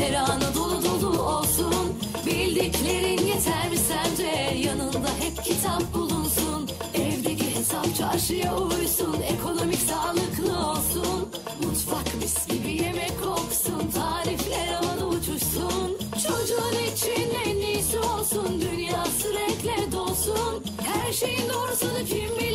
her anı dolu dolu olsun Bildiklerin yeter mi sence yanında hep kitap bulunsun Evdeki hesap çarşıya uysun ekonomik sağlıklı olsun Mutfak mis gibi yemek koksun tarifler havada uçuşsun Çocuğun için en iyisi olsun dünya sürekli dolsun Her şeyin doğrusunu kim bilir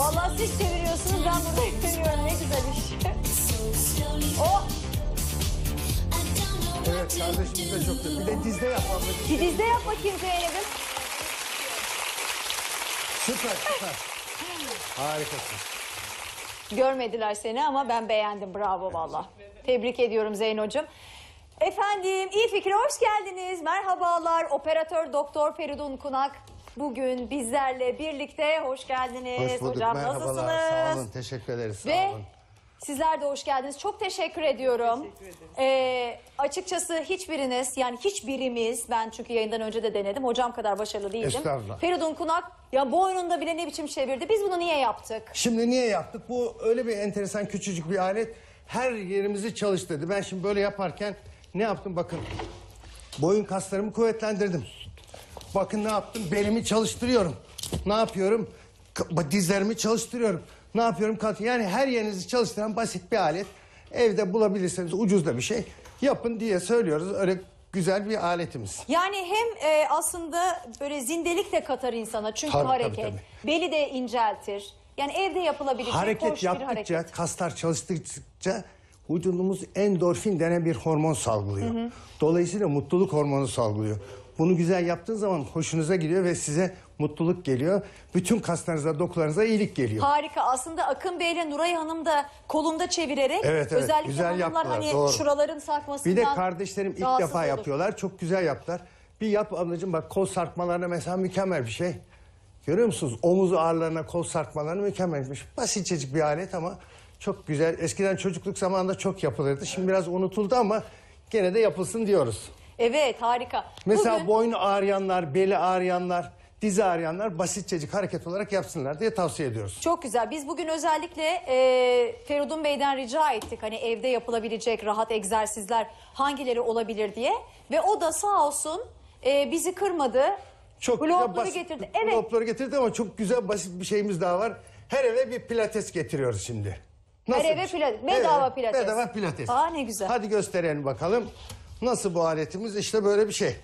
Vallahi siz çeviriyorsunuz ben burada yükleniyorum. Ne güzel iş. oh! Evet kardeşim de çok güzel. Bir de dizde yapalım. Bir dizde yap bakayım Zeynep'im. Süper süper. Harikasın. Görmediler seni ama ben beğendim. Bravo valla. Tebrik ediyorum Zeynocum. Efendim iyi fikre hoş geldiniz. Merhabalar. Operatör Doktor Feridun Kunak bugün bizlerle birlikte. Hoş geldiniz. Hoş bulduk. Hocam Merhabalar. nasılsınız? Sağ olun. Teşekkür ederiz. Ve sağ olun. Sizler de hoş geldiniz. Çok teşekkür ediyorum. Teşekkür ee, açıkçası hiçbiriniz yani hiçbirimiz ben çünkü yayından önce de denedim. Hocam kadar başarılı değildim. Estağfurullah. Feridun Kunak ya boynunda bile ne biçim çevirdi. Biz bunu niye yaptık? Şimdi niye yaptık? Bu öyle bir enteresan küçücük bir alet. Her yerimizi çalıştırdı Ben şimdi böyle yaparken ne yaptım bakın. Boyun kaslarımı kuvvetlendirdim. Bakın ne yaptım? Belimi çalıştırıyorum. Ne yapıyorum? Dizlerimi çalıştırıyorum. Ne yapıyorum? Kalk. Yani her yerinizi çalıştıran basit bir alet. Evde bulabilirseniz ucuz da bir şey yapın diye söylüyoruz. Öyle güzel bir aletimiz. Yani hem e, aslında böyle zindelik de katar insana çünkü tabii, hareket. Tabii, tabii. Beli de inceltir. Yani evde yapılabilecek şey, hareket hoş yaptıkça, bir hareket. kaslar çalıştıkça vücudumuz endorfin denen bir hormon salgılıyor. Hı hı. Dolayısıyla mutluluk hormonu salgılıyor. Bunu güzel yaptığın zaman hoşunuza gidiyor ve size mutluluk geliyor. Bütün kaslarınıza, dokularınıza iyilik geliyor. Harika. Aslında Akın Bey ile Nuray Hanım da kolumda çevirerek Evet, evet. özellikle Güzel hanımlar yaptılar, hani doğru. şuraların sarkmasından Bir de kardeşlerim ilk defa olur. yapıyorlar. Çok güzel yaptılar. Bir yap ablacığım bak kol sarkmalarına mesela mükemmel bir şey. Görüyor musunuz? Omuz ağrılarına, kol sarkmalarına mükemmelmiş. Şey. Basitçecik bir alet ama çok güzel. Eskiden çocukluk zamanında çok yapılırdı. Şimdi biraz unutuldu ama gene de yapılsın diyoruz. Evet harika. Mesela Bugün... boynu ağrıyanlar, beli ağrıyanlar dizi arayanlar basitçecik hareket olarak yapsınlar diye tavsiye ediyoruz. Çok güzel. Biz bugün özellikle e, Feridun Bey'den rica ettik hani evde yapılabilecek rahat egzersizler hangileri olabilir diye. Ve o da sağ olsun e, bizi kırmadı. Çok güzel basit, getirdi. Evet. Blokları getirdi ama çok güzel basit bir şeyimiz daha var. Her eve bir pilates getiriyoruz şimdi. Nasıl Her eve şey? pilates. Bedava evet, pilates. Bedava pilates. Aa ne güzel. Hadi gösterelim bakalım. Nasıl bu aletimiz? İşte böyle bir şey.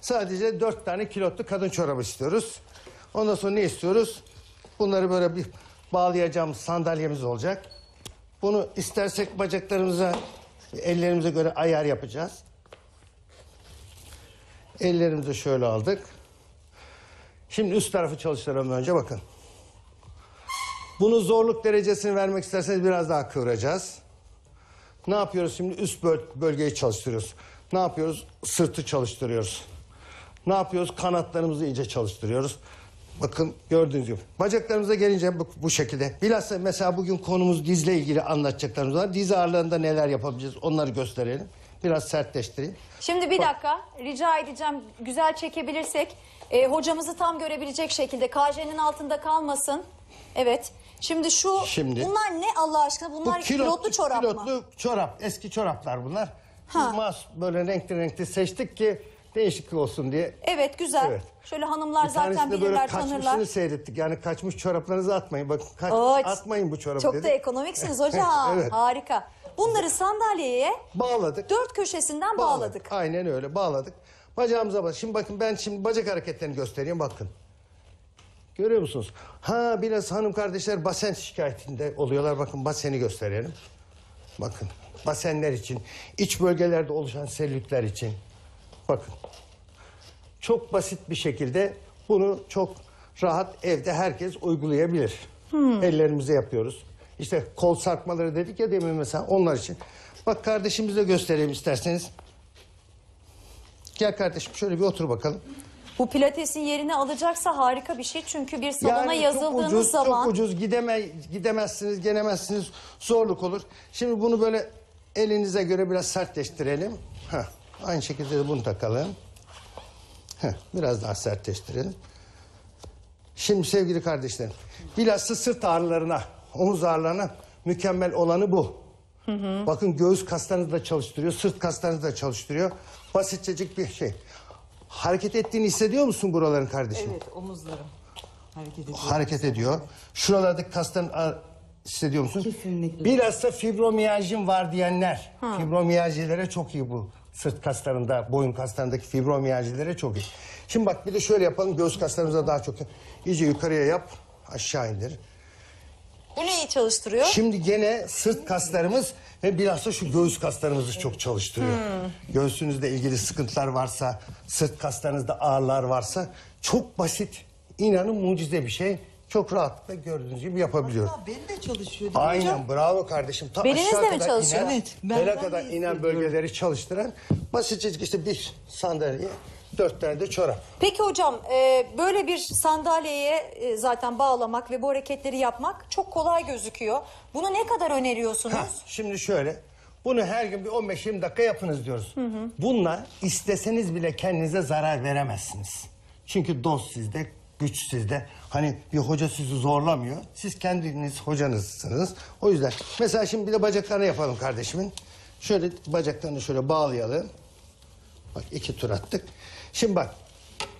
Sadece dört tane kilotlu kadın çorabı istiyoruz. Ondan sonra ne istiyoruz? Bunları böyle bir bağlayacağımız sandalyemiz olacak. Bunu istersek bacaklarımıza, ellerimize göre ayar yapacağız. Ellerimizi şöyle aldık. Şimdi üst tarafı çalıştıralım önce bakın. Bunu zorluk derecesini vermek isterseniz biraz daha kıvıracağız. Ne yapıyoruz şimdi? Üst böl bölgeyi çalıştırıyoruz. Ne yapıyoruz? Sırtı çalıştırıyoruz. Ne yapıyoruz? Kanatlarımızı iyice çalıştırıyoruz. Bakın gördüğünüz gibi. Bacaklarımıza gelince bu, bu şekilde. Bilhassa mesela bugün konumuz dizle ilgili anlatacaklarımız var. Diz ağırlığında neler yapabileceğiz onları gösterelim. Biraz sertleştireyim. Şimdi bir dakika rica edeceğim güzel çekebilirsek. E, hocamızı tam görebilecek şekilde KJ'nin altında kalmasın. Evet. Şimdi şu Şimdi- bunlar ne Allah aşkına? Bunlar kilotlu çorap mı? Pilotlu çorap. Eski çoraplar bunlar. Ha. Mas böyle renkli renkli seçtik ki değişiklik olsun diye. Evet güzel. Evet. Şöyle hanımlar Bir zaten tanesinde bilirler böyle kaçmışını tanırlar. seyrettik. Yani kaçmış çoraplarınızı atmayın. Bakın kaç, Oo, atmayın bu çorabı Çok da ekonomiksiniz hocam. Evet. Harika. Bunları sandalyeye Bağladık. dört köşesinden bağladık. Aynen öyle bağladık. Bacağımıza bak. Şimdi bakın ben şimdi bacak hareketlerini göstereyim bakın. Görüyor musunuz? Ha biraz hanım kardeşler basen şikayetinde oluyorlar. Bakın baseni gösterelim. Bakın basenler için, iç bölgelerde oluşan selülitler için. Bakın. Çok basit bir şekilde bunu çok rahat evde herkes uygulayabilir. Hmm. Ellerimize yapıyoruz. İşte kol sarkmaları dedik ya demin mesela onlar için. Bak kardeşimize göstereyim isterseniz. Gel kardeşim şöyle bir otur bakalım. Bu pilatesin yerini alacaksa harika bir şey. Çünkü bir salona yani yazıldığınız ucuz, zaman... Çok ucuz gideme, gidemezsiniz, gelemezsiniz. Zorluk olur. Şimdi bunu böyle Elinize göre biraz sertleştirelim. Heh. Aynı şekilde de bunu takalım. Heh. Biraz daha sertleştirelim. Şimdi sevgili kardeşlerim, bilhassa sırt ağrılarına, omuz ağrılarına mükemmel olanı bu. Hı hı. Bakın göğüs kaslarınızı da çalıştırıyor, sırt kaslarınızı da çalıştırıyor. Basitçecik bir şey. Hareket ettiğini hissediyor musun buraların kardeşim? Evet, omuzlarım hareket ediyor. Hareket ediyor. Şuralardaki kasların hissediyor musunuz? Kesinlikle. da fibromiyajım var diyenler. Ha. Fibromiyajilere çok iyi bu. Sırt kaslarında, boyun kaslarındaki fibromiyajlere çok iyi. Şimdi bak bir de şöyle yapalım. Göğüs kaslarımıza daha çok. İyice yukarıya yap. Aşağı indir. Bu neyi çalıştırıyor? Şimdi gene sırt kaslarımız ve biraz da şu göğüs kaslarımızı çok çalıştırıyor. Hmm. Göğsünüzle ilgili sıkıntılar varsa, sırt kaslarınızda ağırlar varsa çok basit, inanın mucize bir şey çok rahatlıkla gördüğünüz gibi yapabiliyorum. Hatta ben de çalışıyordum Aynen hocam. bravo kardeşim. Ta Beliniz de mi kadar çalışıyor? Inen, Evet, ben- kadar inen bölgeleri çalıştıran basitçe işte bir sandalye, dört tane de çorap. Peki hocam e, böyle bir sandalyeye e, zaten bağlamak ve bu hareketleri yapmak çok kolay gözüküyor. Bunu ne kadar Ha, öneriyorsunuz? şimdi şöyle. Bunu her gün bir 15-20 dakika yapınız diyoruz. Bununla isteseniz bile kendinize zarar veremezsiniz. Çünkü doz sizde, güç sizde. Hani bir hoca sizi zorlamıyor. Siz kendiniz hocanızsınız. O yüzden mesela şimdi bir de bacaklarını yapalım kardeşimin. Şöyle bacaklarını şöyle bağlayalım. Bak iki tur attık. Şimdi bak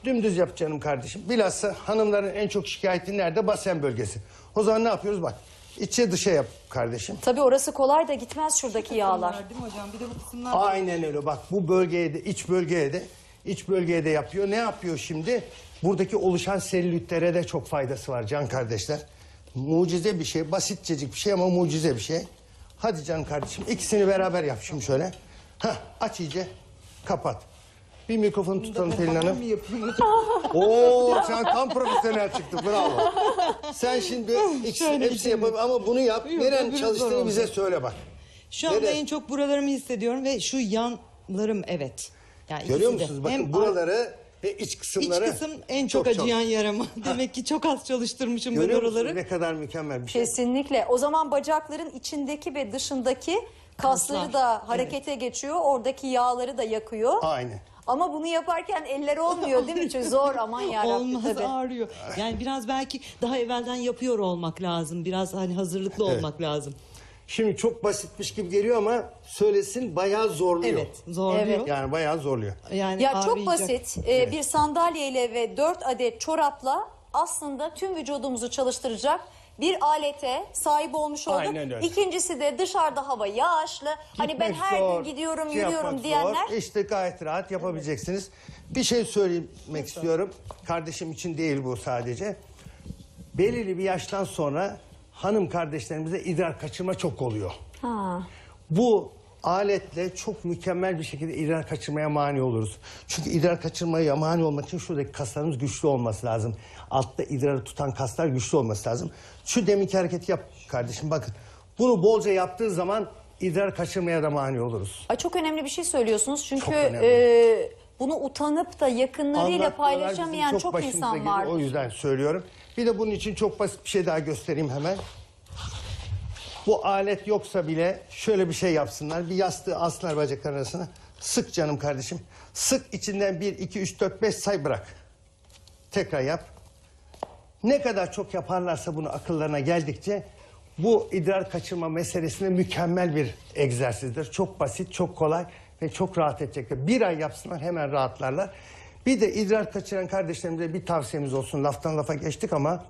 dümdüz yap canım kardeşim. Bilhassa hanımların en çok şikayeti nerede? Basen bölgesi. O zaman ne yapıyoruz bak. İçe dışa yap kardeşim. Tabii orası kolay da gitmez şuradaki yağlar. Değil mi hocam? Bir de bu kısımlar. Aynen öyle bak bu bölgeye de iç bölgeye de iç bölgeye de yapıyor. Ne yapıyor şimdi? Buradaki oluşan selülitlere de çok faydası var can kardeşler. Mucize bir şey, basitcecik bir şey ama mucize bir şey. Hadi can kardeşim ikisini beraber yap şimdi şöyle. Hah aç iyice, kapat. Bir mikrofon tutalım Pelin Hanım. Ooo sen tam profesyonel çıktın bravo. Sen şimdi ikisi, hepsi yap şey. ama bunu yap. Neren çalıştığını bize söyle bak. Şu anda Nereye? en çok buralarımı hissediyorum ve şu yanlarım evet. Yani Görüyor musunuz? Bakın ar- buraları ve iç kısımlara... İç kısım en çok, çok acıyan çok. yarama. Demek ki çok az çalıştırmışım Görüyor ben oraları. Musun? Ne kadar mükemmel bir şey. Kesinlikle. O zaman bacakların içindeki ve dışındaki kasları Kaslar. da harekete evet. geçiyor. Oradaki yağları da yakıyor. Aynen. Ama bunu yaparken eller olmuyor değil mi? Çünkü zor aman yarabbim. Olmaz tabii. ağrıyor. Yani biraz belki daha evvelden yapıyor olmak lazım. Biraz hani hazırlıklı evet. olmak lazım. Şimdi çok basitmiş gibi geliyor ama söylesin bayağı zorluyor. Evet zorluyor. Evet. Yani bayağı zorluyor. Yani Ya çok basit e, Evet. bir sandalyeyle ve dört adet çorapla aslında tüm vücudumuzu çalıştıracak bir alete sahip olmuş olduk. Aynen öyle. İkincisi de dışarıda hava yağışlı. hani ben her zor, gün gidiyorum şey yapmak yürüyorum zor. diyenler. İşte gayet rahat yapabileceksiniz. Bir şey söylemek istiyorum. Kardeşim için değil bu sadece. Belirli bir yaştan sonra hanım kardeşlerimize idrar kaçırma çok oluyor. Ha. Bu aletle çok mükemmel bir şekilde idrar kaçırmaya mani oluruz. Çünkü idrar kaçırmaya mani olmak için şuradaki kaslarımız güçlü olması lazım. Altta idrarı tutan kaslar güçlü olması lazım. Şu deminki hareketi yap kardeşim bakın. Bunu bolca yaptığı zaman idrar kaçırmaya da mani oluruz. Ay çok önemli bir şey söylüyorsunuz çünkü e, bunu utanıp da yakınlarıyla Anlatmalar bizim paylaşamayan çok, çok insan var. O yüzden söylüyorum. Bir de bunun için çok basit bir şey daha göstereyim hemen. Bu alet yoksa bile şöyle bir şey yapsınlar. Bir yastığı alsınlar bacaklar arasına. Sık canım kardeşim. Sık içinden bir, iki, üç, dört, beş say bırak. Tekrar yap. Ne kadar çok yaparlarsa bunu akıllarına geldikçe bu idrar kaçırma meselesinde mükemmel bir egzersizdir. Çok basit, çok kolay ve çok rahat edecekler. Bir ay yapsınlar hemen rahatlarlar. Bir de idrar kaçıran kardeşlerimize bir tavsiyemiz olsun. Laftan lafa geçtik ama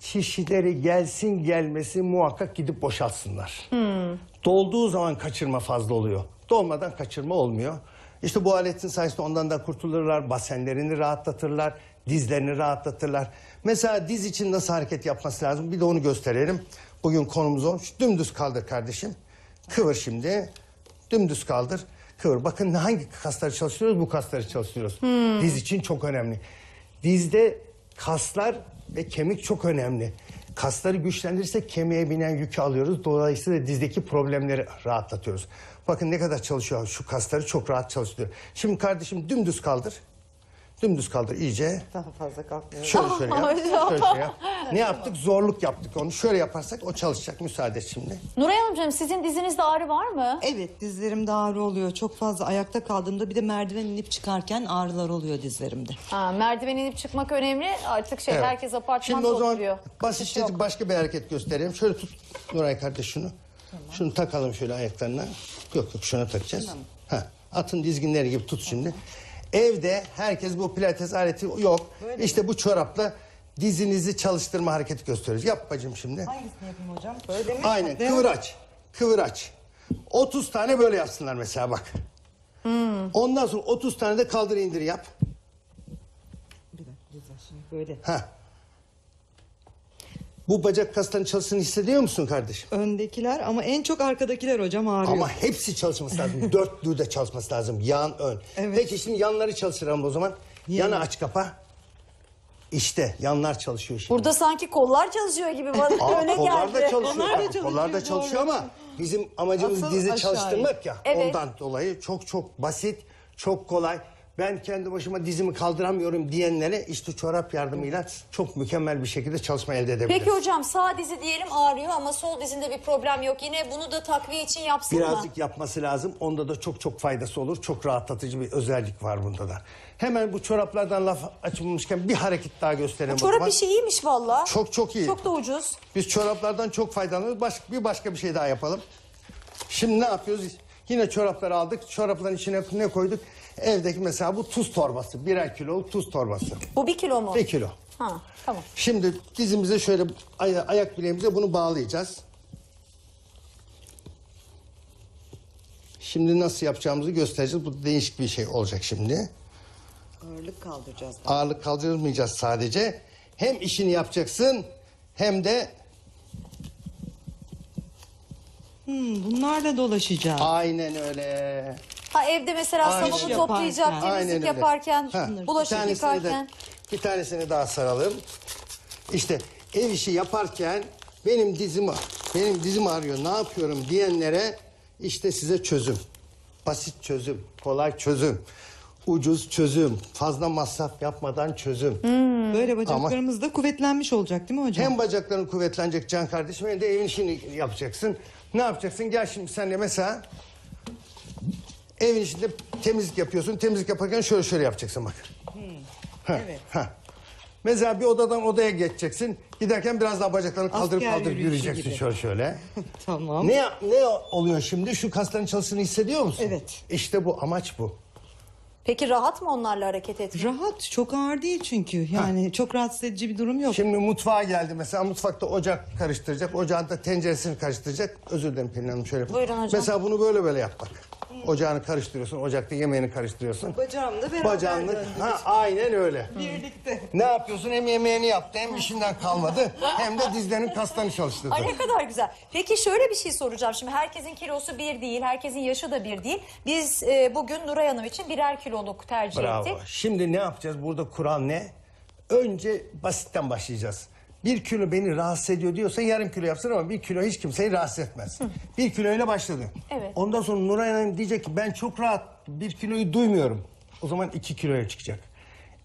kişileri gelsin gelmesi muhakkak gidip boşaltsınlar. Hmm. Dolduğu zaman kaçırma fazla oluyor. Dolmadan kaçırma olmuyor. İşte bu aletin sayesinde ondan da kurtulurlar. Basenlerini rahatlatırlar. Dizlerini rahatlatırlar. Mesela diz için nasıl hareket yapması lazım? Bir de onu gösterelim. Bugün konumuz olmuş. Dümdüz kaldır kardeşim. Kıvır şimdi. Dümdüz kaldır, kıvır. Bakın hangi kasları çalışıyoruz? Bu kasları çalışıyoruz. Hmm. Diz için çok önemli. Dizde kaslar ve kemik çok önemli. Kasları güçlendirirsek kemiğe binen yükü alıyoruz. Dolayısıyla dizdeki problemleri rahatlatıyoruz. Bakın ne kadar çalışıyor. Şu kasları çok rahat çalıştırıyor. Şimdi kardeşim dümdüz kaldır. Dümdüz kaldır iyice. Daha fazla kalkmıyor. Şöyle şöyle yap. şöyle şöyle yap. Ne yaptık? Zorluk yaptık onu. Şöyle yaparsak o çalışacak. Müsaade şimdi. Nuray Hanımcığım sizin dizinizde ağrı var mı? Evet dizlerimde ağrı oluyor. Çok fazla ayakta kaldığımda bir de merdiven inip çıkarken ağrılar oluyor dizlerimde. Ha, merdiven inip çıkmak önemli. Artık şey Evet. herkes apartmanda Şimdi o zaman oturuyor. Çıkış şey, başka bir hareket göstereyim. Şöyle tut Nuray kardeş şunu. Şunu takalım şöyle ayaklarına. Yok yok şuna takacağız. Ha, atın dizginleri gibi tut şimdi. Evde herkes bu pilates aleti yok. Böyle işte mi? bu çorapla dizinizi çalıştırma hareketi gösteriyoruz. Yap bacım şimdi. Hangisini yapayım hocam? Böyle mi? Aynen Değil kıvıraç. Kıvıraç. 30 tane böyle yapsınlar mesela bak. Hmm. Ondan sonra 30 tane de kaldır indir yap. Bir dakika güzel şimdi böyle. Heh. Bu bacak kaslarının çalıştığını hissediyor musun kardeşim? Öndekiler ama en çok arkadakiler hocam ağrıyor. Ama hepsi çalışması lazım. Dörtlüğü de çalışması lazım. Yan ön. Evet. Peki şimdi yanları çalıştıralım o zaman. Niye? Yanı aç kapa. İşte yanlar çalışıyor şimdi. Burada sanki kollar çalışıyor gibi bana Aa, öyle kollar geldi. Da çalışıyor. Onlar da çalışıyor. Kollar da çalışıyor ama bizim amacımız Asıl dizi aşağıya. çalıştırmak ya. Evet. Ondan dolayı çok çok basit, çok kolay ben kendi başıma dizimi kaldıramıyorum diyenlere işte çorap yardımıyla çok mükemmel bir şekilde çalışma elde edebiliriz. Peki hocam sağ dizi diyelim ağrıyor ama sol dizinde bir problem yok. Yine bunu da takviye için yapsın Birazcık mı? Birazcık yapması lazım. Onda da çok çok faydası olur. Çok rahatlatıcı bir özellik var bunda da. Hemen bu çoraplardan laf açılmışken bir hareket daha gösterelim. Bu çorap bakma. işi iyiymiş valla. Çok çok iyi. Çok da ucuz. Biz çoraplardan çok faydalanıyoruz. Baş, bir başka bir şey daha yapalım. Şimdi ne yapıyoruz? Yine çorapları aldık. Çorapların içine ne koyduk? Evdeki mesela bu tuz torbası. Birer kilo tuz torbası. Bu bir kilo mu? Bir kilo. Ha, tamam. Şimdi dizimize şöyle ay- ayak bileğimize bunu bağlayacağız. Şimdi nasıl yapacağımızı göstereceğiz. Bu değişik bir şey olacak şimdi. Ağırlık kaldıracağız. Ağırlık kaldırmayacağız sadece. Hem işini yapacaksın hem de Hmm, bunlarla dolaşacağız. aynen öyle. Ha evde mesela Aynen. İş sabunu yaparken. toplayacak, Aynen temizlik öyle. yaparken, Ha, bir bulaşık de- yıkarken. bir tanesini daha saralım. İşte ev işi yaparken benim dizim ağ- benim dizim ağrıyor ne yapıyorum diyenlere işte size çözüm. Basit çözüm, kolay çözüm. Ucuz çözüm, fazla masraf yapmadan çözüm. Hmm. Böyle bacaklarımız da kuvvetlenmiş olacak değil mi hocam? Hem bacakların kuvvetlenecek can kardeşim hem de evin işini yapacaksın. Ne yapacaksın? Gel şimdi senle mesela Evin içinde temizlik yapıyorsun. Temizlik yaparken şöyle şöyle yapacaksın bak. Hmm. Ha, evet. Ha. Mesela bir odadan odaya geçeceksin. Giderken biraz daha bacaklarını kaldırıp Asker kaldırıp yürüyeceksin gibi. şöyle şöyle. tamam. Ne, ne oluyor şimdi? Şu kasların çalıştığını hissediyor musun? Evet. İşte bu amaç bu. Peki rahat mı onlarla hareket etmek? Rahat, çok ağır değil çünkü. Yani çok rahatsız edici bir durum yok. Şimdi mutfağa geldi mesela mutfakta ocak karıştıracak. Ocağın da tenceresini karıştıracak. Özür dilerim Pelin Hanım şöyle. Buyurun hocam. Mesela bunu böyle böyle yap bak. Ocağını karıştırıyorsun, ocakta yemeğini karıştırıyorsun. Bacağım da beraber Bacağını, ha aynen öyle. Birlikte. Ne yapıyorsun? Hem yemeğini yaptı, hem işinden kalmadı, hem de dizlerinin kaslarını çalıştırdı. Ay ne kadar güzel. Peki şöyle bir şey soracağım. Şimdi herkesin kilosu bir değil, herkesin yaşı da bir değil. Biz e, bugün Nuray Hanım için birer kilo kadroluk tercih Bravo. ettik. Şimdi ne yapacağız? Burada kural ne? Önce basitten başlayacağız. Bir kilo beni rahatsız ediyor diyorsa yarım kilo yapsın ama bir kilo hiç kimseyi rahatsız etmez. Bir kilo ile başladı. Evet. Ondan sonra Nuray Hanım diyecek ki ben çok rahat bir kiloyu duymuyorum. O zaman iki kiloya çıkacak.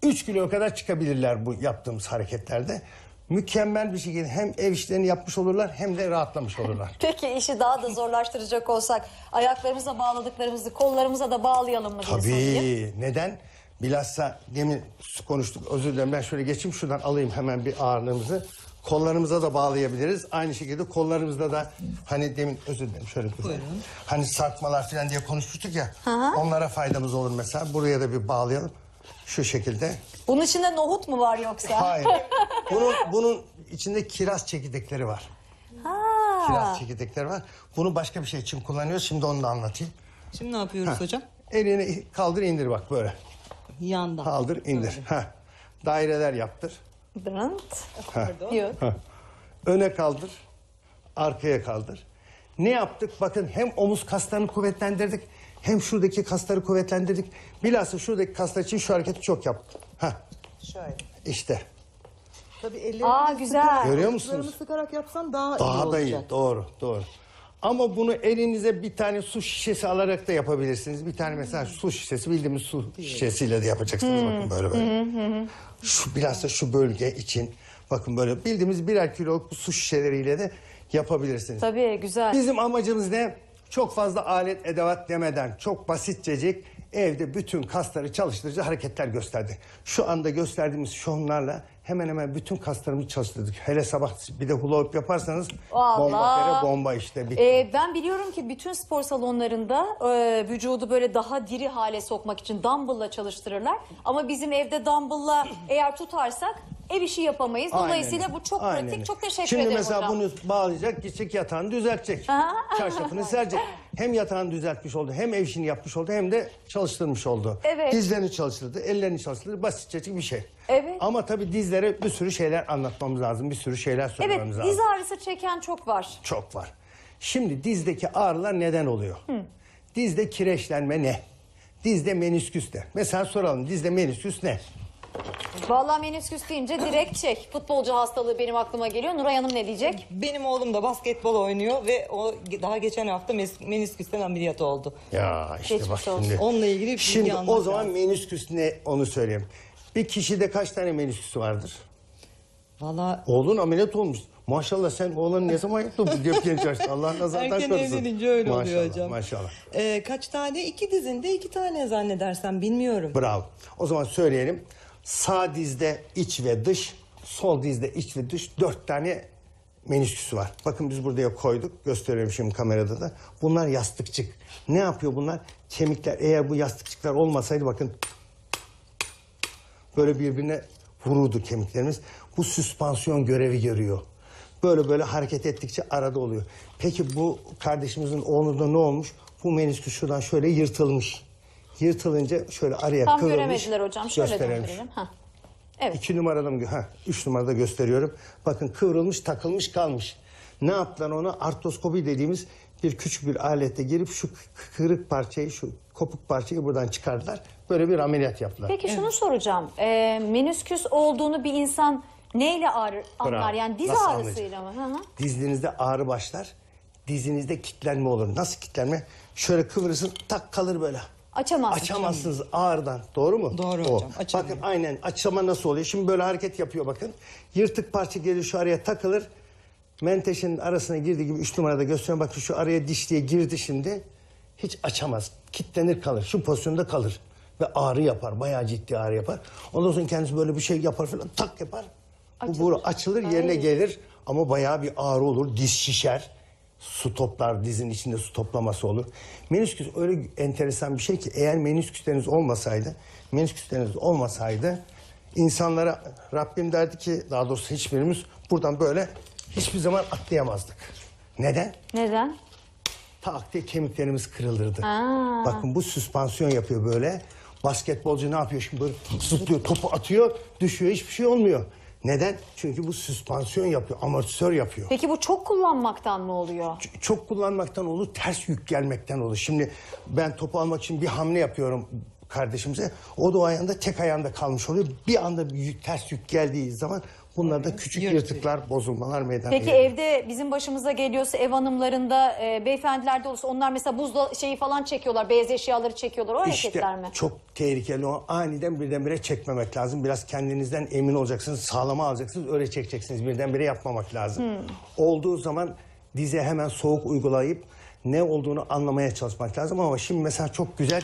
Üç kilo kadar çıkabilirler bu yaptığımız hareketlerde mükemmel bir şekilde hem ev işlerini yapmış olurlar hem de rahatlamış olurlar. Peki işi daha da zorlaştıracak olsak ayaklarımıza bağladıklarımızı kollarımıza da bağlayalım mı? diye Tabii. Neden? Bilhassa demin konuştuk özür dilerim ben şöyle geçeyim şuradan alayım hemen bir ağırlığımızı. Kollarımıza da bağlayabiliriz. Aynı şekilde kollarımızda da hani demin özür dilerim şöyle bir Hani sarkmalar falan diye konuşmuştuk ya. Onlara faydamız olur mesela. Buraya da bir bağlayalım. Şu şekilde. Bunun içinde nohut mu var yoksa? Hayır. Bunun, bunun içinde kiraz çekirdekleri var. Ha. Kiraz çekirdekleri var. Bunu başka bir şey için kullanıyoruz. Şimdi onu da anlatayım. Şimdi ne yapıyoruz hocam? Elini kaldır indir bak böyle. Yandan. Kaldır indir. Ha. Daireler yaptır. Brant. Pardon. Yok. Öne kaldır. Arkaya kaldır. Ne yaptık? Bakın hem omuz kaslarını kuvvetlendirdik. Hem şuradaki kasları kuvvetlendirdik. Bilhassa şuradaki kaslar için şu hareketi çok yaptık. Ha. Şöyle. İşte. Tabii ellerini Aa, güzel. Sıkarak, Görüyor musunuz? sıkarak yapsan daha, daha iyi olacak. Daha iyi doğru doğru. Ama bunu elinize bir tane su şişesi alarak da yapabilirsiniz. Bir tane mesela su şişesi bildiğimiz su şişesiyle de yapacaksınız. Hmm. Bakın böyle böyle. Hmm. Şu da şu bölge için bakın böyle bildiğimiz birer kiloluk bu su şişeleriyle de yapabilirsiniz. Tabii güzel. Bizim amacımız ne? Çok fazla alet edevat demeden çok basitcecik evde bütün kasları çalıştırıcı hareketler gösterdi. Şu anda gösterdiğimiz şonlarla hemen hemen bütün kaslarımı çalıştırdık. Hele sabah bir de hula hoop yaparsanız Allah. bomba tere bomba işte Ee, ben biliyorum ki bütün spor salonlarında e, vücudu böyle daha diri hale sokmak için dumbbell'la çalıştırırlar. Ama bizim evde dumbbell'la eğer tutarsak ev işi yapamayız. Dolayısıyla Aynen. bu çok Aynen. pratik. Çok teşekkür Şimdi ederim mesela bunu bağlayacak, gidecek yatağını düzeltecek. Çarşafını serecek. Hem yatağını düzeltmiş oldu, hem ev işini yapmış oldu, hem de çalıştırmış oldu. Evet. Dizlerini çalıştırdı, ellerini çalıştırdı. basitçe bir şey. Evet. Ama tabii diz sizlere bir sürü şeyler anlatmamız lazım. Bir sürü şeyler söylememiz evet, lazım. Evet diz ağrısı çeken çok var. Çok var. Şimdi dizdeki ağrılar neden oluyor? Hı. Dizde kireçlenme ne? Dizde menisküs ne? Mesela soralım dizde menisküs ne? Vallahi menisküs deyince direkt çek. Şey, futbolcu hastalığı benim aklıma geliyor. Nuray Hanım ne diyecek? Benim oğlum da basketbol oynuyor ve o daha geçen hafta menisküsten ameliyat oldu. Ya işte Geçmiş bak olsun. şimdi. Onunla ilgili bir Şimdi o zaman lazım. menisküs ne onu söyleyeyim. Bir kişide kaç tane menüsüsü vardır? Valla Oğlun ameliyat olmuş. Maşallah sen oğlanı ne zaman yaptın bu Gökçen Çarşı'da? Allah nazardan erken korusun. evlenince öyle oluyor hocam. maşallah. Ee, kaç tane? İki dizinde iki tane zannedersem bilmiyorum. Bravo. O zaman söyleyelim. Sağ dizde iç ve dış, sol dizde iç ve dış dört tane menisküsü var. Bakın biz buraya koyduk. Gösteriyorum şimdi kamerada da. Bunlar yastıkçık. Ne yapıyor bunlar? Kemikler. Eğer bu yastıkçıklar olmasaydı bakın Böyle birbirine vururdu kemiklerimiz. Bu süspansiyon görevi görüyor. Böyle böyle hareket ettikçe arada oluyor. Peki bu kardeşimizin oğlunda ne olmuş? Bu menisküs şuradan şöyle yırtılmış. Yırtılınca şöyle araya Tam kıvrılmış. göremediler hocam. Şöyle döndürelim. Evet. İki numarada mı? Ha, üç numarada gösteriyorum. Bakın kıvrılmış, takılmış, kalmış. Ne yaptılar ona? Artroskopi dediğimiz bir küçük bir alette girip şu kırık parçayı, şu kopuk parçayı buradan çıkardılar böyle bir ameliyat yaptılar. Peki şunu soracağım. Ee, menisküs olduğunu bir insan neyle ağrı, anlar? Yani diz Nasıl ağrısıyla mı? Dizinizde ağrı başlar. Dizinizde kitlenme olur. Nasıl kitlenme? Şöyle kıvırırsın tak kalır böyle. Açamazsın. Açamazsınız ağırdan. Doğru mu? Doğru hocam, açamıyor. Bakın aynen açama nasıl oluyor? Şimdi böyle hareket yapıyor bakın. Yırtık parça geliyor şu araya takılır. Menteşenin arasına girdiği gibi üç numarada gösteriyorum. Bakın şu araya diş diye girdi şimdi. Hiç açamaz. Kitlenir kalır. Şu pozisyonda kalır. Ve ağrı yapar. Bayağı ciddi ağrı yapar. Ondan sonra kendisi böyle bir şey yapar falan tak yapar. Bu boru açılır yerine Ay. gelir ama bayağı bir ağrı olur. Diz şişer. Su toplar dizin içinde su toplaması olur. Menisküs öyle enteresan bir şey ki eğer menisküsleriniz olmasaydı, menisküsleriniz olmasaydı insanlara Rabbim derdi ki daha doğrusu hiçbirimiz buradan böyle hiçbir zaman atlayamazdık. Neden? Neden? Tak diye kemiklerimiz kırılırdı. Aa. Bakın bu süspansiyon yapıyor böyle. Basketbolcu ne yapıyor şimdi böyle zıplıyor topu atıyor düşüyor hiçbir şey olmuyor. Neden? Çünkü bu süspansiyon yapıyor, amortisör yapıyor. Peki bu çok kullanmaktan ne oluyor? Ç- çok kullanmaktan olur, ters yük gelmekten olur. Şimdi ben topu almak için bir hamle yapıyorum kardeşimize. O da o ayağında tek ayağında kalmış oluyor. Bir anda bir yük, ters yük geldiği zaman Bunlarda küçük yırtıklar, bozulmalar meydana geliyor. Peki evde bizim başımıza geliyorsa ev hanımlarında e, beyefendilerde olursa onlar mesela buzda şeyi falan çekiyorlar. Beyaz eşyaları çekiyorlar. O hareketler mi? çok tehlikeli o. Aniden birdenbire çekmemek lazım. Biraz kendinizden emin olacaksınız. Sağlama alacaksınız. Öyle çekeceksiniz. Birdenbire yapmamak lazım. Hmm. Olduğu zaman dize hemen soğuk uygulayıp ne olduğunu anlamaya çalışmak lazım. Ama şimdi mesela çok güzel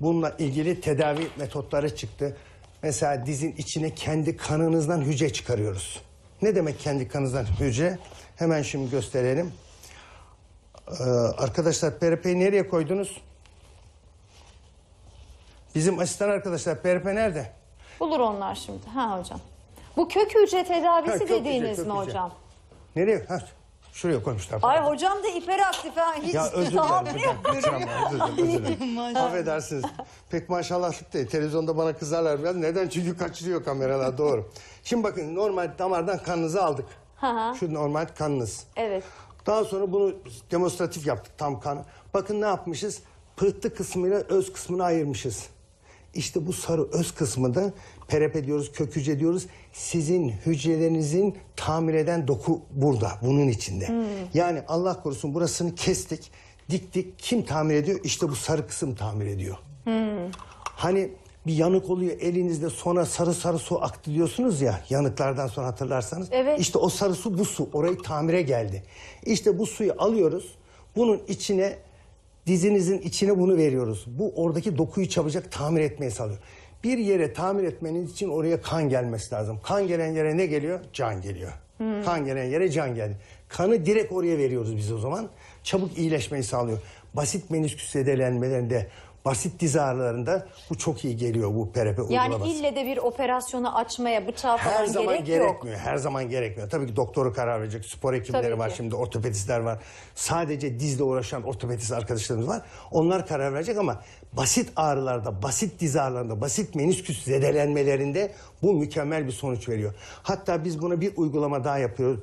bununla ilgili tedavi metotları çıktı. Mesela dizin içine kendi kanınızdan hücre çıkarıyoruz. Ne demek kendi kanınızdan hücre? Hemen şimdi gösterelim. Ee, arkadaşlar PRP'yi nereye koydunuz? Bizim asistan arkadaşlar PRP nerede? Bulur onlar şimdi. Ha hocam. Bu kök hücre tedavisi Ha, kök hücre, kök mi hücre. hocam? Nereye? Ha, Şuraya koymuşlar. Ay hocam da hiperaktif ha. Hiç Ya özür dilerim hamile Özür dilerim. Affedersiniz. Pek maşallah değil. televizyonda bana kızarlar biraz. Neden? Çünkü kaçırıyor kameralar doğru. Şimdi bakın normal damardan kanınızı aldık. hı. Şu normal kanınız. Evet. Daha sonra bunu demonstratif yaptık tam kanı. Bakın ne yapmışız? Pıhtı kısmıyla öz kısmını ayırmışız. İşte bu sarı öz kısmı da perep ediyoruz, kök hücre diyoruz sizin hücrelerinizin tamir eden doku burada, bunun içinde. Hmm. Yani Allah korusun burasını kestik, diktik. Kim tamir ediyor? İşte bu sarı kısım tamir ediyor. Hmm. Hani bir yanık oluyor elinizde sonra sarı sarı su aktı diyorsunuz ya yanıklardan sonra hatırlarsanız. Evet. İşte o sarı su bu su orayı tamire geldi. İşte bu suyu alıyoruz bunun içine dizinizin içine bunu veriyoruz. Bu oradaki dokuyu çabucak tamir etmeye sağlıyor. Bir yere tamir etmeniz için oraya kan gelmesi lazım. Kan gelen yere ne geliyor? Can geliyor. Hmm. Kan gelen yere can geldi. Kanı direkt oraya veriyoruz biz o zaman. Çabuk iyileşmeyi sağlıyor. Basit menisküs zedelenmelerinde basit diz ağrılarında bu çok iyi geliyor bu PRP yani ille de bir operasyonu açmaya bıçağa falan her zaman gerekmiyor. Her zaman gerekmiyor. Tabii ki doktoru karar verecek. Spor hekimleri var şimdi, ortopedistler var. Sadece dizle uğraşan ortopedist arkadaşlarımız var. Onlar karar verecek ama basit ağrılarda, basit diz ağrılarında, basit menisküs zedelenmelerinde bu mükemmel bir sonuç veriyor. Hatta biz buna bir uygulama daha yapıyoruz.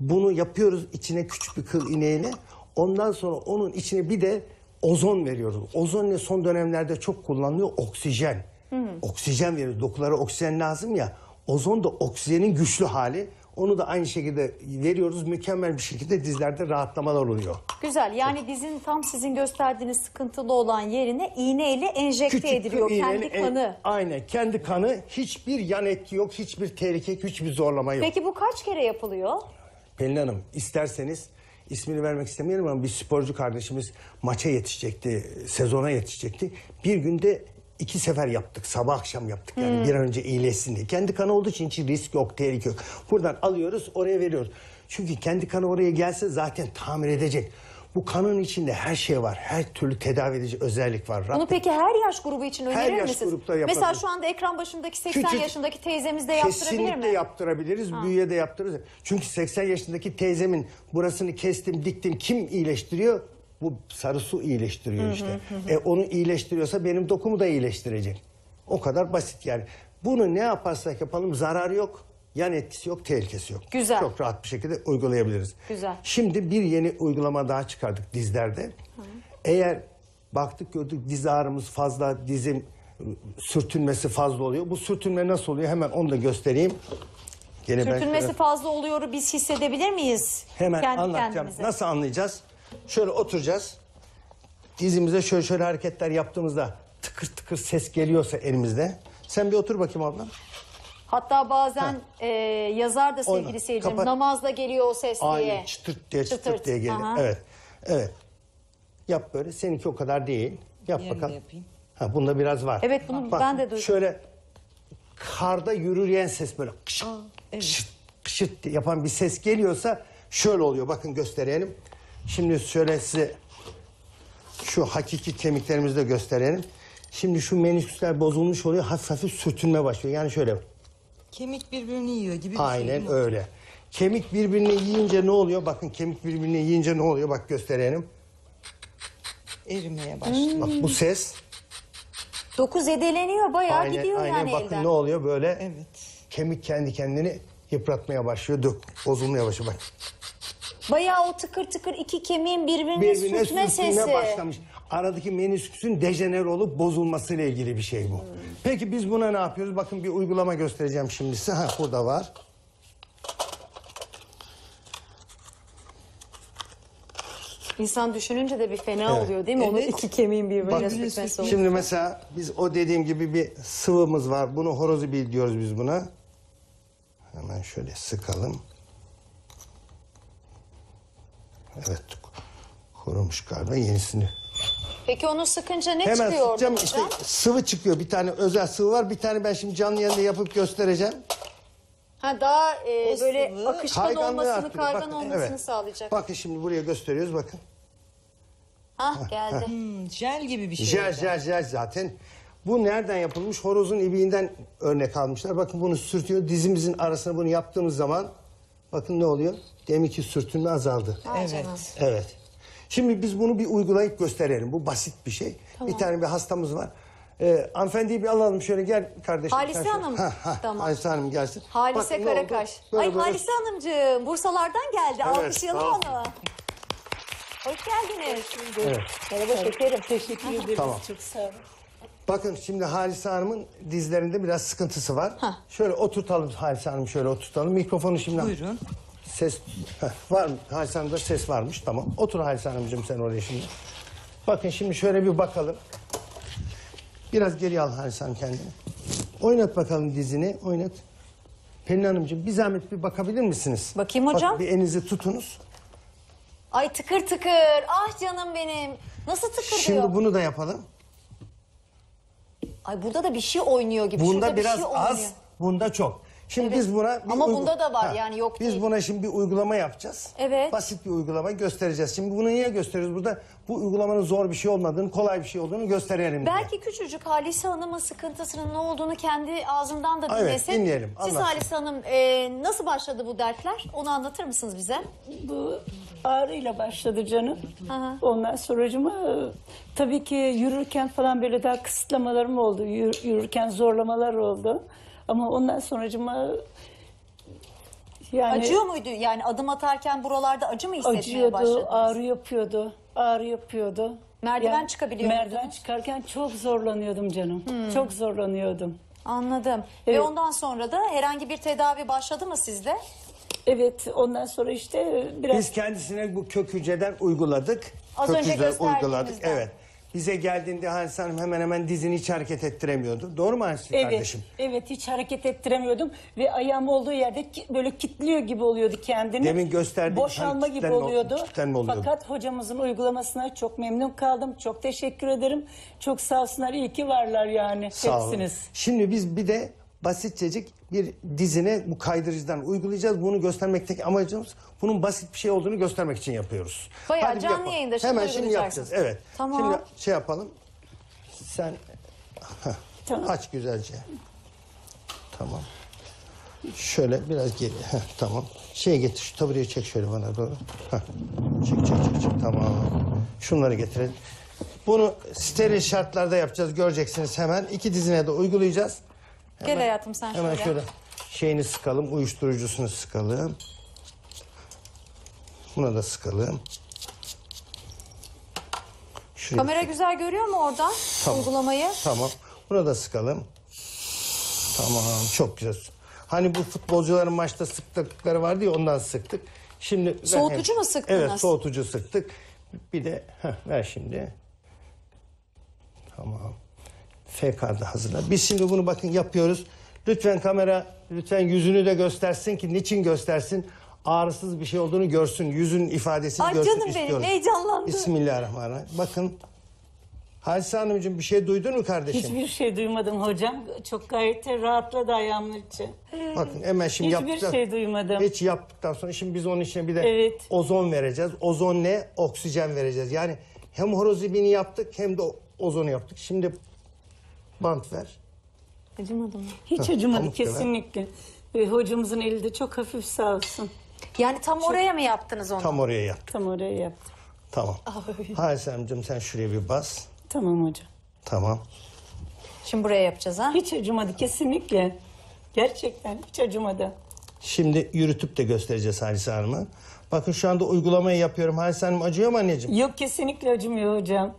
Bunu yapıyoruz içine küçük bir kıl ineğine. Ondan sonra onun içine bir de ozon veriyoruz. Ozon ne son dönemlerde çok kullanılıyor oksijen. Hı. Hmm. Oksijen veriyoruz. Dokulara oksijen lazım ya. Ozon da oksijenin güçlü hali. Onu da aynı şekilde veriyoruz. Mükemmel bir şekilde dizlerde rahatlamalar oluyor. Güzel. Yani dizin tam sizin gösterdiğiniz sıkıntılı olan yerine iğneyle enjekte Küçük ediliyor iğneyle, kendi kanı. En, aynen kendi kanı. Hiçbir yan etki yok, hiçbir tehlike, hiçbir zorlama yok. Peki bu kaç kere yapılıyor? Pelin Hanım isterseniz ismini vermek istemiyorum ama bir sporcu kardeşimiz maça yetişecekti, sezona yetişecekti. Bir günde iki sefer yaptık. Sabah akşam yaptık yani hmm. bir an önce iyileşsin diye. Kendi kanı olduğu için hiç risk yok, tehlike yok. Buradan alıyoruz, oraya veriyoruz. Çünkü kendi kanı oraya gelse zaten tamir edecek. Bu kanın içinde her şey var. Her türlü tedavi edici özellik var. Bunu peki her yaş grubu için önerir Her yaş misiniz? grupta yapabiliriz. Mesela şu anda ekran başındaki 80 Küçük- yaşındaki teyzemiz de yaptırabilir Kesinlikle mi? yaptırabiliriz, büyüye de yaptırırız. Çünkü 80 yaşındaki teyzemin burasını kestim, diktim kim iyileştiriyor? Bu sarı su iyileştiriyor işte. E onu iyileştiriyorsa benim dokumu da iyileştirecek. O kadar basit yani. Bunu ne yaparsak yapalım zararı yok yan etkisi yok, tehlikesi yok. Güzel. Çok rahat bir şekilde uygulayabiliriz. Güzel. Şimdi bir yeni uygulama daha çıkardık dizlerde. Hı. Eğer baktık gördük diz ağrımız fazla, dizim sürtünmesi fazla oluyor. Bu sürtünme nasıl oluyor hemen onu da göstereyim. Gene Sürtünmesi ben... fazla oluyor biz hissedebilir miyiz? Hemen Kendi anlatacağım. Kendimize. Nasıl anlayacağız? Şöyle oturacağız. Dizimize şöyle şöyle hareketler yaptığımızda tıkır tıkır ses geliyorsa elimizde. Sen bir otur bakayım ablam. Hatta bazen e, yazar da sevgili Ona, seyircim kapat- namazda geliyor o ses diye. Aynen çıtırt diye çıtırt, Çıtırt, diye gelir. aha. Evet. Evet. Yap böyle. Seninki o kadar değil. Yap Diğerini bakalım. yapayım. Ha bunda biraz var. Evet, bunu ben de duydum. Şöyle karda yürüyen ses böyle kışıt kışıt kışıt diye yapan bir ses geliyorsa şöyle oluyor. Bakın gösterelim. Şimdi şöyle size şu hakiki kemiklerimizi de gösterelim. Şimdi şu menisküsler bozulmuş oluyor. Hafif hafif sürtünme başlıyor. Yani şöyle Kemik birbirini yiyor gibi bir şey, Aynen değil öyle. Kemik birbirini yiyince ne oluyor? Bakın kemik birbirini yiyince ne oluyor? Bak gösterelim. Erimeye hmm. başlıyor. Bak bu ses. Dokuz edeleniyor bayağı Aynen, gidiyor aynen. yani bakın elden. ne oluyor böyle. Evet. Kemik kendi kendini yıpratmaya başlıyor. Dök, bozulmaya başlıyor. Bak Bayağı o tıkır tıkır iki kemiğin birbirini, birbirine sürtme sürtüğüne sesi. başlamış aradaki menisküsün dejener olup bozulmasıyla ilgili bir şey bu. Hmm. Peki biz buna ne yapıyoruz? Bakın bir uygulama göstereceğim şimdi size. Ha burada var. İnsan düşününce de bir fena evet. oluyor değil mi? Evet. Onun iki kemiğin birbirine sürtmesi oluyor. Şimdi mesela biz o dediğim gibi bir sıvımız var. Bunu horozu bil diyoruz biz buna. Hemen şöyle sıkalım. Evet kurumuş galiba yenisini Peki onu sıkınca ne Hemen çıkıyor sıkacağım işte sıvı çıkıyor. Bir tane özel sıvı var. Bir tane ben şimdi canlı yayında yapıp göstereceğim. Ha, daha e, böyle sıvı akışkan Kayganlığı olmasını, arttırıyor. kaygan Bakın, olmasını evet. sağlayacak. Bakın şimdi buraya gösteriyoruz bakın. Hah geldi. Hmm, jel gibi bir şey. Jel jel jel zaten. Bu nereden yapılmış? Horozun ibiğinden örnek almışlar. Bakın bunu sürtüyor. Dizimizin arasına bunu yaptığımız zaman bakın ne oluyor? ki sürtünme azaldı. Evet. Evet. Şimdi biz bunu bir uygulayıp gösterelim. Bu basit bir şey. Tamam. Bir tane bir hastamız var. Ee, hanımefendiyi bir alalım şöyle gel kardeşim. Halise sen- Hanım. Ha, ha, Tamam. Halise Hanım gelsin. Halise Bak Karakaş. Böyle Ay böyle- Halise Hanımcığım Bursalardan geldi. Evet, Alkışlayalım sağ onu. Hoş geldiniz. Merhaba şekerim. Teşekkür ederim. Tamam. Çok sağ olun. Bakın şimdi Halise Hanım'ın dizlerinde biraz sıkıntısı var. Şöyle oturtalım Halise Hanım şöyle oturtalım. Mikrofonu şimdi Buyurun. Ses Heh, var mı? Halis Hanım'da ses varmış. Tamam. Otur Halis sen oraya şimdi. Bakın şimdi şöyle bir bakalım. Biraz geri al Halis kendini. Oynat bakalım dizini. Oynat. Pelin Hanımcığım bir zahmet bir bakabilir misiniz? Bakayım hocam. Bak, bir elinizi tutunuz. Ay tıkır tıkır. Ah canım benim. Nasıl tıkır Şimdi bunu da yapalım. Ay burada da bir şey oynuyor gibi. Bunda Şurada biraz bir şey az, bunda çok. Şimdi biz buna... Ama bunda da var yani, yok Biz değil. buna şimdi bir uygulama yapacağız. Evet. Basit bir uygulama göstereceğiz. Şimdi bunu niye gösteriyoruz burada? Bu uygulamanın zor bir şey olmadığını, kolay bir şey olduğunu gösterelim diye. Belki küçücük Halise Hanım'ın sıkıntısının ne olduğunu kendi ağzından da Evet, dinlesek. dinleyelim, Siz anlatsın. Halise Hanım e, nasıl başladı bu dertler? Onu anlatır mısınız bize? Bu ağrıyla başladı canım. Aha. Ondan sonracıma e, tabii ki yürürken falan böyle daha kısıtlamalarım oldu. yürürken zorlamalar oldu. Ama ondan sonracıma yani Acıyor muydu? Yani adım atarken buralarda acı mı hissetmeye acıyordu, başladınız? ağrı yapıyordu, ağrı yapıyordu. Merdiven Yani çıkabiliyor Merdiven muydunuz? çıkarken çok zorlanıyordum canım. Hmm. Çok zorlanıyordum. Anladım. Ve ondan sonra da herhangi bir tedavi başladı mı sizde? Evet ondan sonra işte biraz Biz kendisine bu kök hücreden uyguladık. Az kök önce hücre uyguladık. Evet bize geldiğinde Hansı Hanım hemen hemen dizini hiç hareket ettiremiyordu. Doğru mu Hansı evet, kardeşim? Evet hiç hareket ettiremiyordum ve ayağım olduğu yerde ki, böyle kitliyor gibi oluyordu kendini. Demin gösterdiğim hani Boşalma gibi oluyordu. oluyordu. Fakat hocamızın uygulamasına çok memnun kaldım. Çok teşekkür ederim. Çok sağ olsunlar iyi ki varlar yani. Sağ Hepsiniz. Şimdi biz bir de basitçecik bir dizine bu kaydırıcıdan uygulayacağız. Bunu göstermekteki amacımız bunun basit bir şey olduğunu göstermek için yapıyoruz. Bayağı Hadi canlı yapalım. yayında şimdi Hemen şimdi yapacağız. Evet. Tamam. Şimdi şey yapalım. Sen tamam. aç güzelce. Tamam. Şöyle biraz geri. Heh, tamam. Şey getir şu tabureyi çek şöyle bana doğru. Çek çek çek çek tamam. Şunları getirin. Bunu steril şartlarda yapacağız göreceksiniz hemen. İki dizine de uygulayacağız. Gel hayatım sen Hemen şöyle. şöyle şeyini sıkalım, uyuşturucusunu sıkalım. Buna da sıkalım. Şuraya. Kamera güzel görüyor mu oradan Tamam. uygulamayı? Tamam. Buna da sıkalım. Tamam. Çok güzel. Hani bu futbolcuların maçta sıktıkları vardı ya ondan sıktık. Şimdi ben- Soğutucu mu sıktınız? Evet soğutucu sıktık. Bir de heh, ver şimdi. Tamam fevkalade hazırla. Biz şimdi bunu bakın yapıyoruz. Lütfen kamera lütfen yüzünü de göstersin ki niçin göstersin? Ağrısız bir şey olduğunu görsün. Yüzün ifadesini Ay görsün canım istiyoruz. benim heyecanlandım. Bismillahirrahmanirrahim. Bakın Halise Hanımcığım bir şey duydun mu kardeşim? Hiçbir şey duymadım hocam. Çok gayet de rahatladı ayağımın içi. Bakın hemen şimdi Hiçbir yaptıktan, şey duymadım. Hiç yaptıktan sonra şimdi biz onun için bir de Evet. ozon vereceğiz. Ozon ne? Oksijen vereceğiz. Yani hem horozibini yaptık hem de ozonu yaptık. Şimdi bant ver. Acımadı mı? Hiç Heh, acımadı kesinlikle. Ee, hocamızın eli de çok hafif sağ olsun. Yani tam şey, oraya mı yaptınız onu? Tam oraya yaptım. Tam oraya yaptım. Tamam. Ay. Aysem'cim sen şuraya bir bas. Tamam hocam. Tamam. Şimdi buraya yapacağız ha? Hiç acımadı kesinlikle. Gerçekten hiç acımadı. Şimdi yürütüp de göstereceğiz Halise Hanım'a. Bakın şu anda uygulamayı yapıyorum. Halise Hanım acıyor mu anneciğim? Yok kesinlikle acımıyor hocam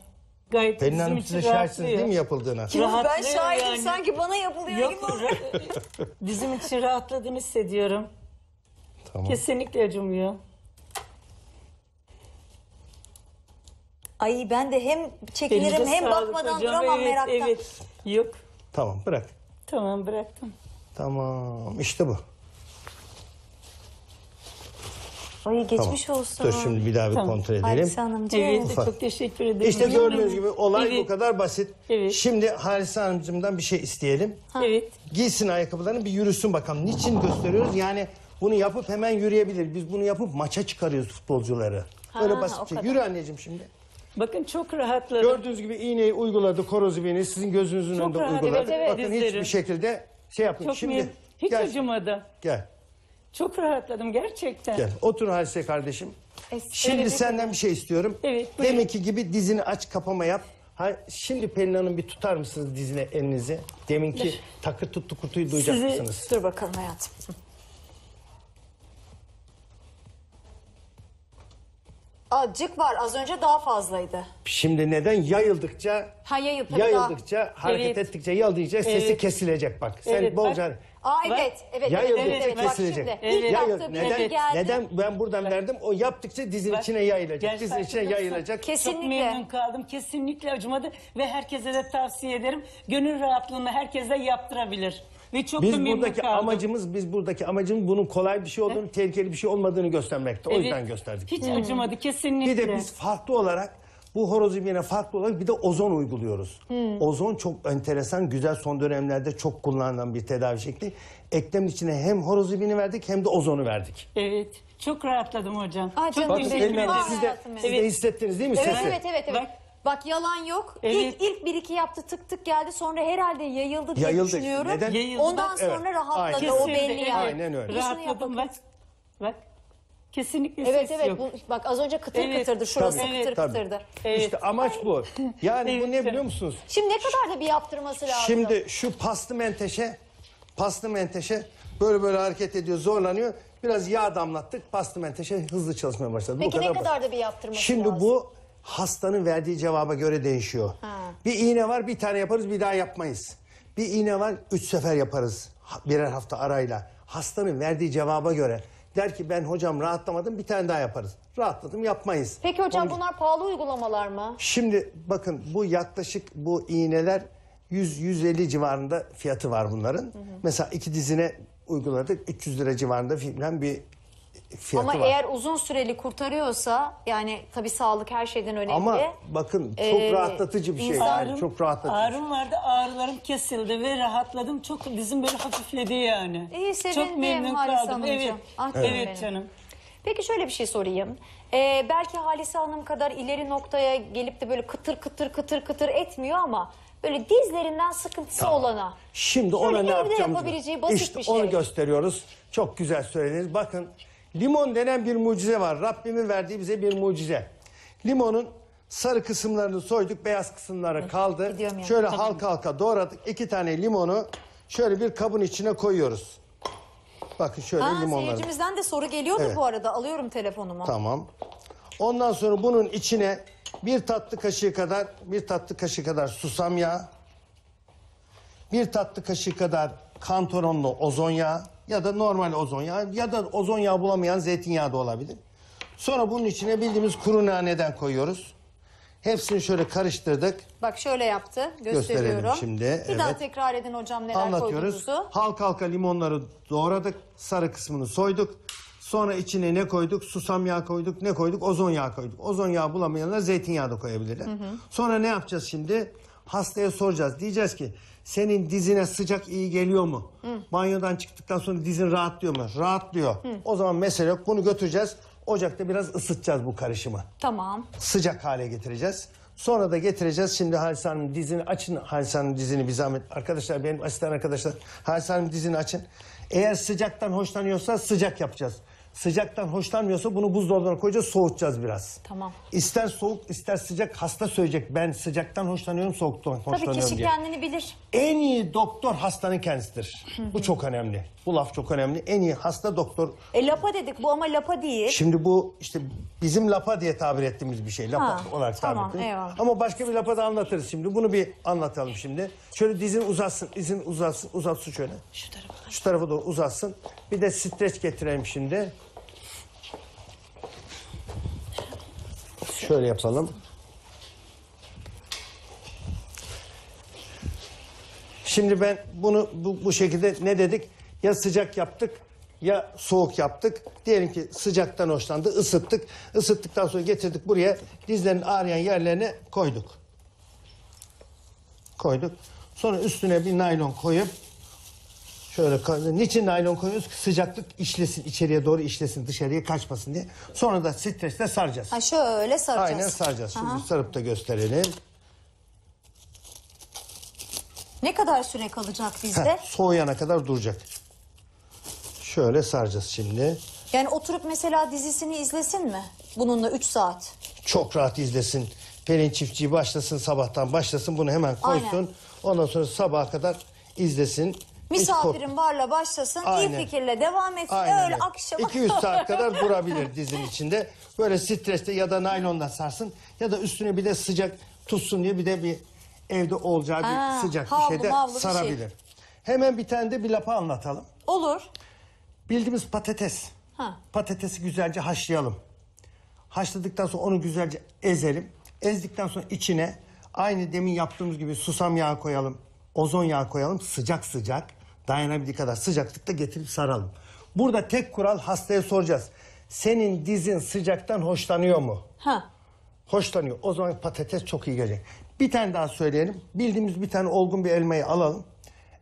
gayet Pelin Hanım için size şahitsiz değil mi yapıldığına? Kim? ben Rahatlıyor şahidim yani. sanki bana yapılıyor gibi. Yok ra- bizim için rahatladığını hissediyorum. Tamam. Kesinlikle acımıyor. Ay ben de hem çekilirim hem bakmadan hocam. duramam evet, meraktan. Evet. Yok. Tamam bırak. Tamam bıraktım. Tamam işte bu. Ay geçmiş olsun. Dur şimdi bir daha bir Tamam. kontrol edelim. Hadise Hanımcığım. Evet çok teşekkür ederim. İşte gördüğünüz gibi olay Evet. bu kadar basit. Evet. Şimdi Harise Hanımcığımdan bir şey isteyelim. Evet. Giysin ayakkabılarını bir yürüsün bakalım. Niçin gösteriyoruz? Yani bunu yapıp hemen yürüyebilir. Biz bunu yapıp maça çıkarıyoruz futbolcuları. Öyle basit şey. Yürü anneciğim şimdi. Bakın çok rahatladım. Gördüğünüz gibi iğneyi uyguladı korozibini sizin gözünüzün Çok önünde rahat, uyguladı. evet, evet, Bakın hiçbir dizlerim. şekilde şey yapın. çok şimdi Şimdi hiç gel, acımadı. gel. Çok rahatladım gerçekten. Gel otur Halise kardeşim. Es Şimdi evet, senden bir şey istiyorum. Evet. Buyurun. Deminki gibi dizini aç kapama yap. Ha, şimdi Pelin Hanım bir tutar mısınız dizine elinizi? Deminki dur. takır tuttu kutuyu duyacak Sizi, mısınız? Dur bakalım hayatım. Azıcık var. Az önce daha fazlaydı. Şimdi neden? Yayıldıkça ha, yayıl, yayıldıkça, daha... hareket evet. ettikçe yayıldıkça sesi evet. kesilecek bak. Sen evet, bolca... Bak. Aa evet, evet. Ya yayıldı, evet, evet. kesilecek. Evet. ilk Yayıl- bir neden, geldi. neden ben buradan verdim? O yaptıkça dizin Bak, içine yayılacak. Dizin içine yayılacak. Kesinlikle. Çok memnun kaldım. Kesinlikle acımadı ve herkese de tavsiye ederim. Gönül rahatlığını herkese yaptırabilir. Ve çok Biz buradaki kaldım. amacımız biz buradaki amacımız bunun kolay bir şey olduğunu, tehlikeli bir şey olmadığını göstermekti. O Evet. yüzden gösterdik. Hiç hmm. acımadı kesinlikle. Bir de biz farklı olarak bu horozum yine farklı olarak bir de ozon uyguluyoruz. Hmm. Ozon çok enteresan, güzel son dönemlerde çok kullanılan bir tedavi şekli. Eklem içine hem horozibini verdik hem de ozonu verdik. Evet. Çok rahatladım hocam. Aa, çok Bakın teşekkür ederim. Siz de, siz de hissettiniz değil mi evet. sesi? Evet, evet, evet. Bak, Bak yalan yok. Evet. İlk, ilk bir iki yaptı tık tık geldi sonra herhalde yayıldı diye Yayıldı. düşünüyorum. Neden? Yayıldı. Ondan sonra evet. rahatladı Aynen. o belli yani. Aynen öyle. Rahatladım bak. Bak. Kesinlikle Evet ses evet yok. bu, bak az önce kıtır Evet. kıtırdı şurası Tabii, kıtır tabii. kıtırdı. Evet. İşte amaç bu. Yani bu ne biliyor musunuz? Şimdi ne kadar da bir yaptırması lazım. Şimdi şu paslı menteşe, paslı menteşe böyle böyle hareket ediyor, zorlanıyor. Biraz yağ damlattık, paslı menteşe hızlı çalışmaya başladı. Bu Peki ne kadar da bir yaptırması Şimdi lazım? bu hastanın verdiği cevaba göre değişiyor. Bir iğne var bir tane yaparız bir daha yapmayız. Bir iğne var üç sefer yaparız birer hafta arayla. Hastanın verdiği cevaba göre. Der ki ben hocam rahatlamadım bir tane daha yaparız. Rahatladım yapmayız. Peki hocam Onun... bunlar pahalı uygulamalar mı? Şimdi bakın bu yaklaşık bu iğneler 100-150 civarında fiyatı var bunların. Hı hı. Mesela iki dizine uyguladık 300 lira civarında filan bir fiyatı Ama var. eğer uzun süreli kurtarıyorsa yani tabii sağlık her şeyden önemli. Ama bakın çok Ee, rahatlatıcı bir şey. insanın- Yani, çok rahatlatıcı. Ağrım vardı ağrılarım kesildi ve rahatladım. Çok bizim böyle hafifledi yani. İyi, Çok memnun kaldım. Hanımcığım. Evet. Ah, canım evet canım. Peki şöyle bir şey sorayım. Ee, belki Halise Hanım kadar ileri noktaya gelip de böyle kıtır kıtır kıtır kıtır etmiyor ama böyle dizlerinden sıkıntısı olana. Şimdi ona ne evde yapabileceği basit işte bir şey. İşte onu gösteriyoruz. Çok güzel söylediniz. Bakın Limon denen bir mucize var. Rabbimin verdiği bize bir mucize. Limonun sarı kısımlarını soyduk, beyaz kısımları kaldı. yani. Şöyle Tabii. halka halka doğradık. İki tane limonu şöyle bir kabın içine koyuyoruz. Bakın şöyle Ha, limonları. seyircimizden de soru geliyordu Evet. bu arada. Alıyorum telefonumu. Tamam. Ondan sonra bunun içine bir tatlı kaşığı kadar bir tatlı kaşığı kadar susam yağı, bir tatlı kaşığı kadar kantononlu ozon yağı, ya da normal ozon yağı ya da ozon yağı bulamayan zeytinyağı da olabilir. Sonra bunun içine bildiğimiz kuru naneden koyuyoruz. Hepsini şöyle karıştırdık. Bak şöyle yaptı. Gösteriyorum. Gösterelim şimdi. Bir evet. daha tekrar edin hocam neler Anlatıyoruz. koyduğunuzu. Halka halka limonları doğradık. Sarı kısmını soyduk. Sonra içine ne koyduk? Susam yağı koyduk. Ne koyduk? Ozon yağı koyduk. Ozon yağı bulamayanlar zeytinyağı da koyabilirler. Hı hı. Sonra ne yapacağız şimdi? Hastaya soracağız. Diyeceğiz ki senin dizine sıcak iyi geliyor mu? Banyodan çıktıktan sonra dizin rahatlıyor mu? Rahatlıyor. O zaman mesele yok. Bunu götüreceğiz. Ocakta biraz ısıtacağız bu karışımı. Tamam. Sıcak hale getireceğiz. Sonra da getireceğiz. Şimdi Halis Hanım'ın dizini açın. Halis Hanım'ın dizini bir zahmet. Arkadaşlar benim asistan arkadaşlar. Halis Hanım'ın dizini açın. Eğer sıcaktan hoşlanıyorsa sıcak yapacağız. Sıcaktan hoşlanmıyorsa bunu buzdolabına koyacağız, soğutacağız biraz. Tamam. İster soğuk, ister sıcak hasta söyleyecek. Ben sıcaktan hoşlanıyorum, soğuktan hoşlanıyorum Tabii kişi kendini bilir. En iyi doktor hastanın kendisidir. bu çok önemli. Bu laf çok önemli. En iyi hasta doktor. E lapa dedik bu ama lapa değil. Şimdi bu işte bizim lapa diye tabir ettiğimiz bir şey. Lapa Ha, olarak tamam, tabir ettiğimiz. Ama başka bir lapa da anlatırız şimdi. Bunu bir anlatalım şimdi. Şöyle dizin uzatsın, izin uzatsın, uzatsın şöyle. Şu tarafa. Şu tarafı doğru uzatsın. Bir de streç getirelim şimdi. Şöyle yapalım. Şimdi ben bunu bu, bu şekilde ne dedik? Ya sıcak yaptık ya soğuk yaptık. Diyelim ki sıcaktan hoşlandı, ısıttık. Isıttıktan sonra getirdik buraya. Dizlerin ağrıyan yerlerine koyduk. Koyduk. Sonra üstüne bir naylon koyup Şöyle niçin naylon koyuyoruz ki sıcaklık işlesin içeriye doğru işlesin dışarıya kaçmasın diye. Sonra da streçle saracağız. Ha şöyle saracağız. Aynen saracağız. Şimdi Aha. sarıp da gösterelim. Ne kadar süre kalacak bizde? Ha, soğuyana kadar duracak. Şöyle saracağız şimdi. Yani oturup mesela dizisini izlesin mi? Bununla üç saat. Çok rahat izlesin. Pelin çiftçiyi başlasın sabahtan başlasın bunu hemen koysun. Aynen. Ondan sonra sabaha kadar izlesin. Misafirin varla başlasın, Aynen. iyi fikirle devam etsin. Aynen Öyle öyle. akşama. 200 saat kadar durabilir dizin içinde. Böyle streste ya da naylonla sarsın ya da üstüne bir de sıcak tutsun diye bir de bir evde olacağı Ha, bir sıcak havlu bir şey mavlu bir şey. sarabilir. Hemen bir tane de bir lapa anlatalım. Olur. Bildiğimiz patates. Ha. Patatesi güzelce haşlayalım. Haşladıktan sonra onu güzelce ezelim. Ezdikten sonra içine aynı demin yaptığımız gibi susam yağı koyalım. Ozon yağı koyalım sıcak sıcak. Dayanabildiği kadar sıcaklıkta getirip saralım. Burada tek kural hastaya soracağız. Senin dizin sıcaktan hoşlanıyor mu? Ha. Hoşlanıyor. O zaman patates çok iyi gelecek. Bir tane daha söyleyelim. Bildiğimiz bir tane olgun bir elmayı alalım.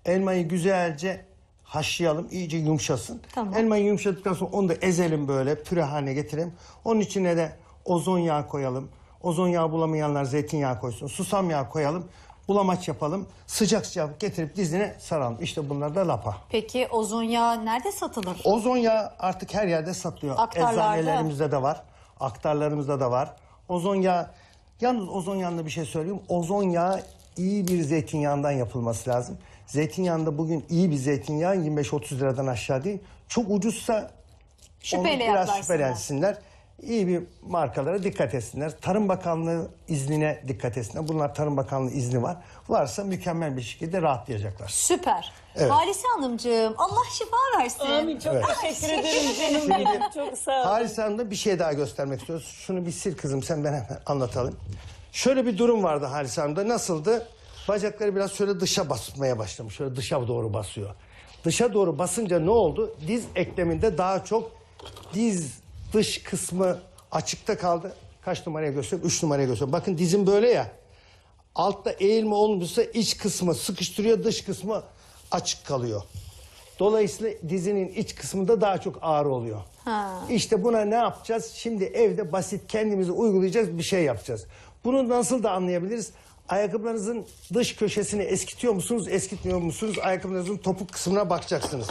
Elmayı güzelce haşlayalım. iyice yumuşasın. Tamam. Elmayı yumuşadıktan sonra onu da ezelim böyle püre haline getirelim. Onun içine de ozon yağı koyalım. Ozon yağı bulamayanlar zeytinyağı koysun. Susam yağı koyalım bulamaç yapalım. Sıcak sıcak getirip dizine saralım. İşte bunlar da lapa. Peki ozon yağı nerede satılır? Ozon yağı artık her yerde satılıyor. Aktarlarda. Eczanelerimizde de var. Aktarlarımızda da var. Ozon yağı yalnız ozon yağında bir şey söyleyeyim. Ozon yağı iyi bir zeytinyağından yapılması lazım. Zeytinyağında bugün iyi bir zeytinyağı 25-30 liradan aşağı değil. Çok ucuzsa Şüpheyle onu biraz yaklaşsınlar. şüphelensinler iyi bir markalara dikkat etsinler. Tarım Bakanlığı iznine dikkat etsinler. Bunlar Tarım Bakanlığı izni var. Varsa mükemmel bir şekilde rahatlayacaklar. Süper. Evet. Halise Hanımcığım Allah şifa versin. Amin çok Evet. teşekkür ederim canım benim. Çok sağ ol. Halise Hanım'da bir şey daha göstermek istiyoruz. Şunu bir sil kızım sen ben hemen anlatalım. Şöyle bir durum vardı Halise Hanım'da. Nasıldı? Bacakları biraz şöyle dışa basmaya başlamış. Şöyle dışa doğru basıyor. Dışa doğru basınca ne oldu? Diz ekleminde daha çok diz dış kısmı açıkta kaldı. Kaç numaraya göster? Üç numaraya göster. Bakın dizim böyle ya. Altta eğilme olmuşsa iç kısmı sıkıştırıyor, dış kısmı açık kalıyor. Dolayısıyla dizinin iç kısmında daha çok ağır oluyor. Ha. İşte buna ne yapacağız? Şimdi evde basit kendimizi uygulayacağız bir şey yapacağız. Bunu nasıl da anlayabiliriz? Ayakkabılarınızın dış köşesini eskitiyor musunuz, eskitmiyor musunuz? Ayakkabılarınızın topuk kısmına bakacaksınız.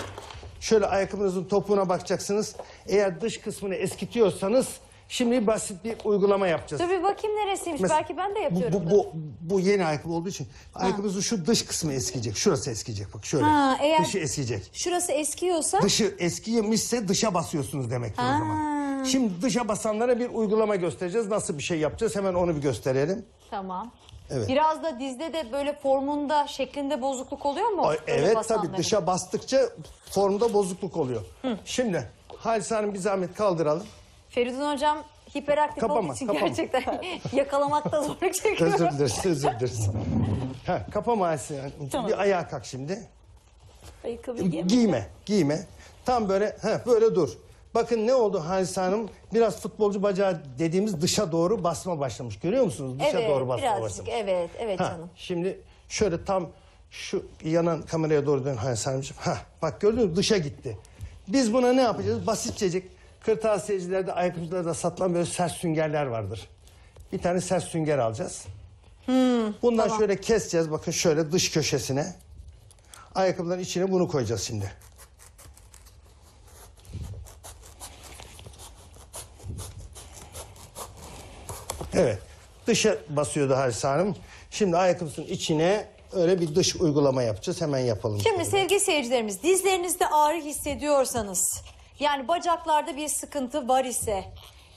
Şöyle ayakkabınızın topuğuna bakacaksınız. Eğer dış kısmını eskitiyorsanız şimdi basit bir uygulama yapacağız. Dur bir bakayım neresiymiş. Mes- Belki ben de yapıyorum. bu, bu, bu yeni ayakkabı olduğu için ayakkabınızın şu dış kısmı eskiyecek. Şurası eskiyecek bak şöyle. Ha, eğer- Dışı eskiyecek. Şurası eskiyorsa Dışı eskiyemişse dışa basıyorsunuz demektir o zaman. Şimdi dışa basanlara bir uygulama göstereceğiz. Nasıl bir şey yapacağız hemen onu bir gösterelim. tamam. Evet. Biraz da dizde de böyle formunda, şeklinde bozukluk oluyor mu? Ay, evet tabii dışa bastıkça formda bozukluk oluyor. Şimdi Halis Hanım bir zahmet kaldıralım. Feridun hocam hiperaktif Kapama, olduğu için kapama. gerçekten yakalamakta zorluk çekiyor. Özür dileriz, özür dileriz. Ha, kapama Halis Hanım. Tamam. Bir ayağa kalk şimdi. Ayakkabı giyeyim. Giyme, giyme. Tam böyle, ha, böyle dur. Bakın ne oldu Halis Hanım? Biraz futbolcu bacağı dediğimiz dışa doğru basma başlamış. Görüyor musunuz? Dışa evet, doğru basma birazcık, başlamış. Evet, evet ha, canım. Şimdi şöyle tam şu yanan kameraya doğru dön Halis Hanımcığım. Ha, bak gördünüz dışa gitti. Biz buna ne yapacağız? Basitçecik kırtasiyecilerde, ayakkabıcılarda satılan böyle sert süngerler vardır. Bir tane sert sünger alacağız. Hmm, Bundan tamam. şöyle keseceğiz. Bakın şöyle dış köşesine. Ayakkabıların içine bunu koyacağız şimdi. Evet. Dışa basıyordu Halise Hanım. Şimdi ayakkabısının içine öyle bir dış uygulama yapacağız. Hemen yapalım. Şimdi şöyle. sevgili seyircilerimiz dizlerinizde ağrı hissediyorsanız yani bacaklarda bir sıkıntı var ise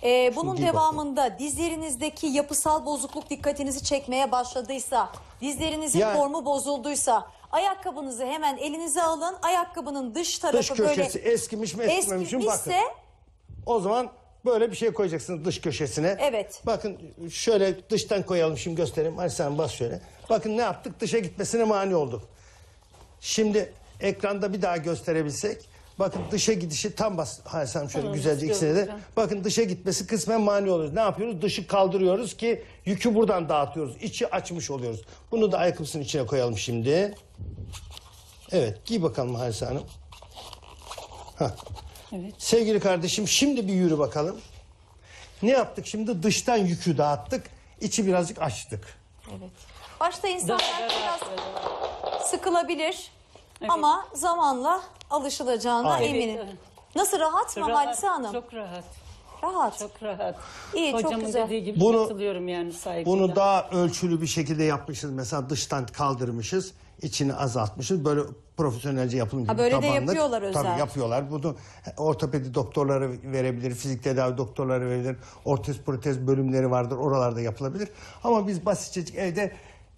e, bunun Şimdi devamında dizlerinizdeki yapısal bozukluk dikkatinizi çekmeye başladıysa dizlerinizin Yani- formu bozulduysa ayakkabınızı hemen elinize alın ayakkabının dış tarafı Dış böyle köşesi eskimiş mi eskimemiş mi bakın. eskimişse O zaman Böyle bir şey koyacaksınız dış köşesine. Evet. Bakın şöyle dıştan koyalım şimdi göstereyim. Hadi sen bas şöyle. Bakın ne yaptık dışa gitmesine mani olduk. Şimdi ekranda bir daha gösterebilsek. Bakın dışa gidişi tam bas. Hayır sen şöyle tamam, güzelce ikisine de. Bakın dışa gitmesi kısmen mani oluyoruz. Ne yapıyoruz? Dışı kaldırıyoruz ki yükü buradan dağıtıyoruz. İçi açmış oluyoruz. Bunu da ayakkabısının içine koyalım şimdi. Evet giy bakalım Halise Hanım. Hah. Evet. Sevgili kardeşim şimdi bir yürü bakalım. Ne yaptık şimdi? Dıştan yükü dağıttık. içi birazcık açtık. Evet. Başta insanlar biraz sıkılabilir Evet. ama zamanla alışılacağına Aynen. eminim. Evet, Nasıl rahat mı Halise Hanım? Çok rahat. Rahat. Çok rahat. İyi, çok güzel. dediği gibi Bunu- katılıyorum yani saygıyla. Bunu daha ölçülü bir şekilde yapmışız. Mesela dıştan kaldırmışız içini azaltmışız. Böyle profesyonelce yapılmış. Ha böyle de yapıyorlar özel. Tabii yapıyorlar. Bunu ortopedi doktorları verebilir, fizik tedavi doktorları verebilir. Ortez protez bölümleri vardır. Oralarda yapılabilir. Ama biz basitçe evde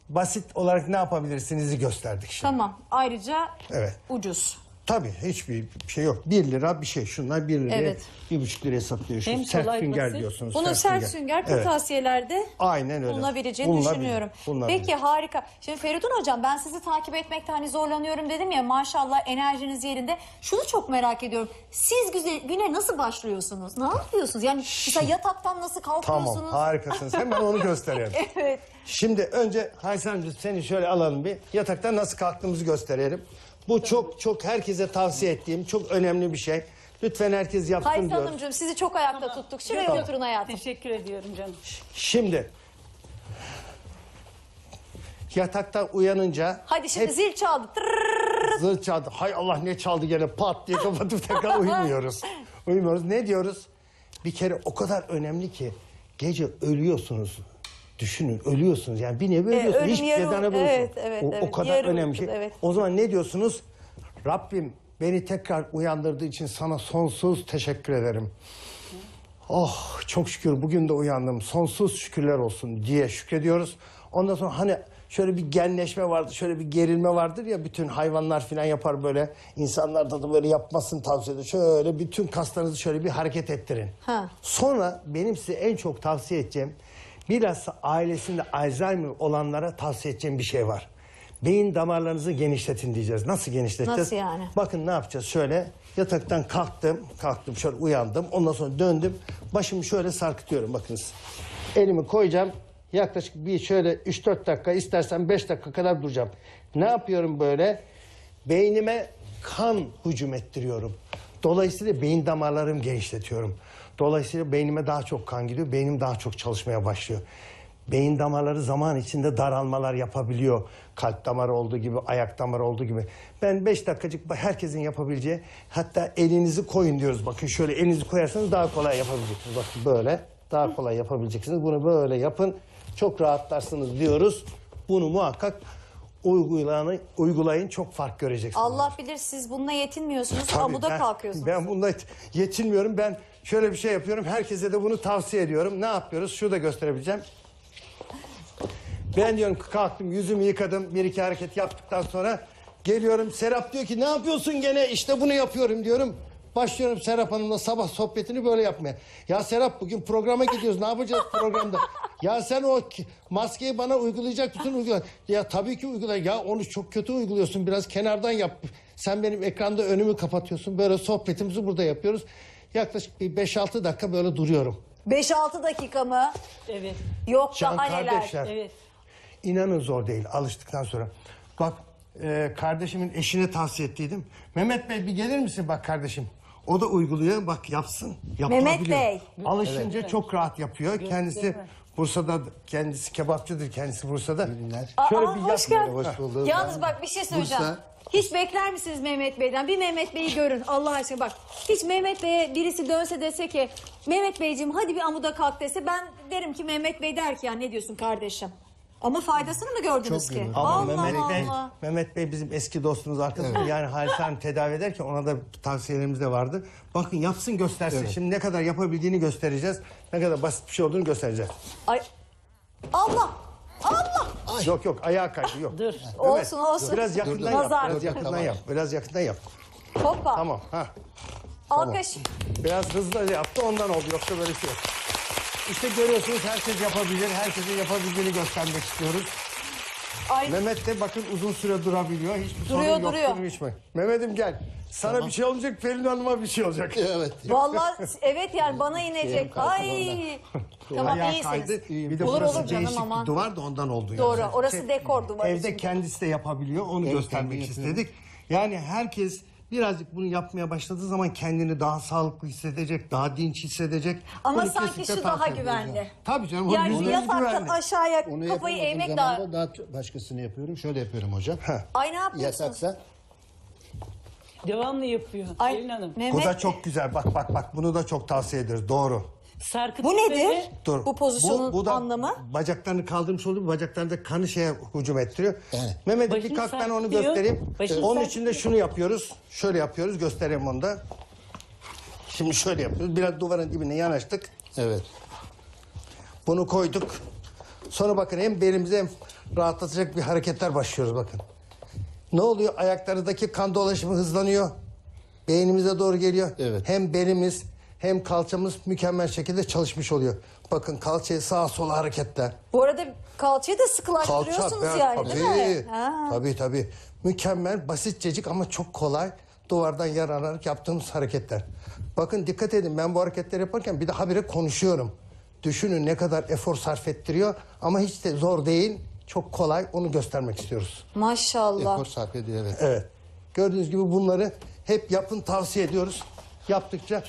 basit olarak ne yapabilirsinizi gösterdik şimdi. Tamam. Ayrıca evet. ucuz. Tabii hiçbir şey yok. Bir lira bir şey. Şunlar bir lira, Evet. bir buçuk lira hesaplıyor. Hem sert sünger basit. diyorsunuz. Bunu sert sünger Evet. kırtasiyelerde Aynen öyle. bulunabileceğini Bulunabilir, düşünüyorum. bulunabilir. Peki harika. Şimdi Feridun Hocam ben sizi takip etmekte hani zorlanıyorum dedim ya maşallah enerjiniz yerinde. Şunu çok merak ediyorum. Siz güzel, güne nasıl başlıyorsunuz? Ne yapıyorsunuz? Yani mesela yataktan nasıl kalkıyorsunuz? Tamam harikasınız. Hemen onu gösterelim. Evet. Şimdi önce Haysar'cığım seni şöyle alalım bir. Yataktan nasıl kalktığımızı gösterelim. Bu çok çok herkese tavsiye ettiğim çok önemli bir şey. Lütfen herkes yapsın Hayfi diyorum. Hanımcığım sizi çok ayakta tuttuk. Şuraya Yok, oturun hayatım. Teşekkür ediyorum canım. Şimdi yatakta uyanınca Hadi şimdi Hep- zil çaldı. Zil çaldı. Hay Allah ne çaldı gene pat diye kapatıp tekrar uyumuyoruz. Uyumuyoruz. Ne diyoruz? Bir kere o kadar önemli ki gece ölüyorsunuz düşünün ölüyorsunuz yani bir nevi e, ölüyorsunuz. ölüm Hiçbir yeri- evet, evet, o, o kadar Yeri önemli şey. evet. O zaman ne diyorsunuz? Rabbim beni tekrar uyandırdığı için sana sonsuz teşekkür ederim. Oh çok şükür bugün de uyandım. Sonsuz şükürler olsun diye şükrediyoruz. Ondan sonra hani şöyle bir genleşme vardı, şöyle bir gerilme vardır ya bütün hayvanlar falan yapar böyle. İnsanlarda da böyle yapmasın tavsiye ediyor. Şöyle bütün kaslarınızı şöyle bir hareket ettirin. Ha. Sonra benim size en çok tavsiye edeceğim Bilhassa ailesinde Alzheimer olanlara tavsiye edeceğim bir şey var. Beyin damarlarınızı genişletin diyeceğiz. Nasıl genişleteceğiz? Nasıl yani? Bakın ne yapacağız? Şöyle yataktan kalktım, kalktım şöyle uyandım. Ondan sonra döndüm. Başımı şöyle sarkıtıyorum bakınız. Elimi koyacağım. Yaklaşık bir şöyle 3-4 dakika istersen 5 dakika kadar duracağım. Ne yapıyorum böyle? Beynime kan hücum ettiriyorum. Dolayısıyla beyin damarlarımı genişletiyorum. Dolayısıyla beynime daha çok kan gidiyor. Beynim daha çok çalışmaya başlıyor. Beyin damarları zaman içinde daralmalar yapabiliyor. Kalp damarı olduğu gibi, ayak damarı olduğu gibi. Ben beş dakikacık herkesin yapabileceği, hatta elinizi koyun diyoruz. Bakın şöyle elinizi koyarsanız daha kolay yapabileceksiniz. Bakın böyle daha kolay yapabileceksiniz. Bunu böyle yapın. Çok rahatlarsınız diyoruz. Bunu muhakkak uygulayın, uygulayın çok fark göreceksiniz. Allah bilir siz bununla yetinmiyorsunuz, Tabii amuda ben, kalkıyorsunuz. Ben bununla yetinmiyorum. Ben şöyle bir şey yapıyorum. Herkese de bunu tavsiye ediyorum. Ne yapıyoruz? Şunu da gösterebileceğim. Ben diyorum kalktım, yüzümü yıkadım. Bir iki hareket yaptıktan sonra geliyorum. Serap diyor ki ne yapıyorsun gene? İşte bunu yapıyorum diyorum. Başlıyorum Serap Hanım'la sabah sohbetini böyle yapmaya. Ya Serap bugün programa gidiyoruz. Ne yapacağız programda? Ya sen o maskeyi bana uygulayacak bütün uygula. Ya tabii ki uygula. Ya onu çok kötü uyguluyorsun. Biraz kenardan yap. Sen benim ekranda önümü kapatıyorsun. Böyle sohbetimizi burada yapıyoruz. Yaklaşık bir 5-6 dakika böyle duruyorum. 5-6 dakika mı? Evet. Yok Can daha neler. kardeşler. Evet. İnanın zor değil alıştıktan sonra. Bak e, kardeşimin eşine tavsiye ettiydim. Mehmet Bey bir gelir misin bak kardeşim? O da uyguluyor bak yapsın. Mehmet Bey. Alışınca çok rahat yapıyor. Kendisi Bursa'da kendisi kebapçıdır kendisi Bursa'da. Şöyle Aa, bir hoş yap. geldin. Hoş bulduk. Yalnız bak bir şey söyleyeceğim. Bursa. Hiç bekler misiniz Mehmet Bey'den? Bir Mehmet Bey'i görün Allah aşkına bak. Hiç Mehmet Bey'e birisi dönse dese ki Mehmet Beyciğim hadi bir amuda kalk dese ben derim ki Mehmet Bey der ki ya ne diyorsun kardeşim? Ama faydasını mı gördünüz Çok ki? iyi. Ama Allah Mehmet Bey, Mehmet Bey bizim eski dostumuz arkadaşımız. Yani Halisa'nın tedavi ederken ona da tavsiyelerimiz de vardı. Bakın yapsın göstersin. Şimdi ne kadar yapabildiğini göstereceğiz. Ne kadar basit bir şey olduğunu göstereceğiz. Ay. Allah. Allah. Yok yok ayağa kaydı yok. Dur. Olsun, olsun. Biraz yakından yap. Biraz yakından yap. Biraz yakından yap. Hoppa. Tamam. Ha. Alkış. Biraz hızlı yaptı ondan oldu. Yoksa böyle bir şey yok. İşte görüyorsunuz herkes yapabilir. Herkesin yapabildiğini göstermek istiyoruz. Ay. Mehmet de bakın uzun süre durabiliyor. Hiçbir duruyor, sorun yok. Duruyor duruyor. Mehmet'im gel. Sana tamam. bir şey olacak. Pelin Hanım'a bir şey olacak. Evet. Vallahi evet yani bana şey inecek. Ay. tamam Ayağı iyisiniz. İyiyim. Bir de olur, burası olur, değişik canım, aman. duvar da ondan oldu. Doğru yani. orası şey, dekor duvarı. Evde şimdi. kendisi de yapabiliyor onu evet, göstermek istedik. Yani herkes Birazcık bunu yapmaya başladığı zaman kendini daha sağlıklı hissedecek, daha dinç hissedecek. Ama Bunu sanki şu daha tavsiye ederim. güvenli. Tabii canım. o Yani yüzde aşağıya Onu kafayı eğmek daha... zaman da daha t- başkasını yapıyorum. Şöyle yapıyorum hocam. Ay ne yapıyorsunuz? Yataksa Devamlı yapıyor Ay, Pelin Hanım. Mehmet, Bu da çok güzel. Bak bak bak bunu da çok tavsiye ederiz. Doğru. Sarkıtı Bu nedir? Dur. Bu pozisyonun da anlamı? Bacaklarını kaldırmış olduğu bacaklarında kanı şeye hücum ettiriyor. Evet. Mehmet'im bir kalk ben onu göstereyim. Başını Onun için de şunu yapıyoruz. Şöyle yapıyoruz göstereyim onu da. Şimdi şöyle yapıyoruz. Biraz duvarın dibine yanaştık. Evet. Bunu koyduk. Sonra bakın hem belimize hem rahatlatacak bir hareketler başlıyoruz bakın. Ne oluyor? Ayaklarındaki kan dolaşımı hızlanıyor. Beynimize doğru geliyor. Evet. Hem belimiz hem kalçamız mükemmel şekilde çalışmış oluyor. Bakın kalçayı sağa sola hareketle. Bu arada kalçayı da sıkılaştırıyorsunuz Kalça, yani tabii, değil mi? Tabii tabii. Mükemmel, basit,cecik ama çok kolay duvardan yararlanarak yaptığımız hareketler. Bakın dikkat edin ben bu hareketleri yaparken bir de habire konuşuyorum. Düşünün ne kadar efor sarf ettiriyor ama hiç de zor değil. Çok kolay onu göstermek istiyoruz. Maşallah. Efor sarf ediyor evet. Evet. Gördüğünüz gibi bunları hep yapın tavsiye ediyoruz. Yaptıkça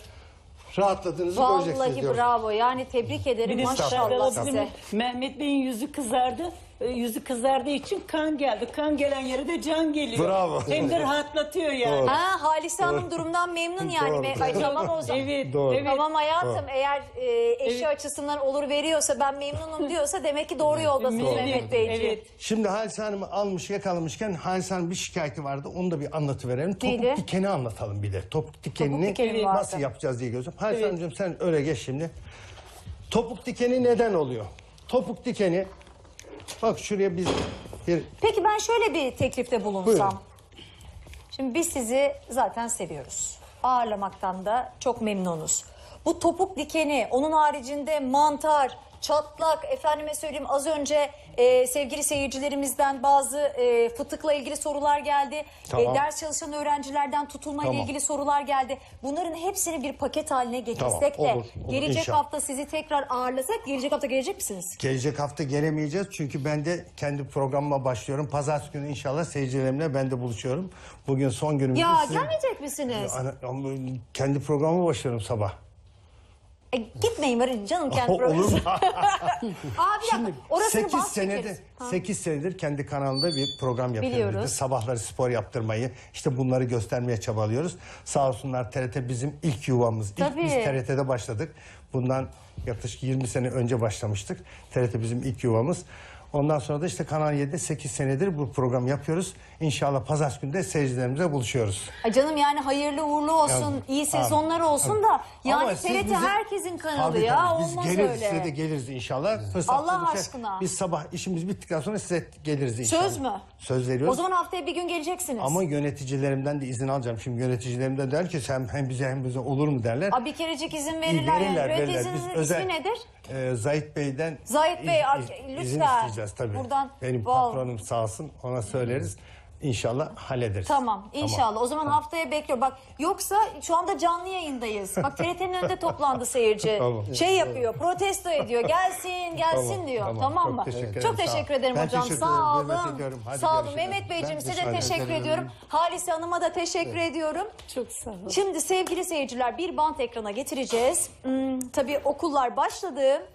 rahatladığınızı Vallahi göreceksiniz diyorum. bravo yani tebrik ederim Bir maşallah size. Mehmet Bey'in yüzü kızardı. E, yüzü kızardığı için kan geldi. Kan gelen yere de can geliyor. Bravo. Hem de rahatlatıyor yani. Doğru. Ha Halise Hanım durumdan memnun yani. Doğru. Ay, tamam o zaman. Evet, Doğru. evet. Tamam hayatım eğer e, eşi Evet. açısından olur veriyorsa ben memnunum diyorsa demek ki doğru yoldasınız Doğru. Mehmet Beyciğim. Evet. Şimdi Halis Hanım almış yakalamışken Halis Hanım bir şikayeti vardı. Onu da bir anlatıverelim. Topuk Neydi? dikeni anlatalım bir de. Topuk dikenini dikeni vardı. nasıl yapacağız diye gözüm. Halis Hanımcığım sen öyle geç şimdi. Topuk dikeni neden oluyor? Topuk dikeni Bak şuraya biz Peki ben şöyle bir teklifte bulunsam. Buyurun. Şimdi biz sizi zaten seviyoruz. Ağırlamaktan da çok memnunuz. Bu topuk dikeni, onun haricinde mantar, çatlak, efendime söyleyeyim az önce e, sevgili seyircilerimizden bazı e, fıtıkla ilgili sorular geldi. E, tamam. E, ders çalışan öğrencilerden tutulma ile tamam. ilgili sorular geldi. Bunların hepsini bir paket haline getirsek tamam, de olur, gelecek inşallah. hafta sizi tekrar ağırlasak gelecek hafta gelecek misiniz? Gelecek hafta gelemeyeceğiz çünkü ben de kendi programıma başlıyorum. Pazartesi günü inşallah seyircilerimle ben de buluşuyorum. Bugün son günümüz. Ya sizin... gelmeyecek misiniz? Ana, kendi programıma başlıyorum sabah. E, gitmeyin var canım kendi Olur mu? programınıza. Aa bir dakika. Orasını 8 bas senedir, çekeriz. 8 senedir kendi kanalında bir program yapıyoruz. Biliyoruz. Sabahları spor yaptırmayı, işte bunları göstermeye çabalıyoruz. Sağ olsunlar TRT bizim ilk yuvamız. İlk Tabii. biz TRT'de başladık. Bundan yaklaşık 20 sene önce başlamıştık. TRT bizim ilk yuvamız. Ondan sonra da işte Kanal 7'de 8 senedir bu programı yapıyoruz. İnşallah pazartesi günü de seyircilerimize buluşuyoruz. Ay canım yani hayırlı uğurlu olsun, Yani, iyi sezonlar olsun da yani Ama TRT herkesin kanalı Tabii ya tabii. Biz olmaz geliriz öyle. size de geliriz inşallah. Fırsat Allah aşkına. Biz sabah işimiz bittikten sonra size geliriz inşallah. Söz mü? Söz veriyoruz. O zaman haftaya bir gün geleceksiniz. Ama yöneticilerimden de izin alacağım. Şimdi yöneticilerimden der ki sen hem bize hem bize olur mu derler. Abi bir kerecik izin verirler. yani. Üret izniniz nedir? e, Zahit Bey'den Zahit Bey, iz- iz- lütfen. izin isteyeceğiz tabii. Buradan Benim patronum sağ olsun ona söyleriz. İnşallah hallederiz. Tamam inşallah. O zaman haftaya bekliyorum. Bak yoksa şu anda canlı yayındayız. Bak TRT'nin önünde toplandı seyirci. Tamam. Şey yapıyor, protesto ediyor. Gelsin, gelsin Tamam, diyor. Tamam, tamam. mı? Çok teşekkür ederim, sağ ol. ederim Ben hocam. teşekkür ederim, Sağ Mehmet olun. Ekrem. Hadi Sağ olun. Mehmet Beyciğim size de teşekkür teşekkür ederim. ediyorum. Halise Hanım'a da teşekkür ediyorum. Çok sağ olun. Şimdi sevgili seyirciler bir bant ekrana getireceğiz. Hmm, tabii okullar başladı.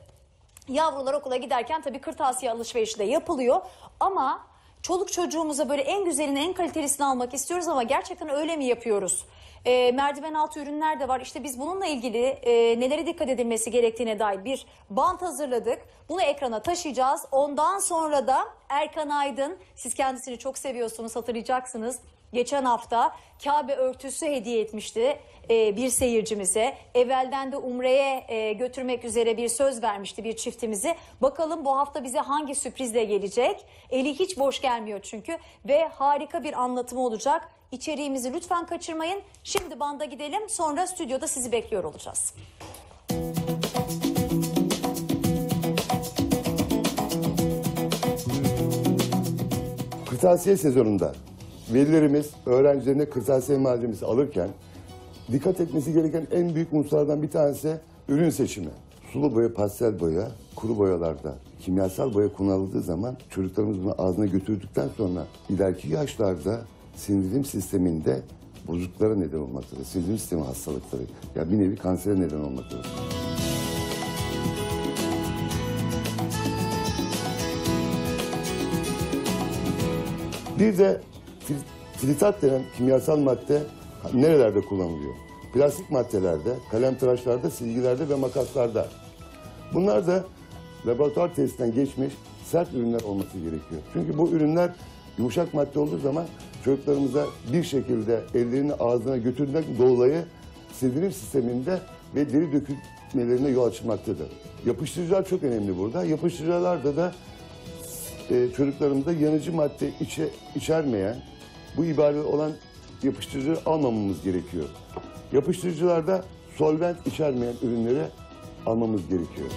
Yavrular okula giderken tabii kırtasiye alışverişi de yapılıyor. Ama çoluk çocuğumuza böyle en güzelini en kalitelisini almak istiyoruz ama gerçekten öyle mi yapıyoruz? E, merdiven altı ürünler de var. İşte biz bununla ilgili e, nelere dikkat edilmesi gerektiğine dair bir bant hazırladık. Bunu ekrana taşıyacağız. Ondan sonra da Erkan Aydın, siz kendisini çok seviyorsunuz hatırlayacaksınız. Geçen hafta Kabe örtüsü hediye etmişti. E, bir seyircimize. Evvelden de Umre'ye e, götürmek üzere bir söz vermişti bir çiftimizi. Bakalım bu hafta bize hangi sürprizle gelecek? Eli hiç boş gelmiyor çünkü ve harika bir anlatımı olacak. İçeriğimizi lütfen kaçırmayın. Şimdi banda gidelim sonra stüdyoda sizi bekliyor olacağız. Kırtasiye sezonunda verilerimiz öğrencilerine kırtasiye malzemesi alırken dikkat etmesi gereken en büyük unsurlardan bir tanesi ürün seçimi. Sulu boya, pastel boya, kuru boyalarda kimyasal boya kullanıldığı zaman çocuklarımız bunu ağzına götürdükten sonra ileriki yaşlarda sindirim sisteminde bozukluklara neden olmaktadır. Sindirim sistemi hastalıkları, yani bir nevi kansere neden olmaktadır. Bir de fil, filitat denen kimyasal madde nerelerde kullanılıyor? Plastik maddelerde, kalem tıraşlarda, silgilerde ve makaslarda. Bunlar da laboratuvar testinden geçmiş sert ürünler olması gerekiyor. Çünkü bu ürünler yumuşak madde olduğu zaman çocuklarımıza bir şekilde ellerini ağzına götürmek dolayı sindirim sisteminde ve deri dökülmelerine yol açmaktadır. Yapıştırıcılar çok önemli burada. Yapıştırıcılarda da e, çocuklarımızda yanıcı madde içe, içermeyen, bu ibare olan yapıştırıcı almamamız gerekiyor. Yapıştırıcılarda solvent içermeyen ürünleri almamız gerekiyor.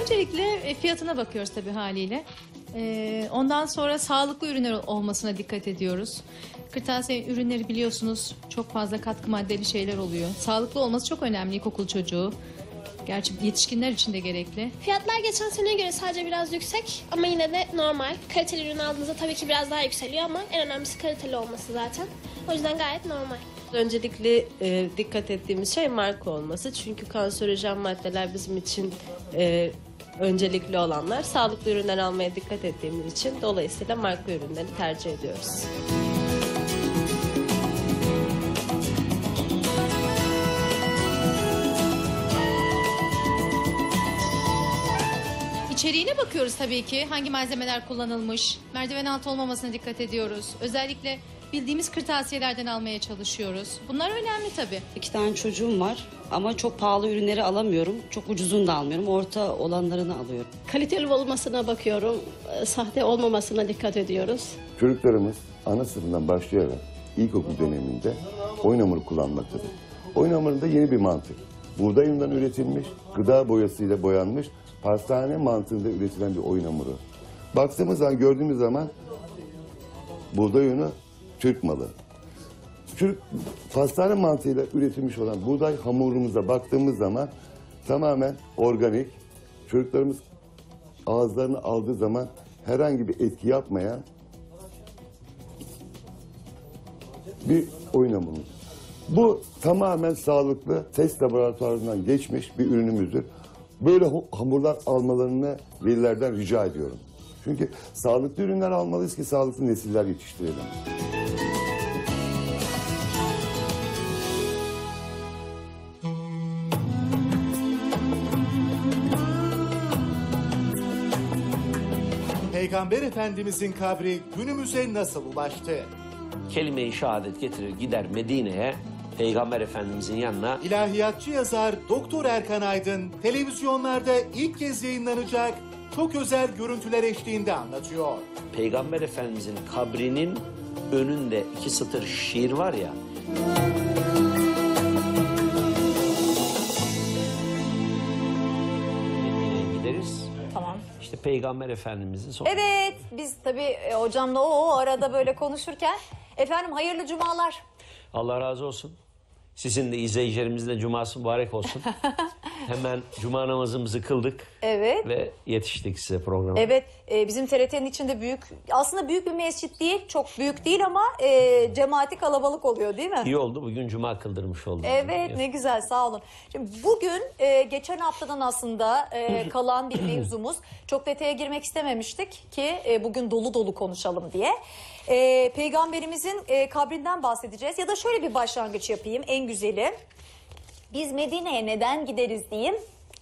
Öncelikle fiyatına bakıyoruz tabii haliyle. Ee, ondan sonra sağlıklı ürünler olmasına dikkat ediyoruz. Kırtasiye ürünleri biliyorsunuz çok fazla katkı maddeli şeyler oluyor. Sağlıklı olması çok önemli ilkokul çocuğu. Gerçi yetişkinler için de gerekli. Fiyatlar geçen seneye göre sadece biraz yüksek ama yine de normal. Kaliteli ürün aldığınızda tabii ki biraz daha yükseliyor ama en önemlisi kaliteli olması zaten. O yüzden gayet normal. Öncelikle e, dikkat ettiğimiz şey marka olması. Çünkü kanserojen maddeler bizim için e, öncelikli olanlar. Sağlıklı ürünler almaya dikkat ettiğimiz için dolayısıyla marka ürünleri tercih ediyoruz. İçeriğine bakıyoruz tabii ki. Hangi malzemeler kullanılmış? Merdiven altı olmamasına dikkat ediyoruz. Özellikle bildiğimiz kırtasiyelerden almaya çalışıyoruz. Bunlar önemli tabii. İki tane çocuğum var ama çok pahalı ürünleri alamıyorum. Çok ucuzunu da almıyorum. Orta olanlarını alıyorum. Kaliteli olmasına bakıyorum. Ee, sahte olmamasına dikkat ediyoruz. Çocuklarımız ana sınıfından başlayarak ilkokul döneminde oyun hamuru kullanmaktadır. Oyun hamurunda yeni bir mantık. Buğday unundan üretilmiş, gıda boyasıyla boyanmış, pastane mantığında üretilen bir oyun hamuru. Baktığımız zaman, gördüğümüz zaman buğday unu Türk malı. Türk pastane mantığıyla üretilmiş olan buğday hamurumuza baktığımız zaman tamamen organik. Çocuklarımız ağızlarını aldığı zaman herhangi bir etki yapmayan bir oyun Bu tamamen sağlıklı test laboratuvarından geçmiş bir ürünümüzdür. Böyle hamurlar almalarını velilerden rica ediyorum. Çünkü sağlıklı ürünler almalıyız ki sağlıklı nesiller yetiştirelim. Peygamber Efendimizin kabri günümüze nasıl ulaştı? Kelime-i şehadet getirir gider Medine'ye Peygamber Efendimizin yanına. İlahiyatçı yazar Doktor Erkan Aydın televizyonlarda ilk kez yayınlanacak çok özel görüntüler eşliğinde anlatıyor. Peygamber Efendimizin kabrinin önünde iki satır şiir var ya. Peygamber Efendimizin sonu. Evet biz tabii e, hocamla o arada böyle konuşurken efendim hayırlı cumalar. Allah razı olsun. Sizin de izleyicilerimizin de cuması mübarek olsun. Hemen cuma namazımızı kıldık Evet. ve yetiştik size programa. Evet, e, bizim TRT'nin içinde büyük, aslında büyük bir mescit değil, çok büyük değil ama e, cemaati kalabalık oluyor değil mi? İyi oldu bugün cuma kıldırmış olduk. Evet, ne güzel, sağ olun. Şimdi bugün e, geçen haftadan aslında e, kalan bir mevzumuz, çok detaya girmek istememiştik ki e, bugün dolu dolu konuşalım diye e, peygamberimizin e, kabrinden bahsedeceğiz. Ya da şöyle bir başlangıç yapayım en güzeli. Biz Medine'ye neden gideriz diyeyim.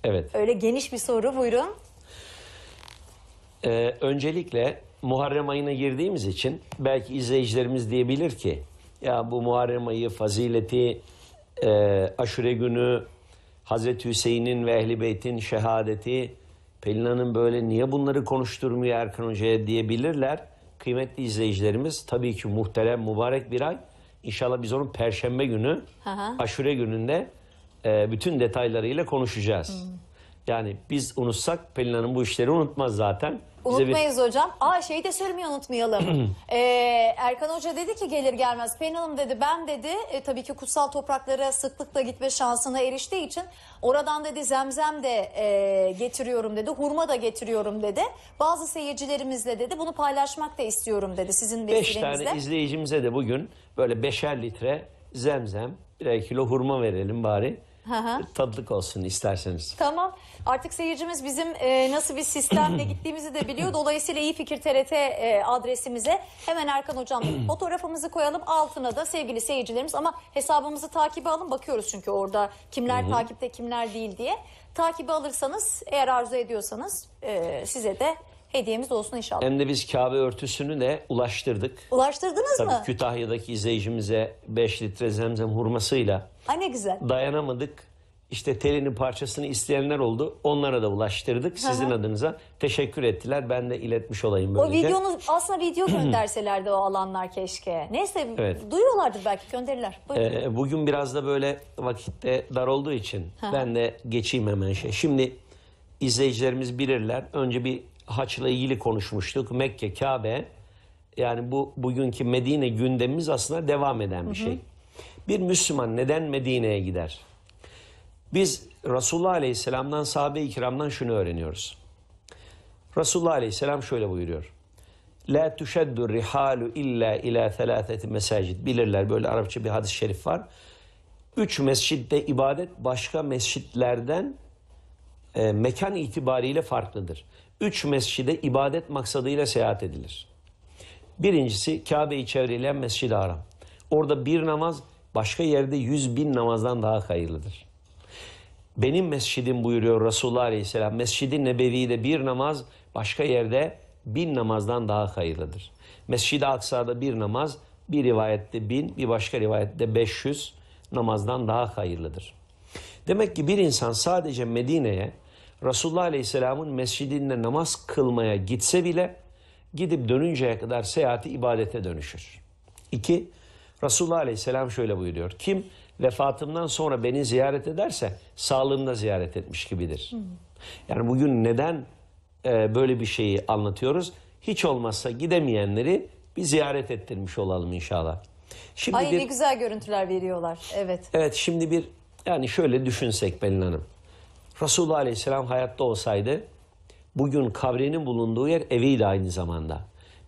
Evet. Öyle geniş bir soru buyurun. Ee, öncelikle Muharrem ayına girdiğimiz için belki izleyicilerimiz diyebilir ki ya bu Muharrem ayı fazileti e, aşure günü Hazreti Hüseyin'in ve Ehli Beyt'in şehadeti Pelin Hanım böyle niye bunları konuşturmuyor Erkan Hoca'ya diyebilirler kıymetli izleyicilerimiz tabii ki muhterem mübarek bir ay. İnşallah biz onun perşembe günü Aha. aşure gününde e, bütün detaylarıyla konuşacağız. Hmm. Yani biz unutsak Pelin Hanım bu işleri unutmaz zaten. Unutmayız hocam. Aa şeyi de söylemeyi unutmayalım. ee, Erkan Hoca dedi ki gelir gelmez. Pelin Hanım dedi ben dedi e, tabii ki kutsal topraklara sıklıkla gitme şansına eriştiği için oradan dedi zemzem de e, getiriyorum dedi. Hurma da getiriyorum dedi. Bazı seyircilerimizle dedi bunu paylaşmak da istiyorum dedi sizin Beş tane izleyicimize de bugün böyle beşer litre zemzem birer kilo hurma verelim bari. Hı Tadlık olsun isterseniz. Tamam. Artık seyircimiz bizim e, nasıl bir sistemle gittiğimizi de biliyor. Dolayısıyla iyi fikir TRT e, adresimize hemen Erkan Hocam fotoğrafımızı koyalım. Altına da sevgili seyircilerimiz ama hesabımızı takibe alın. Bakıyoruz çünkü orada kimler takipte kimler değil diye. Takibi alırsanız eğer arzu ediyorsanız e, size de hediyemiz olsun inşallah. Hem de biz Kabe örtüsünü de ulaştırdık. Ulaştırdınız Tabii mı? Kütahya'daki izleyicimize 5 litre zemzem hurmasıyla Ay ne güzel. dayanamadık. İşte telinin parçasını isteyenler oldu. Onlara da ulaştırdık. Sizin adınıza teşekkür ettiler. Ben de iletmiş olayım böylece. O videonuz aslında video gönderselerdi o alanlar keşke. Neyse evet. duyuyorlardır belki gönderirler. Ee, bugün biraz da böyle vakitte dar olduğu için ben de geçeyim hemen şey. Şimdi izleyicilerimiz bilirler. Önce bir haçla ilgili konuşmuştuk. Mekke, Kabe. Yani bu bugünkü Medine gündemimiz aslında devam eden bir şey. Hı hı. Şey. Bir Müslüman neden Medine'ye gider? Biz Resulullah Aleyhisselam'dan, sahabe-i kiramdan şunu öğreniyoruz. Resulullah Aleyhisselam şöyle buyuruyor. La tuşeddu rihalu illa ila thalâtheti mesacid. Bilirler böyle Arapça bir hadis-i şerif var. Üç mescitte ibadet başka mescitlerden e, mekan itibariyle farklıdır. Üç mescide ibadet maksadıyla seyahat edilir. Birincisi Kabe'yi çevreleyen Mescid-i Haram. Orada bir namaz başka yerde yüz bin namazdan daha hayırlıdır benim mescidim buyuruyor Resulullah Aleyhisselam. Mescidi Nebevi'de bir namaz başka yerde bin namazdan daha hayırlıdır. Mescid-i Aksa'da bir namaz bir rivayette bin bir başka rivayette 500 namazdan daha hayırlıdır. Demek ki bir insan sadece Medine'ye Resulullah Aleyhisselam'ın mescidinde namaz kılmaya gitse bile gidip dönünceye kadar seyahati ibadete dönüşür. İki, Resulullah Aleyhisselam şöyle buyuruyor. Kim vefatımdan sonra beni ziyaret ederse sağlığımda ziyaret etmiş gibidir. Yani bugün neden e, böyle bir şeyi anlatıyoruz? Hiç olmazsa gidemeyenleri bir ziyaret ettirmiş olalım inşallah. Şimdi Ay bir, ne güzel görüntüler veriyorlar. Evet. Evet şimdi bir yani şöyle düşünsek Belin Hanım. Resulullah Aleyhisselam hayatta olsaydı bugün kabrinin bulunduğu yer eviydi aynı zamanda.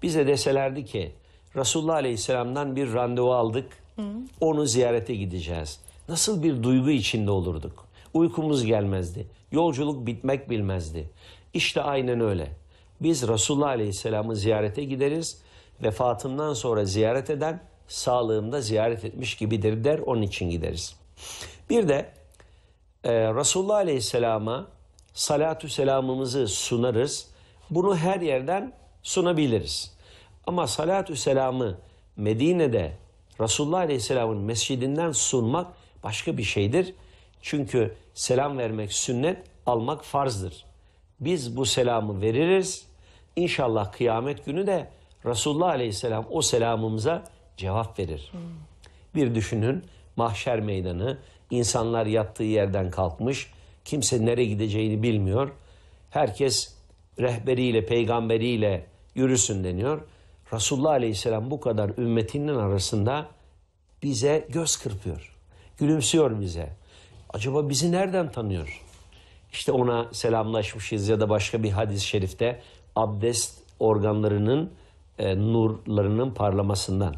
Bize deselerdi ki Resulullah Aleyhisselam'dan bir randevu aldık Hı. Onu ziyarete gideceğiz. Nasıl bir duygu içinde olurduk? Uykumuz gelmezdi. Yolculuk bitmek bilmezdi. İşte aynen öyle. Biz Resulullah Aleyhisselam'ı ziyarete gideriz. Vefatından sonra ziyaret eden sağlığımda ziyaret etmiş gibidir der. Onun için gideriz. Bir de e, Resulullah Aleyhisselam'a salatü selamımızı sunarız. Bunu her yerden sunabiliriz. Ama salatü selamı Medine'de Resulullah Aleyhisselam'ın mescidinden sunmak başka bir şeydir. Çünkü selam vermek sünnet, almak farzdır. Biz bu selamı veririz. İnşallah kıyamet günü de Resulullah Aleyhisselam o selamımıza cevap verir. Bir düşünün mahşer meydanı, insanlar yattığı yerden kalkmış, kimse nereye gideceğini bilmiyor. Herkes rehberiyle, peygamberiyle yürüsün deniyor. Resulullah Aleyhisselam bu kadar ümmetinin arasında bize göz kırpıyor. Gülümsüyor bize. Acaba bizi nereden tanıyor? İşte ona selamlaşmışız ya da başka bir hadis-i şerifte abdest organlarının e, nurlarının parlamasından.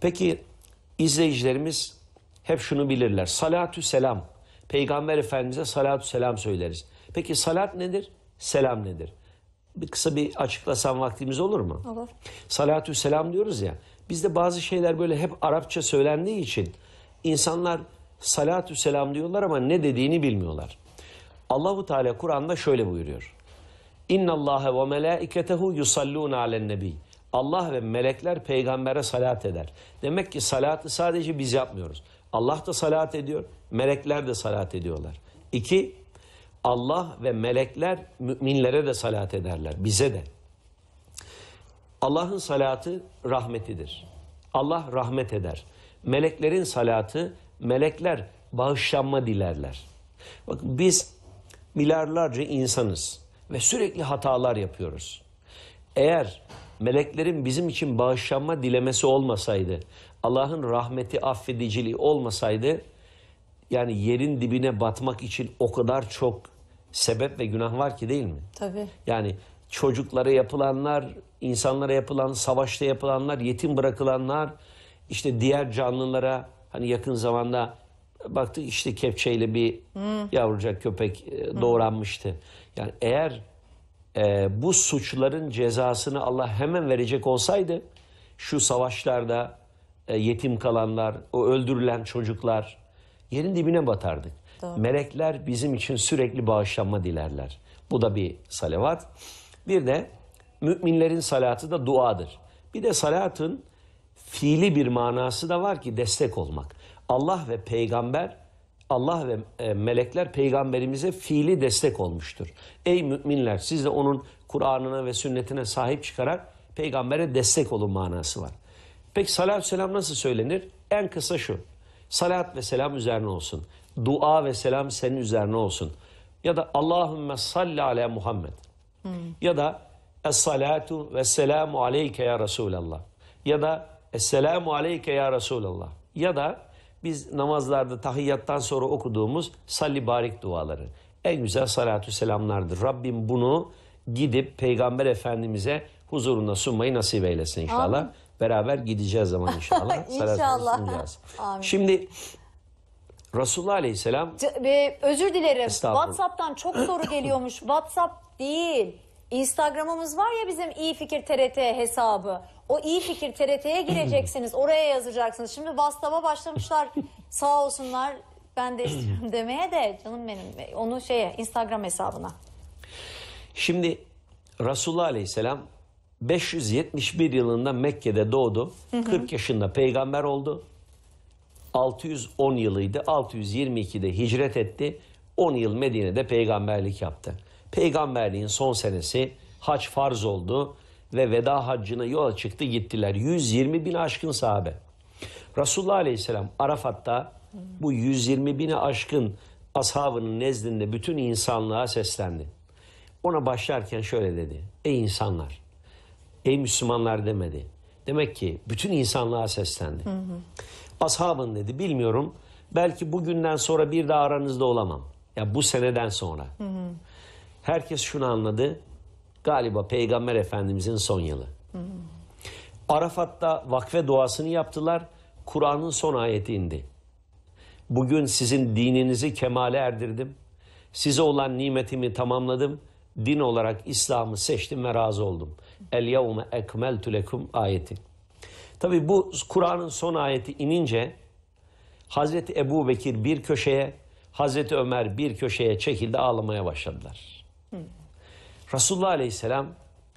Peki izleyicilerimiz hep şunu bilirler. Salatü selam. Peygamber Efendimiz'e salatü selam söyleriz. Peki salat nedir? Selam nedir? bir kısa bir açıklasan vaktimiz olur mu? Olur. Salatü selam diyoruz ya. Bizde bazı şeyler böyle hep Arapça söylendiği için insanlar salatü selam diyorlar ama ne dediğini bilmiyorlar. Allahu Teala Kur'an'da şöyle buyuruyor. İnna Allah ve melaiketehu yusallun alen nebi. Allah ve melekler peygambere salat eder. Demek ki salatı sadece biz yapmıyoruz. Allah da salat ediyor, melekler de salat ediyorlar. İki, Allah ve melekler müminlere de salat ederler, bize de. Allah'ın salatı rahmetidir. Allah rahmet eder. Meleklerin salatı, melekler bağışlanma dilerler. Bakın biz milyarlarca insanız ve sürekli hatalar yapıyoruz. Eğer meleklerin bizim için bağışlanma dilemesi olmasaydı, Allah'ın rahmeti affediciliği olmasaydı yani yerin dibine batmak için o kadar çok sebep ve günah var ki değil mi? Tabii. Yani çocuklara yapılanlar, insanlara yapılan, savaşta yapılanlar, yetim bırakılanlar, işte diğer canlılara hani yakın zamanda baktı işte kepçeyle bir hmm. yavrucak köpek e, hmm. doğranmıştı. Yani eğer e, bu suçların cezasını Allah hemen verecek olsaydı şu savaşlarda e, yetim kalanlar, o öldürülen çocuklar, yerin dibine batardık. Doğru. Melekler bizim için sürekli bağışlanma dilerler. Bu da bir salavat. Bir de müminlerin salatı da duadır. Bir de salatın fiili bir manası da var ki destek olmak. Allah ve peygamber Allah ve e, melekler peygamberimize fiili destek olmuştur. Ey müminler siz de onun Kur'an'ına ve sünnetine sahip çıkarak peygambere destek olun manası var. Peki salatü selam nasıl söylenir? En kısa şu. Salat ve selam üzerine olsun. Dua ve selam senin üzerine olsun. Ya da Allahümme salli ala Muhammed. Hmm. Ya da Es-salatu ve selamu aleyke ya Resulallah. Ya da Es-selamu aleyke ya Resulallah. Ya da biz namazlarda tahiyyattan sonra okuduğumuz salli barik duaları. En güzel salatu selamlardır. Rabbim bunu gidip Peygamber Efendimiz'e huzurunda sunmayı nasip eylesin inşallah. Amin beraber gideceğiz zaman inşallah. İnşallah. Amin. Şimdi Resulullah Aleyhisselam... C e, özür dilerim. WhatsApp'tan çok soru geliyormuş. WhatsApp değil. Instagram'ımız var ya bizim iyi fikir TRT hesabı. O iyi fikir TRT'ye gireceksiniz. Oraya yazacaksınız. Şimdi WhatsApp'a başlamışlar. Sağ olsunlar. Ben de istiyorum demeye de canım benim. Onu şeye Instagram hesabına. Şimdi Resulullah Aleyhisselam 571 yılında Mekke'de doğdu. Hı hı. 40 yaşında peygamber oldu. 610 yılıydı. 622'de hicret etti. 10 yıl Medine'de peygamberlik yaptı. Peygamberliğin son senesi haç farz oldu ve veda haccına yola çıktı gittiler. 120 bin aşkın sahabe. Resulullah Aleyhisselam Arafat'ta bu 120 bini aşkın ashabının nezdinde bütün insanlığa seslendi. Ona başlarken şöyle dedi. Ey insanlar! Ey Müslümanlar demedi. Demek ki bütün insanlığa seslendi. Hı hı. Ashabın dedi bilmiyorum belki bugünden sonra bir daha aranızda olamam. Ya bu seneden sonra. Hı hı. Herkes şunu anladı. Galiba Peygamber Efendimizin son yılı. Hı hı. Arafat'ta vakfe duasını yaptılar. Kur'an'ın son ayeti indi. Bugün sizin dininizi kemale erdirdim. Size olan nimetimi tamamladım din olarak İslam'ı seçtim ve razı oldum. El yevme ekmeltu lekum ayeti. Tabi bu Kur'an'ın son ayeti inince Hazreti Ebu Bekir bir köşeye, Hazreti Ömer bir köşeye çekildi ağlamaya başladılar. Hı. Resulullah Aleyhisselam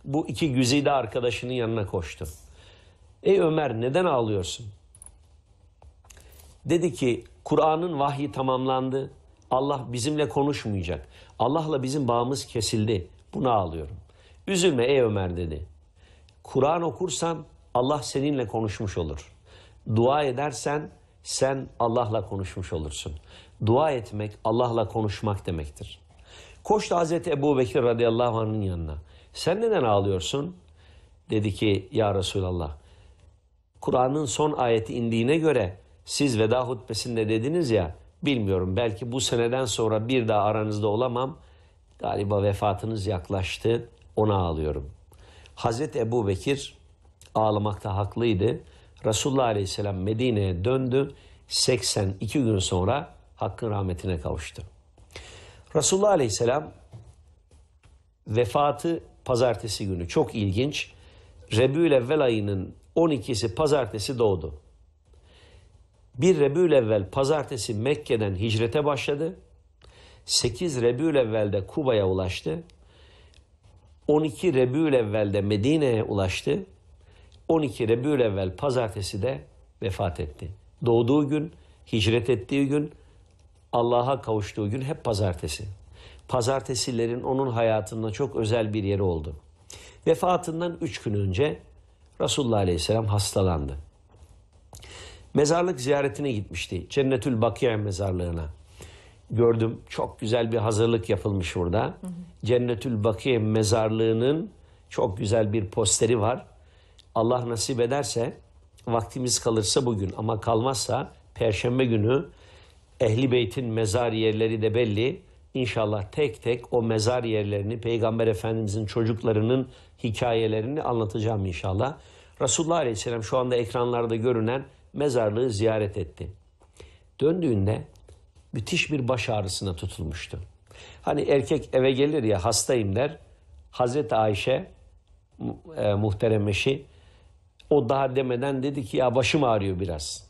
bu iki güzide arkadaşının yanına koştu. Ey Ömer neden ağlıyorsun? Dedi ki Kur'an'ın vahyi tamamlandı. Allah bizimle konuşmayacak. Allah'la bizim bağımız kesildi. Buna ağlıyorum. Üzülme ey Ömer dedi. Kur'an okursan Allah seninle konuşmuş olur. Dua edersen sen Allah'la konuşmuş olursun. Dua etmek Allah'la konuşmak demektir. Koştu Hazreti Ebu Bekir radıyallahu anh'ın yanına. Sen neden ağlıyorsun? Dedi ki ya Resulallah. Kur'an'ın son ayeti indiğine göre siz veda hutbesinde dediniz ya Bilmiyorum belki bu seneden sonra bir daha aranızda olamam. Galiba vefatınız yaklaştı. Ona ağlıyorum. Hazreti Ebu Bekir ağlamakta haklıydı. Resulullah Aleyhisselam Medine'ye döndü. 82 gün sonra Hakk'ın rahmetine kavuştu. Resulullah Aleyhisselam vefatı pazartesi günü. Çok ilginç. Rebül Evvel ayının 12'si pazartesi doğdu. Bir Rebül evvel pazartesi Mekke'den hicrete başladı. 8 Rebül evvelde Kuba'ya ulaştı. 12 Rebül evvelde Medine'ye ulaştı. 12 Rebül evvel pazartesi de vefat etti. Doğduğu gün, hicret ettiği gün, Allah'a kavuştuğu gün hep pazartesi. Pazartesilerin onun hayatında çok özel bir yeri oldu. Vefatından üç gün önce Resulullah Aleyhisselam hastalandı. Mezarlık ziyaretine gitmişti. Cennetül Bakiye mezarlığına. Gördüm çok güzel bir hazırlık yapılmış orada. Hı hı. Cennetül Bakiye mezarlığının çok güzel bir posteri var. Allah nasip ederse vaktimiz kalırsa bugün ama kalmazsa perşembe günü Ehli Beyt'in mezar yerleri de belli. İnşallah tek tek o mezar yerlerini, Peygamber Efendimizin çocuklarının hikayelerini anlatacağım inşallah. Resulullah Aleyhisselam şu anda ekranlarda görünen mezarlığı ziyaret etti. Döndüğünde müthiş bir baş ağrısına tutulmuştu. Hani erkek eve gelir ya hastayım der. Hazreti Ayşe e, muhterem eşi o daha demeden dedi ki ya başım ağrıyor biraz.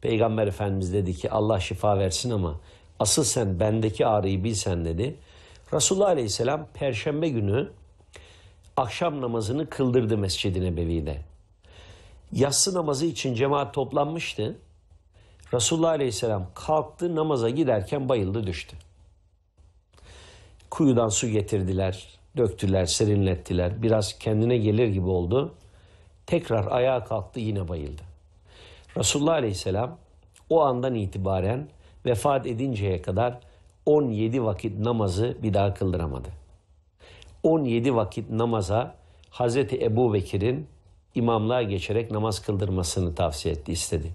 Peygamber Efendimiz dedi ki Allah şifa versin ama asıl sen bendeki ağrıyı bilsen dedi. Resulullah Aleyhisselam perşembe günü akşam namazını kıldırdı Mescid-i Nebevi'de. Yatsı namazı için cemaat toplanmıştı. Resulullah Aleyhisselam kalktı namaza giderken bayıldı düştü. Kuyudan su getirdiler, döktüler, serinlettiler. Biraz kendine gelir gibi oldu. Tekrar ayağa kalktı yine bayıldı. Resulullah Aleyhisselam o andan itibaren vefat edinceye kadar 17 vakit namazı bir daha kıldıramadı. 17 vakit namaza Hazreti Ebu Bekir'in imamlığa geçerek namaz kıldırmasını tavsiye etti, istedi.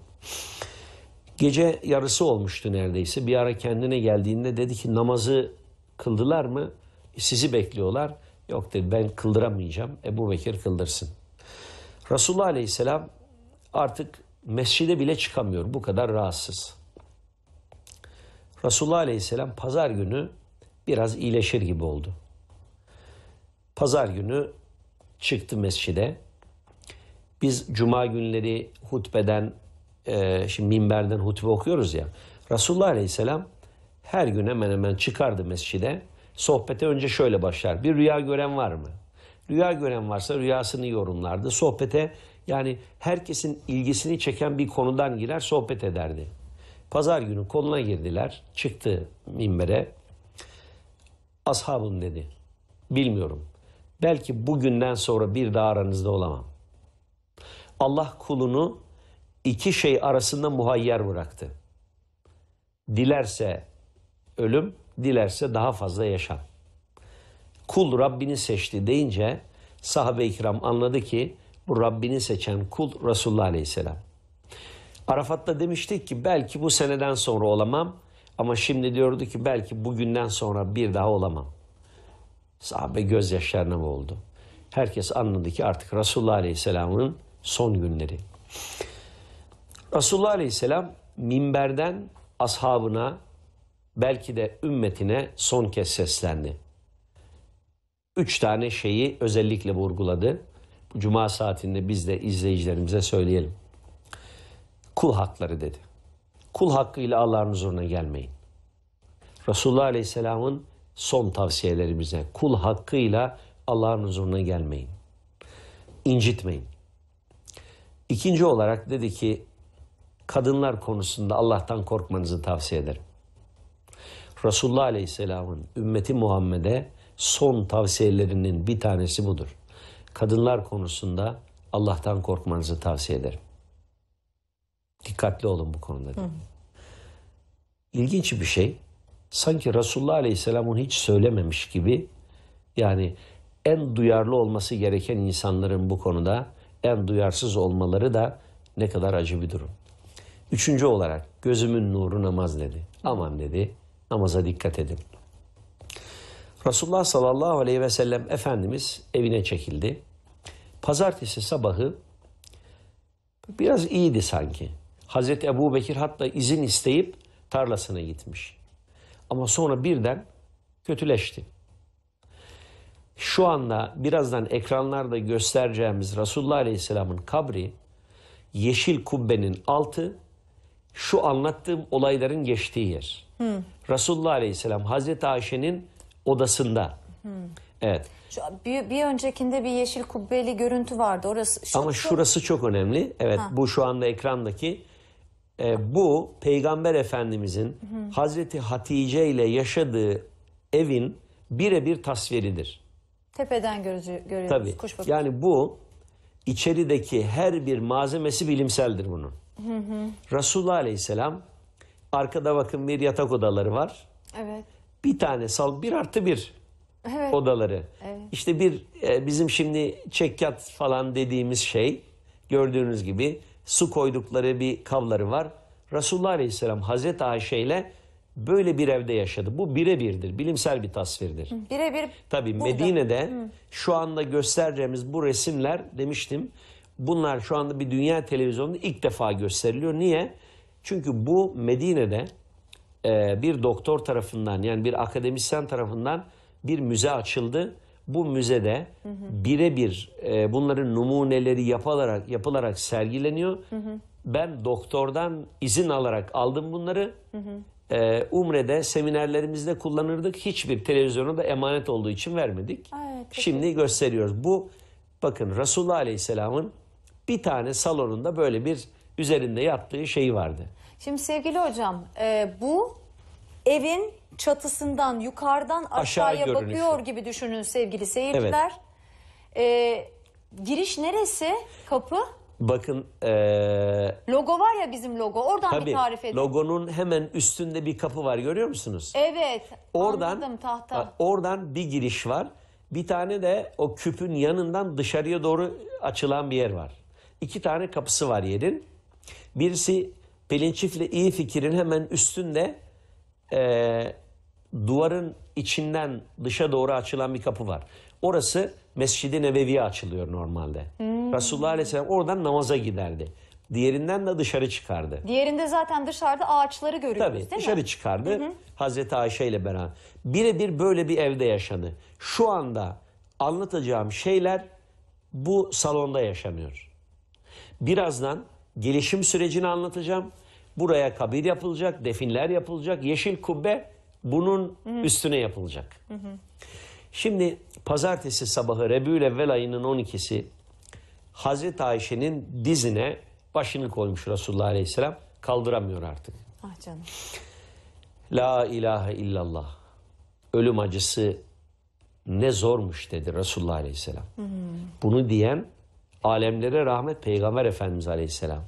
Gece yarısı olmuştu neredeyse. Bir ara kendine geldiğinde dedi ki namazı kıldılar mı? E, sizi bekliyorlar. Yok dedi ben kıldıramayacağım. E, Ebu Bekir kıldırsın. Resulullah Aleyhisselam artık mescide bile çıkamıyor. Bu kadar rahatsız. Resulullah Aleyhisselam pazar günü biraz iyileşir gibi oldu. Pazar günü çıktı mescide. Biz cuma günleri hutbeden, e, şimdi minberden hutbe okuyoruz ya. Resulullah Aleyhisselam her gün hemen hemen çıkardı mescide. Sohbete önce şöyle başlar. Bir rüya gören var mı? Rüya gören varsa rüyasını yorumlardı. Sohbete yani herkesin ilgisini çeken bir konudan girer sohbet ederdi. Pazar günü konuna girdiler. Çıktı minbere. Ashabım dedi. Bilmiyorum. Belki bugünden sonra bir daha aranızda olamam. Allah kulunu iki şey arasında muhayyer bıraktı. Dilerse ölüm, dilerse daha fazla yaşam. Kul Rabbini seçti deyince sahabe-i kiram anladı ki bu Rabbini seçen kul Resulullah Aleyhisselam. Arafat'ta demiştik ki belki bu seneden sonra olamam ama şimdi diyordu ki belki bugünden sonra bir daha olamam. Sahabe gözyaşlarına boğuldu. Herkes anladı ki artık Resulullah Aleyhisselam'ın son günleri. Resulullah Aleyhisselam minberden ashabına belki de ümmetine son kez seslendi. Üç tane şeyi özellikle vurguladı. Cuma saatinde biz de izleyicilerimize söyleyelim. Kul hakları dedi. Kul hakkıyla Allah'ın huzuruna gelmeyin. Resulullah Aleyhisselam'ın son tavsiyelerimize kul hakkıyla Allah'ın huzuruna gelmeyin. İncitmeyin. İkinci olarak dedi ki kadınlar konusunda Allah'tan korkmanızı tavsiye ederim. Resulullah Aleyhisselam'ın ümmeti Muhammed'e son tavsiyelerinin bir tanesi budur. Kadınlar konusunda Allah'tan korkmanızı tavsiye ederim. Dikkatli olun bu konuda. Hı. İlginç bir şey. Sanki Resulullah Aleyhisselam onu hiç söylememiş gibi yani en duyarlı olması gereken insanların bu konuda en duyarsız olmaları da ne kadar acı bir durum. Üçüncü olarak gözümün nuru namaz dedi. Aman dedi namaza dikkat edin. Resulullah sallallahu aleyhi ve sellem Efendimiz evine çekildi. Pazartesi sabahı biraz iyiydi sanki. Hazreti Ebu Bekir hatta izin isteyip tarlasına gitmiş. Ama sonra birden kötüleşti şu anda birazdan ekranlarda göstereceğimiz Resulullah Aleyhisselam'ın kabri yeşil kubbenin altı şu anlattığım olayların geçtiği yer. Hmm. Resulullah Aleyhisselam Hazreti Ayşe'nin odasında. Hmm. Evet. Şu, bir, bir öncekinde bir yeşil kubbeli görüntü vardı. Orası şu, Ama şurası çok, çok önemli. Evet ha. bu şu anda ekrandaki. E, bu Peygamber Efendimizin hmm. Hazreti Hatice ile yaşadığı evin birebir tasviridir. Tepeden görücü, görüyoruz. Tabii. Kuş bakışı. Yani bu içerideki her bir malzemesi bilimseldir bunun. Hı hı. Resulullah Aleyhisselam arkada bakın bir yatak odaları var. Evet. Bir tane sal bir artı bir evet. odaları. Evet. İşte bir e, bizim şimdi çekyat falan dediğimiz şey gördüğünüz gibi su koydukları bir kavları var. Resulullah Aleyhisselam Hazreti Ayşe ile böyle bir evde yaşadı. Bu birebirdir. Bilimsel bir tasvirdir. Birebir. Tabii burada. Medine'de Hı. şu anda göstereceğimiz bu resimler demiştim. Bunlar şu anda bir dünya televizyonunda ilk defa gösteriliyor. Niye? Çünkü bu Medine'de e, bir doktor tarafından yani bir akademisyen tarafından bir müze açıldı. Bu müzede birebir e, bunların numuneleri yapılarak yapılarak sergileniyor. Hı hı. Ben doktordan izin alarak aldım bunları. Hı hı e, Umre'de seminerlerimizde kullanırdık. Hiçbir televizyonu da emanet olduğu için vermedik. Evet, Şimdi gösteriyoruz. Bu bakın Resulullah Aleyhisselam'ın bir tane salonunda böyle bir üzerinde yaptığı şey vardı. Şimdi sevgili hocam e, bu evin çatısından yukarıdan aşağıya görünüşü. bakıyor gibi düşünün sevgili seyirciler. Evet. E, giriş neresi? Kapı? Bakın eee Logo var ya bizim logo. Oradan tabii bir tarif edin. logonun hemen üstünde bir kapı var görüyor musunuz? Evet. Oradan anladım, tahta. Oradan bir giriş var. Bir tane de o küpün yanından dışarıya doğru açılan bir yer var. İki tane kapısı var yerin. Birisi Pelin çiftli iyi fikirin hemen üstünde eee, duvarın içinden dışa doğru açılan bir kapı var. Orası Mescid-i Nebevi'ye açılıyor normalde. Hmm. Resulullah Aleyhisselam oradan namaza giderdi. Diğerinden de dışarı çıkardı. Diğerinde zaten dışarıda ağaçları görüyoruz Tabii, değil mi? dışarı çıkardı. Hı hı. Hazreti Ayşe ile beraber. Birebir böyle bir evde yaşandı. Şu anda anlatacağım şeyler bu salonda yaşanıyor. Birazdan gelişim sürecini anlatacağım. Buraya kabir yapılacak, definler yapılacak, yeşil kubbe bunun hı hı. üstüne yapılacak. Hı hı. Şimdi pazartesi sabahı Rebül Evvel ayının 12'si Hazreti Ayşe'nin dizine başını koymuş Resulullah Aleyhisselam. Kaldıramıyor artık. Ah canım. La ilahe illallah. Ölüm acısı ne zormuş dedi Resulullah Aleyhisselam. Hmm. Bunu diyen alemlere rahmet Peygamber Efendimiz Aleyhisselam.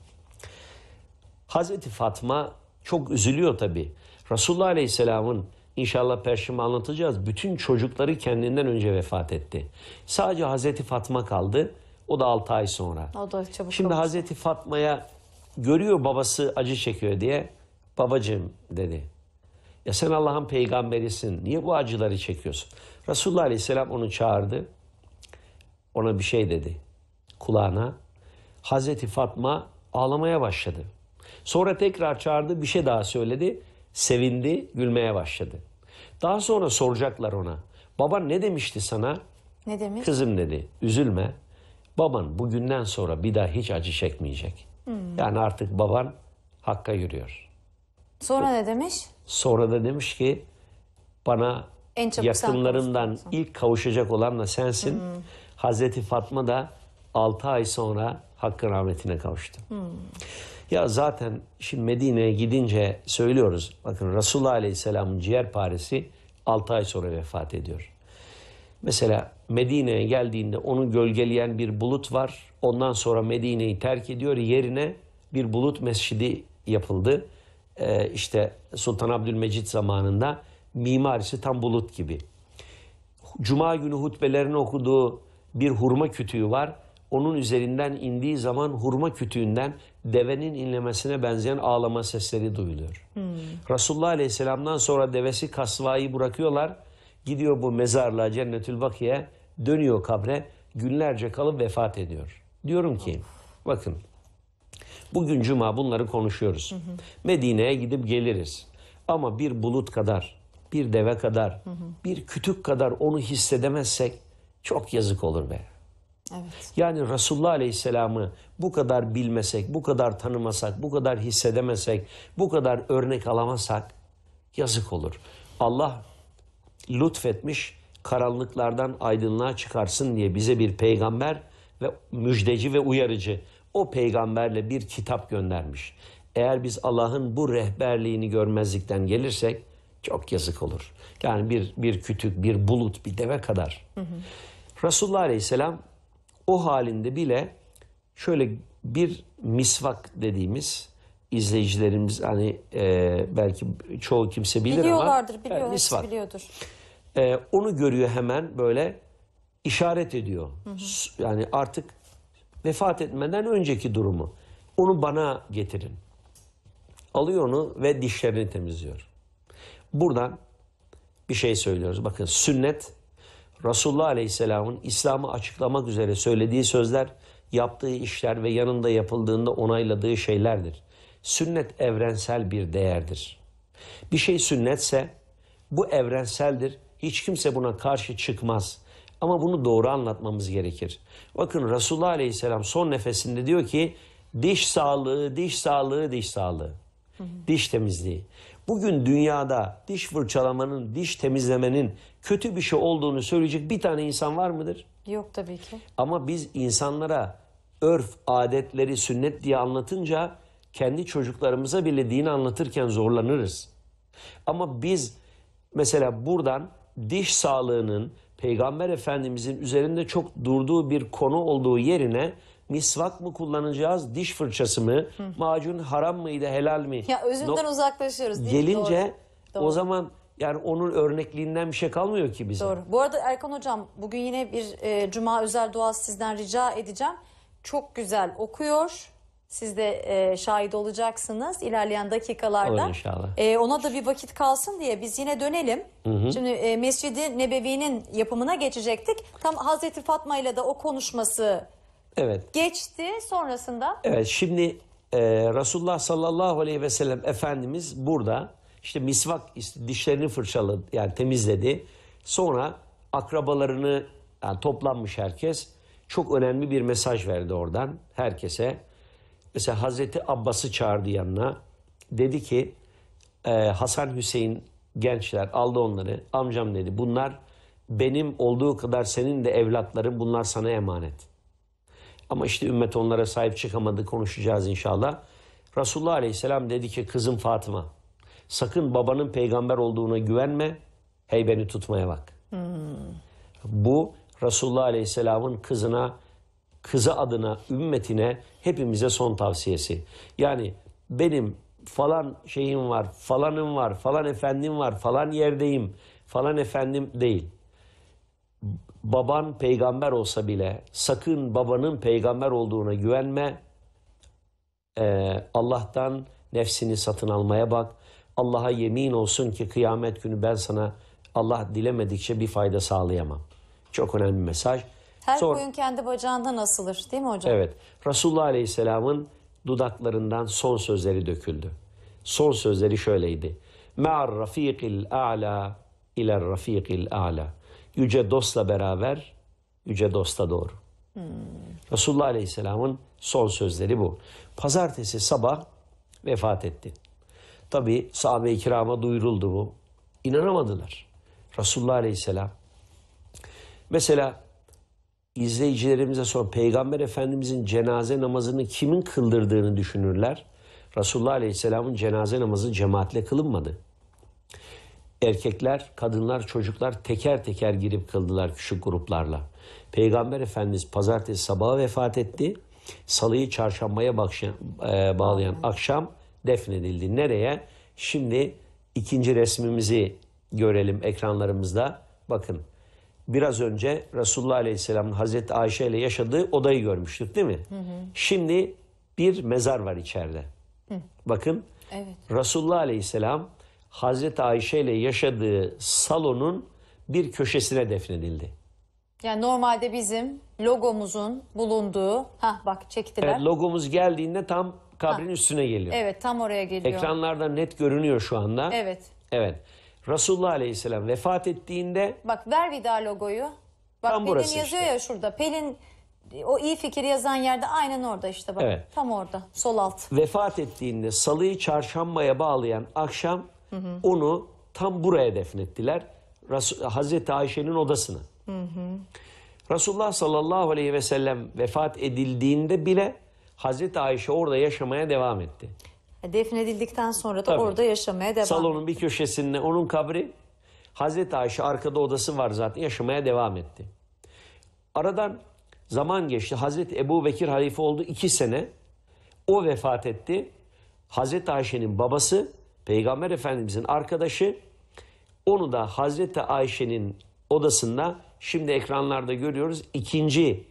Hazreti Fatma çok üzülüyor tabi. Resulullah Aleyhisselam'ın inşallah perşembe anlatacağız. Bütün çocukları kendinden önce vefat etti. Sadece Hazreti Fatma kaldı. O da 6 ay sonra. O da çabuk Şimdi olmuş. Hazreti Fatma'ya görüyor babası acı çekiyor diye babacığım dedi. Ya sen Allah'ın peygamberisin. Niye bu acıları çekiyorsun? Resulullah Aleyhisselam onu çağırdı. Ona bir şey dedi. Kulağına. Hazreti Fatma ağlamaya başladı. Sonra tekrar çağırdı. Bir şey daha söyledi. Sevindi, gülmeye başladı. Daha sonra soracaklar ona. Baba ne demişti sana? Ne demiş? Kızım dedi. Üzülme. Baban bugünden sonra bir daha hiç acı çekmeyecek. Hmm. Yani artık baban hakka yürüyor. Sonra ne demiş? Sonra da demiş ki bana en yakınlarımdan ilk kavuşacak olan da sensin. Hmm. Hazreti Fatma da 6 ay sonra Hakk'ın rahmetine kavuştu. Hmm. Ya zaten şimdi Medine'ye gidince söylüyoruz. Bakın Resulullah Aleyhisselam'ın ciğer paresi 6 ay sonra vefat ediyor. Mesela Medine'ye geldiğinde onu gölgeleyen bir bulut var. Ondan sonra Medine'yi terk ediyor. Yerine bir bulut mescidi yapıldı. Ee, işte Sultan Abdülmecit zamanında mimarisi tam bulut gibi. Cuma günü hutbelerini okuduğu bir hurma kütüğü var. Onun üzerinden indiği zaman hurma kütüğünden devenin inlemesine benzeyen ağlama sesleri duyuluyor. Hmm. Resulullah Aleyhisselam'dan sonra devesi kasvayı bırakıyorlar Gidiyor bu mezarlığa Cennetül Bakiye dönüyor kabre günlerce kalıp vefat ediyor. Diyorum ki bakın bugün cuma bunları konuşuyoruz. Medine'ye gidip geliriz. Ama bir bulut kadar, bir deve kadar, hı hı. bir kütük kadar onu hissedemezsek çok yazık olur be. Evet. Yani Resulullah Aleyhisselam'ı bu kadar bilmesek, bu kadar tanımasak, bu kadar hissedemesek, bu kadar örnek alamasak yazık olur. Allah lütfetmiş karanlıklardan aydınlığa çıkarsın diye bize bir peygamber ve müjdeci ve uyarıcı o peygamberle bir kitap göndermiş. Eğer biz Allah'ın bu rehberliğini görmezlikten gelirsek çok yazık olur. Yani bir, bir kütük, bir bulut, bir deve kadar. Hı hı. Resulullah Aleyhisselam o halinde bile şöyle bir misvak dediğimiz izleyicilerimiz hani e, belki çoğu kimse bilir Biliyorlardır, ama biliyor, hepsi biliyordur. E, onu görüyor hemen böyle işaret ediyor. Hı hı. Yani artık vefat etmeden önceki durumu. Onu bana getirin. Alıyor onu ve dişlerini temizliyor. Buradan bir şey söylüyoruz. Bakın sünnet Resulullah Aleyhisselam'ın İslam'ı açıklamak üzere söylediği sözler, yaptığı işler ve yanında yapıldığında onayladığı şeylerdir. Sünnet evrensel bir değerdir. Bir şey sünnetse bu evrenseldir. Hiç kimse buna karşı çıkmaz. Ama bunu doğru anlatmamız gerekir. Bakın Resulullah Aleyhisselam son nefesinde diyor ki diş sağlığı, diş sağlığı, diş sağlığı. Hı hı. Diş temizliği. Bugün dünyada diş fırçalamanın, diş temizlemenin kötü bir şey olduğunu söyleyecek bir tane insan var mıdır? Yok tabii ki. Ama biz insanlara örf, adetleri, sünnet diye anlatınca kendi çocuklarımıza bile dini anlatırken zorlanırız. Ama biz mesela buradan diş sağlığının Peygamber Efendimizin üzerinde çok durduğu bir konu olduğu yerine misvak mı kullanacağız, diş fırçası mı, Hı. macun haram mıydı, helal mi? Ya özünden no uzaklaşıyoruz. Değil gelince mi? Doğru. o zaman yani onun örnekliğinden bir şey kalmıyor ki bize. Doğru. Bu arada Erkan Hocam bugün yine bir e, cuma özel duası sizden rica edeceğim. Çok güzel okuyor siz de e, şahit olacaksınız ilerleyen dakikalarda. Olur inşallah. E, ona da bir vakit kalsın diye biz yine dönelim. Hı hı. Şimdi e, Mescid-i Nebevi'nin yapımına geçecektik. Tam Hazreti Fatma ile de o konuşması evet. geçti sonrasında. Evet şimdi e, Resulullah sallallahu aleyhi ve sellem Efendimiz burada işte misvak işte dişlerini fırçaladı yani temizledi. Sonra akrabalarını yani toplanmış herkes çok önemli bir mesaj verdi oradan herkese. Mesela Hazreti Abbas'ı çağırdı yanına. Dedi ki e, Hasan Hüseyin gençler aldı onları. Amcam dedi bunlar benim olduğu kadar senin de evlatların bunlar sana emanet. Ama işte ümmet onlara sahip çıkamadı konuşacağız inşallah. Resulullah Aleyhisselam dedi ki kızım Fatıma sakın babanın peygamber olduğuna güvenme heybeni tutmaya bak. Hmm. Bu Resulullah Aleyhisselam'ın kızına kızı adına, ümmetine hepimize son tavsiyesi. Yani benim falan şeyim var, falanım var, falan efendim var, falan yerdeyim, falan efendim değil. Baban peygamber olsa bile sakın babanın peygamber olduğuna güvenme. Ee, Allah'tan nefsini satın almaya bak. Allah'a yemin olsun ki kıyamet günü ben sana Allah dilemedikçe bir fayda sağlayamam. Çok önemli mesaj. Her Sonra, koyun kendi bacağından asılır değil mi hocam? Evet. Resulullah Aleyhisselam'ın dudaklarından son sözleri döküldü. Son sözleri şöyleydi. Me'ar rafiqil a'la iler rafiqil a'la. Yüce dostla beraber yüce dosta doğru. Hmm. Resulullah Aleyhisselam'ın son sözleri bu. Pazartesi sabah vefat etti. Tabi sahabe-i kirama duyuruldu bu. İnanamadılar. Resulullah Aleyhisselam. Mesela izleyicilerimize sor. Peygamber Efendimizin cenaze namazını kimin kıldırdığını düşünürler. Resulullah Aleyhisselam'ın cenaze namazı cemaatle kılınmadı. Erkekler, kadınlar, çocuklar teker teker girip kıldılar küçük gruplarla. Peygamber Efendimiz pazartesi sabahı vefat etti. Salıyı çarşambaya e, bağlayan akşam defnedildi. Nereye? Şimdi ikinci resmimizi görelim ekranlarımızda. Bakın biraz önce Resulullah Aleyhisselam'ın Hazreti Ayşe ile yaşadığı odayı görmüştük değil mi? Hı hı. Şimdi bir mezar var içeride. Hı. Bakın evet. Resulullah Aleyhisselam Hazreti Ayşe ile yaşadığı salonun bir köşesine defnedildi. Yani normalde bizim logomuzun bulunduğu, ha bak çektiler. Evet, logomuz geldiğinde tam kabrin ha. üstüne geliyor. Evet tam oraya geliyor. Ekranlarda net görünüyor şu anda. Evet. Evet. Resulullah Aleyhisselam vefat ettiğinde Bak ver bir logoyu. Bak Tam Pelin burası yazıyor işte. ya şurada. Pelin o iyi fikir yazan yerde aynen orada işte bak. Evet. Tam orada. Sol alt. vefat ettiğinde salıyı çarşambaya bağlayan akşam onu tam buraya defnettiler. Resul- Hazreti Ayşe'nin odasına. Resulullah sallallahu aleyhi ve sellem vefat edildiğinde bile Hazreti Ayşe orada yaşamaya devam etti. E, defnedildikten sonra da Tabii. orada yaşamaya devam Salonun bir köşesinde onun kabri. Hazreti Ayşe arkada odası var zaten yaşamaya devam etti. Aradan zaman geçti. Hazreti Ebu Bekir halife oldu iki sene. O vefat etti. Hazreti Ayşe'nin babası Peygamber Efendimizin arkadaşı onu da Hazreti Ayşe'nin odasında şimdi ekranlarda görüyoruz ikinci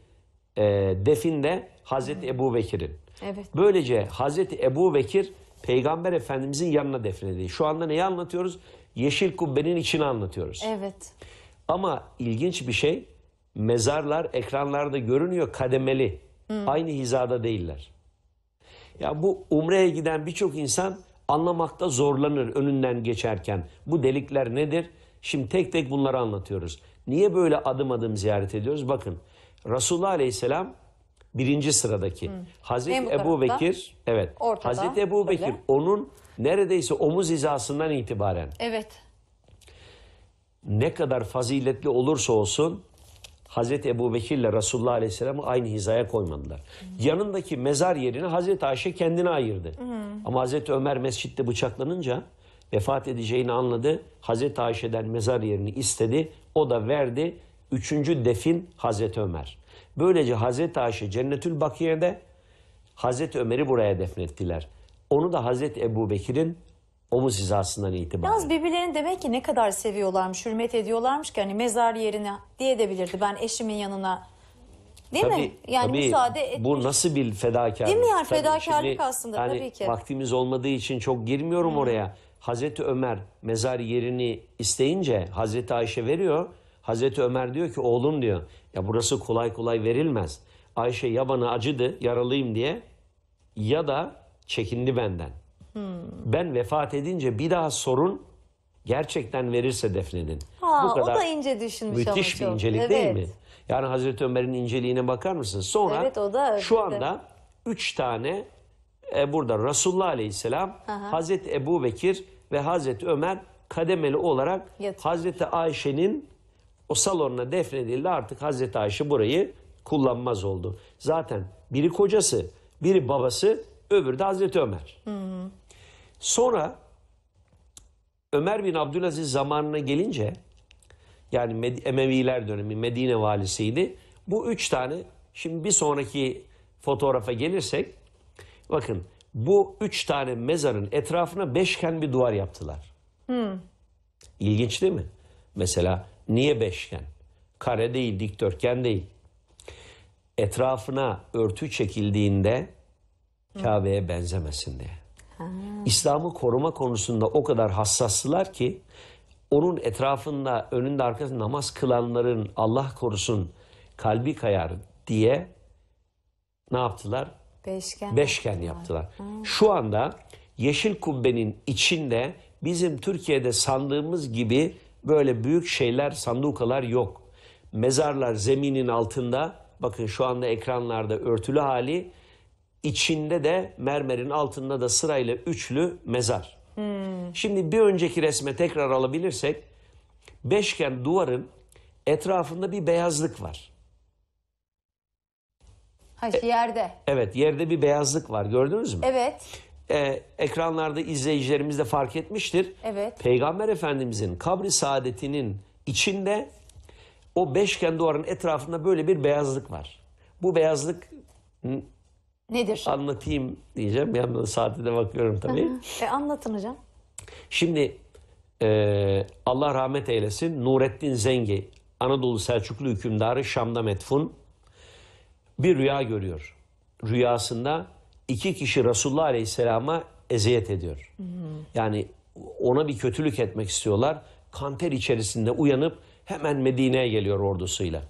e, definde Hazreti Ebu Bekir'in. Evet. Böylece Hazreti Ebu Bekir Peygamber Efendimizin yanına defnedildi. Şu anda neyi anlatıyoruz? Yeşil kubbenin içini anlatıyoruz. Evet. Ama ilginç bir şey mezarlar ekranlarda görünüyor kademeli. Hmm. Aynı hizada değiller. Ya bu umreye giden birçok insan anlamakta zorlanır önünden geçerken. Bu delikler nedir? Şimdi tek tek bunları anlatıyoruz. Niye böyle adım adım ziyaret ediyoruz? Bakın Resulullah Aleyhisselam birinci sıradaki. Hı. Hazreti Membu Ebu Bekir, evet. Ortada, Hazreti Ebu böyle. Bekir onun neredeyse omuz hizasından itibaren. Evet. Ne kadar faziletli olursa olsun Hazreti Ebu Bekir ile Resulullah Aleyhisselam'ı aynı hizaya koymadılar. Hı. Yanındaki mezar yerini Hazreti Ayşe kendine ayırdı. Hı. Ama Hazreti Ömer mescitte bıçaklanınca vefat edeceğini anladı. Hazreti Ayşe'den mezar yerini istedi. O da verdi. Üçüncü defin Hazreti Ömer. Böylece Hazreti Ayşe Cennetül Bakiye'de Hazreti Ömer'i buraya defnettiler. Onu da Hazreti Ebu Bekir'in omuz hizasından itibaren. Yalnız birbirlerini demek ki ne kadar seviyorlarmış, hürmet ediyorlarmış ki hani mezar yerine diye de bilirdi. Ben eşimin yanına Değil tabii, mi? Yani tabii, müsaade etmiş. Bu nasıl bir fedakarlık? Değil mi yani tabii şimdi, aslında yani tabii ki. Vaktimiz olmadığı için çok girmiyorum Hı. oraya. Hazreti Ömer mezar yerini isteyince Hazreti Ayşe veriyor. Hazreti Ömer diyor ki oğlum diyor ya burası kolay kolay verilmez. Ayşe ya bana acıdı yaralıyım diye ya da çekindi benden. Hmm. Ben vefat edince bir daha sorun gerçekten verirse defnenin. Ha, Bu kadar o da ince düşünmüş müthiş ama Müthiş bir incelik evet. değil mi? Yani Hazreti Ömer'in inceliğine bakar mısın? Sonra evet, o da, şu anda üç tane e, burada Resulullah Aleyhisselam, Aha. Hazreti Ebu Bekir ve Hazreti Ömer kademeli olarak Yatıyor. Hazreti Ayşe'nin o salonuna defnedildi artık Hazreti Ayşe burayı kullanmaz oldu. Zaten biri kocası, biri babası, öbürü de Hazreti Ömer. Hı hı. Sonra Ömer bin Abdülaziz zamanına gelince yani Med Emeviler dönemi Medine valisiydi. Bu üç tane şimdi bir sonraki fotoğrafa gelirsek bakın bu üç tane mezarın etrafına beşken bir duvar yaptılar. Hmm. İlginç değil mi? Mesela Niye beşgen? Kare değil, dikdörtgen değil. Etrafına örtü çekildiğinde Kabe'ye benzemesin diye. İslam'ı koruma konusunda o kadar hassaslılar ki onun etrafında önünde arkasında namaz kılanların Allah korusun kalbi kayar diye ne yaptılar? Beşgen, Beşgen yaptılar. yaptılar. Şu anda Yeşil Kubbe'nin içinde bizim Türkiye'de sandığımız gibi Böyle büyük şeyler, sandukalar yok. Mezarlar zeminin altında, bakın şu anda ekranlarda örtülü hali, İçinde de mermerin altında da sırayla üçlü mezar. Hmm. Şimdi bir önceki resme tekrar alabilirsek, beşgen duvarın etrafında bir beyazlık var. Ha, e, yerde. Evet, yerde bir beyazlık var. Gördünüz mü? Evet e, ekranlarda izleyicilerimiz de fark etmiştir. Evet. Peygamber Efendimizin kabri saadetinin içinde o beşgen duvarın etrafında böyle bir beyazlık var. Bu beyazlık nedir? Anlatayım diyeceğim. Bir yandan saate de bakıyorum tabii. e, anlatın hocam. Şimdi e, Allah rahmet eylesin Nurettin Zengi Anadolu Selçuklu hükümdarı Şam'da metfun bir rüya görüyor. Rüyasında iki kişi Resulullah Aleyhisselam'a eziyet ediyor. Hı hı. Yani ona bir kötülük etmek istiyorlar. Kanter içerisinde uyanıp hemen Medine'ye geliyor ordusuyla.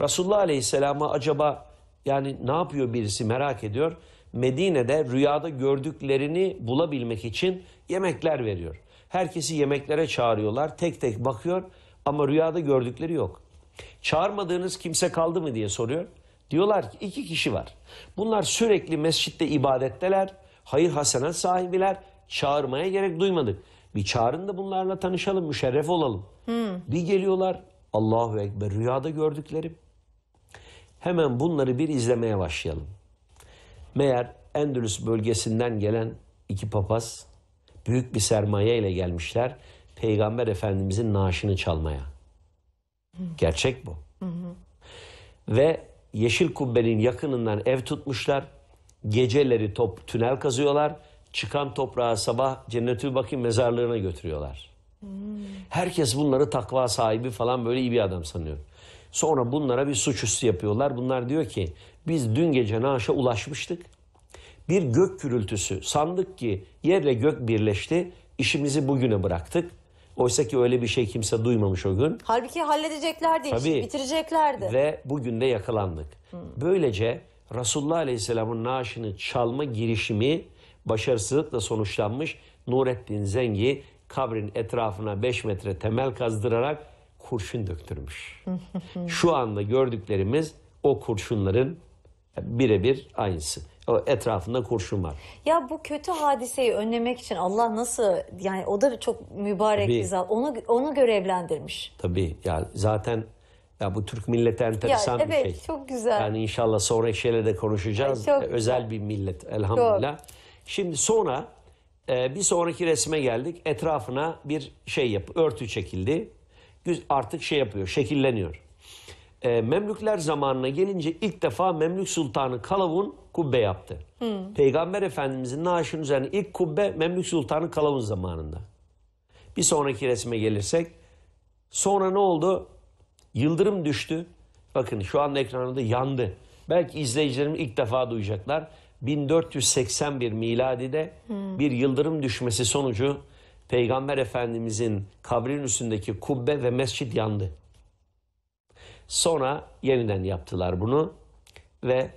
Resulullah Aleyhisselam'a acaba yani ne yapıyor birisi merak ediyor. Medine'de rüyada gördüklerini bulabilmek için yemekler veriyor. Herkesi yemeklere çağırıyorlar. Tek tek bakıyor ama rüyada gördükleri yok. Çağırmadığınız kimse kaldı mı diye soruyor. Diyorlar ki iki kişi var. Bunlar sürekli mescitte ibadetteler, hayır hasenat sahibiler, çağırmaya gerek duymadık. Bir çağırın da bunlarla tanışalım, müşerref olalım. Hmm. Bir geliyorlar, Allahu Ekber rüyada gördüklerim. Hemen bunları bir izlemeye başlayalım. Meğer Endülüs bölgesinden gelen iki papaz büyük bir sermaye ile gelmişler. Peygamber Efendimizin naaşını çalmaya. Gerçek bu. Hı Ve Yeşil Kubbe'nin yakınından ev tutmuşlar. Geceleri top tünel kazıyorlar. Çıkan toprağı sabah Cennetül Bakı mezarlığına götürüyorlar. Hmm. Herkes bunları takva sahibi falan böyle iyi bir adam sanıyor. Sonra bunlara bir suçüstü yapıyorlar. Bunlar diyor ki biz dün gece naaşa ulaşmıştık. Bir gök gürültüsü sandık ki yerle gök birleşti. İşimizi bugüne bıraktık. Oysa ki öyle bir şey kimse duymamış o gün. Halbuki halledeceklerdi, Tabii. işi bitireceklerdi. Ve bugün de yakalandık. Hı. Böylece Resulullah Aleyhisselam'ın naaşını çalma girişimi başarısızlıkla sonuçlanmış. Nurettin Zengi kabrin etrafına 5 metre temel kazdırarak kurşun döktürmüş. Şu anda gördüklerimiz o kurşunların birebir aynısı. O etrafında kurşun var. Ya bu kötü hadiseyi önlemek için Allah nasıl yani o da çok mübarek Tabii. bir zat. Onu onu görevlendirmiş. Tabii ya zaten ya bu Türk milleti enteresan ya, evet, bir şey. Evet, çok güzel. Yani inşallah sonra şeyle de konuşacağız. Ay, çok e, Özel güzel. bir millet elhamdülillah. Çok. Şimdi sonra e, bir sonraki resme geldik. Etrafına bir şey yap, örtü çekildi. Artık şey yapıyor, şekilleniyor. E, Memlükler zamanına gelince ilk defa Memlük Sultanı Kalavun kubbe yaptı. Hmm. Peygamber Efendimizin naaşının üzerine ilk kubbe Memlük Sultanı Kalavun zamanında. Bir sonraki resme gelirsek sonra ne oldu? Yıldırım düştü. Bakın şu anda ekranında yandı. Belki izleyicilerim ilk defa duyacaklar. 1481 miladide hmm. bir yıldırım düşmesi sonucu Peygamber Efendimizin kabrin üstündeki kubbe ve mescit yandı. Sonra yeniden yaptılar bunu ve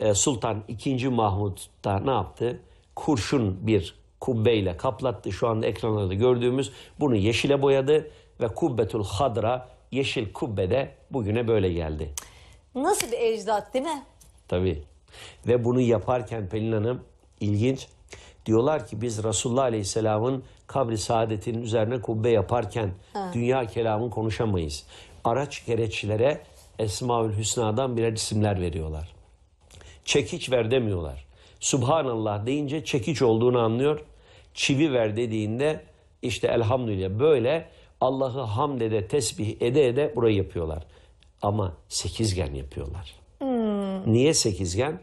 e, Sultan II. Mahmut da ne yaptı? Kurşun bir kubbeyle kaplattı. Şu anda ekranlarda gördüğümüz bunu yeşile boyadı ve Kubbetül Hadra yeşil kubbede bugüne böyle geldi. Nasıl bir ecdat değil mi? Tabii. Ve bunu yaparken Pelin Hanım ilginç. Diyorlar ki biz Resulullah Aleyhisselam'ın kabri saadetinin üzerine kubbe yaparken ha. dünya kelamı konuşamayız araç gereçlere Esmaül Hüsna'dan birer isimler veriyorlar. Çekiç ver demiyorlar. Subhanallah deyince çekiç olduğunu anlıyor. Çivi ver dediğinde işte elhamdülillah böyle Allah'ı hamd ede tesbih ede ede burayı yapıyorlar. Ama sekizgen yapıyorlar. Hmm. Niye sekizgen?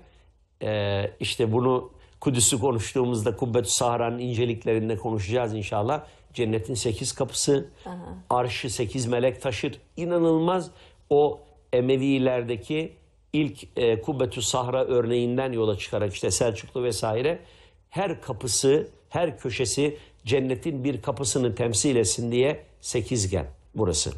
Ee, işte bunu Kudüs'ü konuştuğumuzda Kubbetü Sahra'nın inceliklerinde konuşacağız inşallah. Cennetin sekiz kapısı, Aha. arşı sekiz melek taşır. İnanılmaz o Emevilerdeki ilk e, Kubbetü Sahra örneğinden yola çıkarak işte Selçuklu vesaire her kapısı, her köşesi cennetin bir kapısını temsil etsin diye sekizgen burası.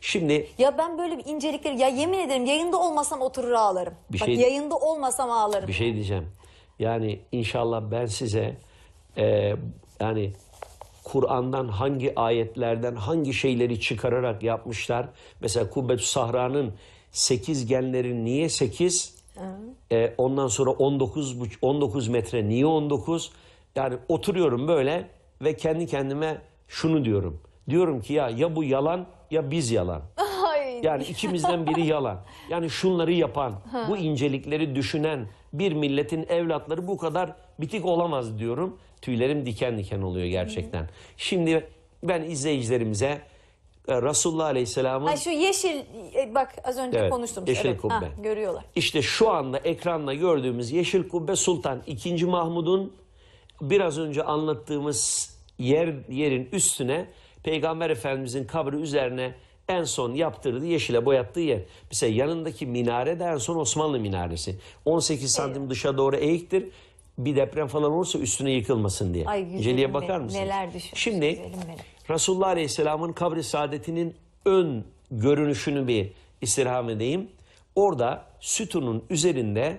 Şimdi ya ben böyle bir incelikleri ya yemin ederim yayında olmasam oturur ağlarım. Bir Bak şey- yayında olmasam ağlarım. Bir şey diyeceğim. Yani inşallah ben size e, yani Kur'an'dan hangi ayetlerden hangi şeyleri çıkararak yapmışlar. Mesela Kubbetü Sahra'nın 8 genleri niye 8? Ee, ondan sonra 19 19 metre niye 19? Yani oturuyorum böyle ve kendi kendime şunu diyorum. Diyorum ki ya ya bu yalan ya biz yalan. Yani ikimizden biri yalan. Yani şunları yapan, bu incelikleri düşünen bir milletin evlatları bu kadar bitik olamaz diyorum tüylerim diken diken oluyor gerçekten. Hı. Şimdi ben izleyicilerimize e, Resulullah Aleyhisselam'ın... Ha şu yeşil e, bak az önce evet, konuştum. Yeşil evet. kubbe. Ha, görüyorlar. İşte şu anda ekranla gördüğümüz yeşil kubbe Sultan II. Mahmud'un biraz önce anlattığımız yer yerin üstüne Peygamber Efendimizin kabri üzerine en son yaptırdığı yeşile boyattığı yer. Mesela yanındaki minare de en son Osmanlı minaresi. 18 santim evet. dışa doğru eğiktir bir deprem falan olursa üstüne yıkılmasın diye. Ay, İnceliğe bakar benim. mısınız? Neler Şimdi Resulullah Aleyhisselam'ın kabri saadetinin ön görünüşünü bir istirham edeyim. Orada sütunun üzerinde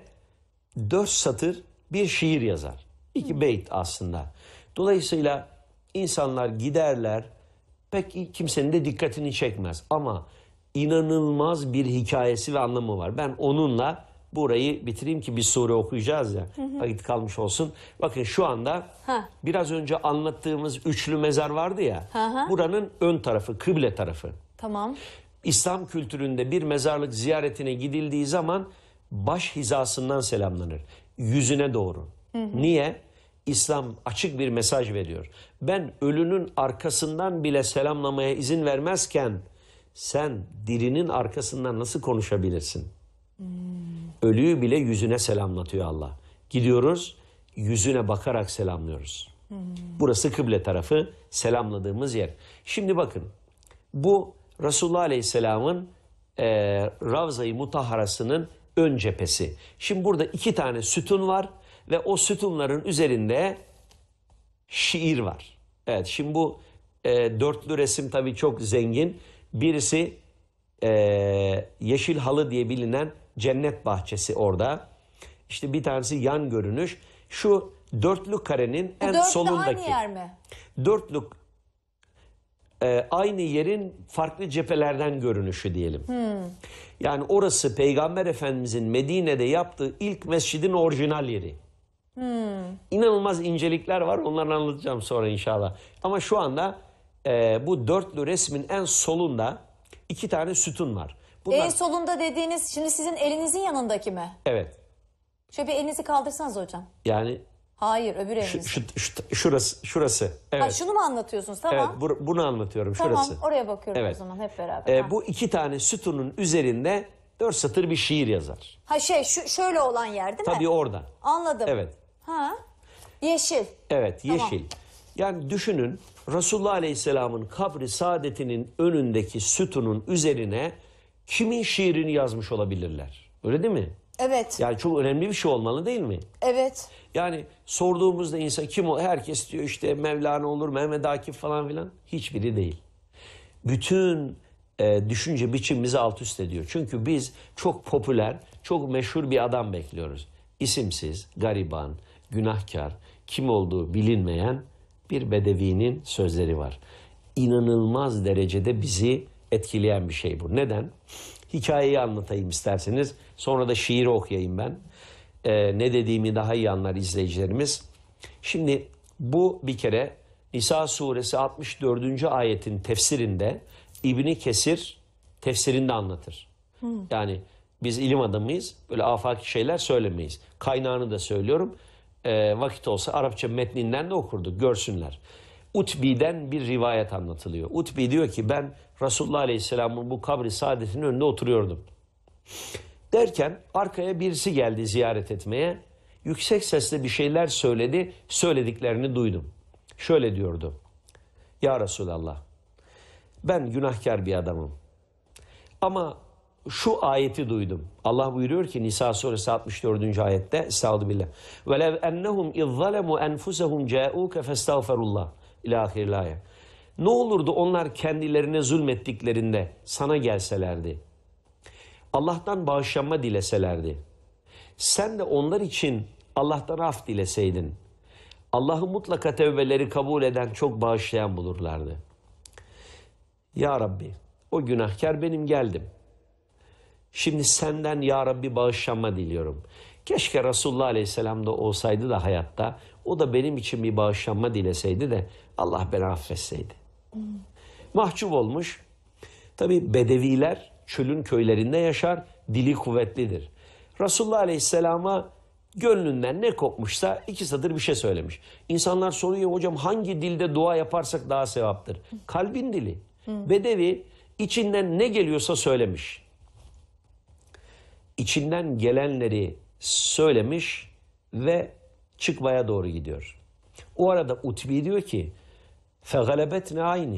dört satır bir şiir yazar. İki Hı. Hmm. beyt aslında. Dolayısıyla insanlar giderler pek kimsenin de dikkatini çekmez ama inanılmaz bir hikayesi ve anlamı var. Ben onunla burayı bitireyim ki bir sure okuyacağız ya. Hı Vakit kalmış olsun. Bakın şu anda ha. biraz önce anlattığımız üçlü mezar vardı ya. Hı hı. Buranın ön tarafı, kıble tarafı. Tamam. İslam kültüründe bir mezarlık ziyaretine gidildiği zaman baş hizasından selamlanır. Yüzüne doğru. Hı hı. Niye? İslam açık bir mesaj veriyor. Ben ölünün arkasından bile selamlamaya izin vermezken sen dirinin arkasından nasıl konuşabilirsin? Hmm. Ölüyü bile yüzüne selamlatıyor Allah. Gidiyoruz yüzüne bakarak selamlıyoruz. Burası kıble tarafı selamladığımız yer. Şimdi bakın bu Resulullah Aleyhisselam'ın e, Ravza-i Mutahharası'nın ön cephesi. Şimdi burada iki tane sütun var ve o sütunların üzerinde şiir var. Evet şimdi bu e, dörtlü resim tabii çok zengin. Birisi e, yeşil halı diye bilinen cennet bahçesi orada. İşte bir tanesi yan görünüş. Şu dörtlü karenin en Dörtlü solundaki. aynı yer mi? Dörtlük e, aynı yerin farklı cephelerden görünüşü diyelim. Hmm. Yani orası Peygamber Efendimizin Medine'de yaptığı ilk mescidin orijinal yeri. Hmm. İnanılmaz incelikler var onları anlatacağım sonra inşallah. Ama şu anda e, bu dörtlü resmin en solunda iki tane sütun var. Bunlar... En solunda dediğiniz şimdi sizin elinizin yanındaki mi? Evet. Şöyle bir elinizi kaldırsanız hocam. Yani Hayır öbür eliniz. Şu, şu, şu, şurası şurası. Evet. Ha, şunu mu anlatıyorsunuz? Tamam. Evet, bu, bunu anlatıyorum tamam, şurası. Tamam oraya bakıyorum evet. o zaman hep beraber. Ee, bu iki tane sütunun üzerinde dört satır bir şiir yazar. Ha şey şu şöyle olan yer değil mi? Tabii oradan. Anladım. Evet. Ha. Yeşil. Evet yeşil. Yani düşünün Resulullah Aleyhisselam'ın kabri saadetinin önündeki sütunun üzerine kimin şiirini yazmış olabilirler? Öyle değil mi? Evet. Yani çok önemli bir şey olmalı değil mi? Evet. Yani sorduğumuzda insan kim o? Herkes diyor işte Mevlana olur, Mehmet Akif falan filan. Hiçbiri değil. Bütün e, düşünce biçimimizi alt üst ediyor. Çünkü biz çok popüler, çok meşhur bir adam bekliyoruz. İsimsiz, gariban, günahkar, kim olduğu bilinmeyen bir bedevinin sözleri var. İnanılmaz derecede bizi etkileyen bir şey bu. Neden? Hikayeyi anlatayım isterseniz. Sonra da şiiri okuyayım ben. Ee, ne dediğimi daha iyi anlar izleyicilerimiz. Şimdi bu bir kere Nisa suresi 64. ayetin tefsirinde İbni Kesir tefsirinde anlatır. Hı. Yani biz ilim adamıyız. Böyle afaki şeyler söylemeyiz. Kaynağını da söylüyorum. E, vakit olsa Arapça metninden de okurduk. Görsünler. Utbi'den bir rivayet anlatılıyor. Utbi diyor ki ben Resulullah Aleyhisselam'ın bu kabri saadetinin önünde oturuyordum. Derken arkaya birisi geldi ziyaret etmeye. Yüksek sesle bir şeyler söyledi. Söylediklerini duydum. Şöyle diyordu. Ya Resulallah ben günahkar bir adamım. Ama şu ayeti duydum. Allah buyuruyor ki Nisa suresi 64. ayette Estağfirullah. Velev ennehum izzalemu enfusehum ca'uke festağferullah. İlâhirlâye. Ne olurdu onlar kendilerine zulmettiklerinde sana gelselerdi? Allah'tan bağışlanma dileselerdi. Sen de onlar için Allah'tan af dileseydin. Allah'ı mutlaka tevbeleri kabul eden çok bağışlayan bulurlardı. Ya Rabbi o günahkar benim geldim. Şimdi senden Ya Rabbi bağışlanma diliyorum. Keşke Resulullah Aleyhisselam da olsaydı da hayatta o da benim için bir bağışlanma dileseydi de Allah beni affetseydi. Mahcup olmuş. Tabi Bedeviler çölün köylerinde yaşar, dili kuvvetlidir. Resulullah Aleyhisselam'a gönlünden ne kopmuşsa iki satır bir şey söylemiş. İnsanlar soruyor hocam hangi dilde dua yaparsak daha sevaptır? Kalbin dili. Bedevi içinden ne geliyorsa söylemiş. İçinden gelenleri söylemiş ve çıkmaya doğru gidiyor. O arada Utbi diyor ki ne aynı.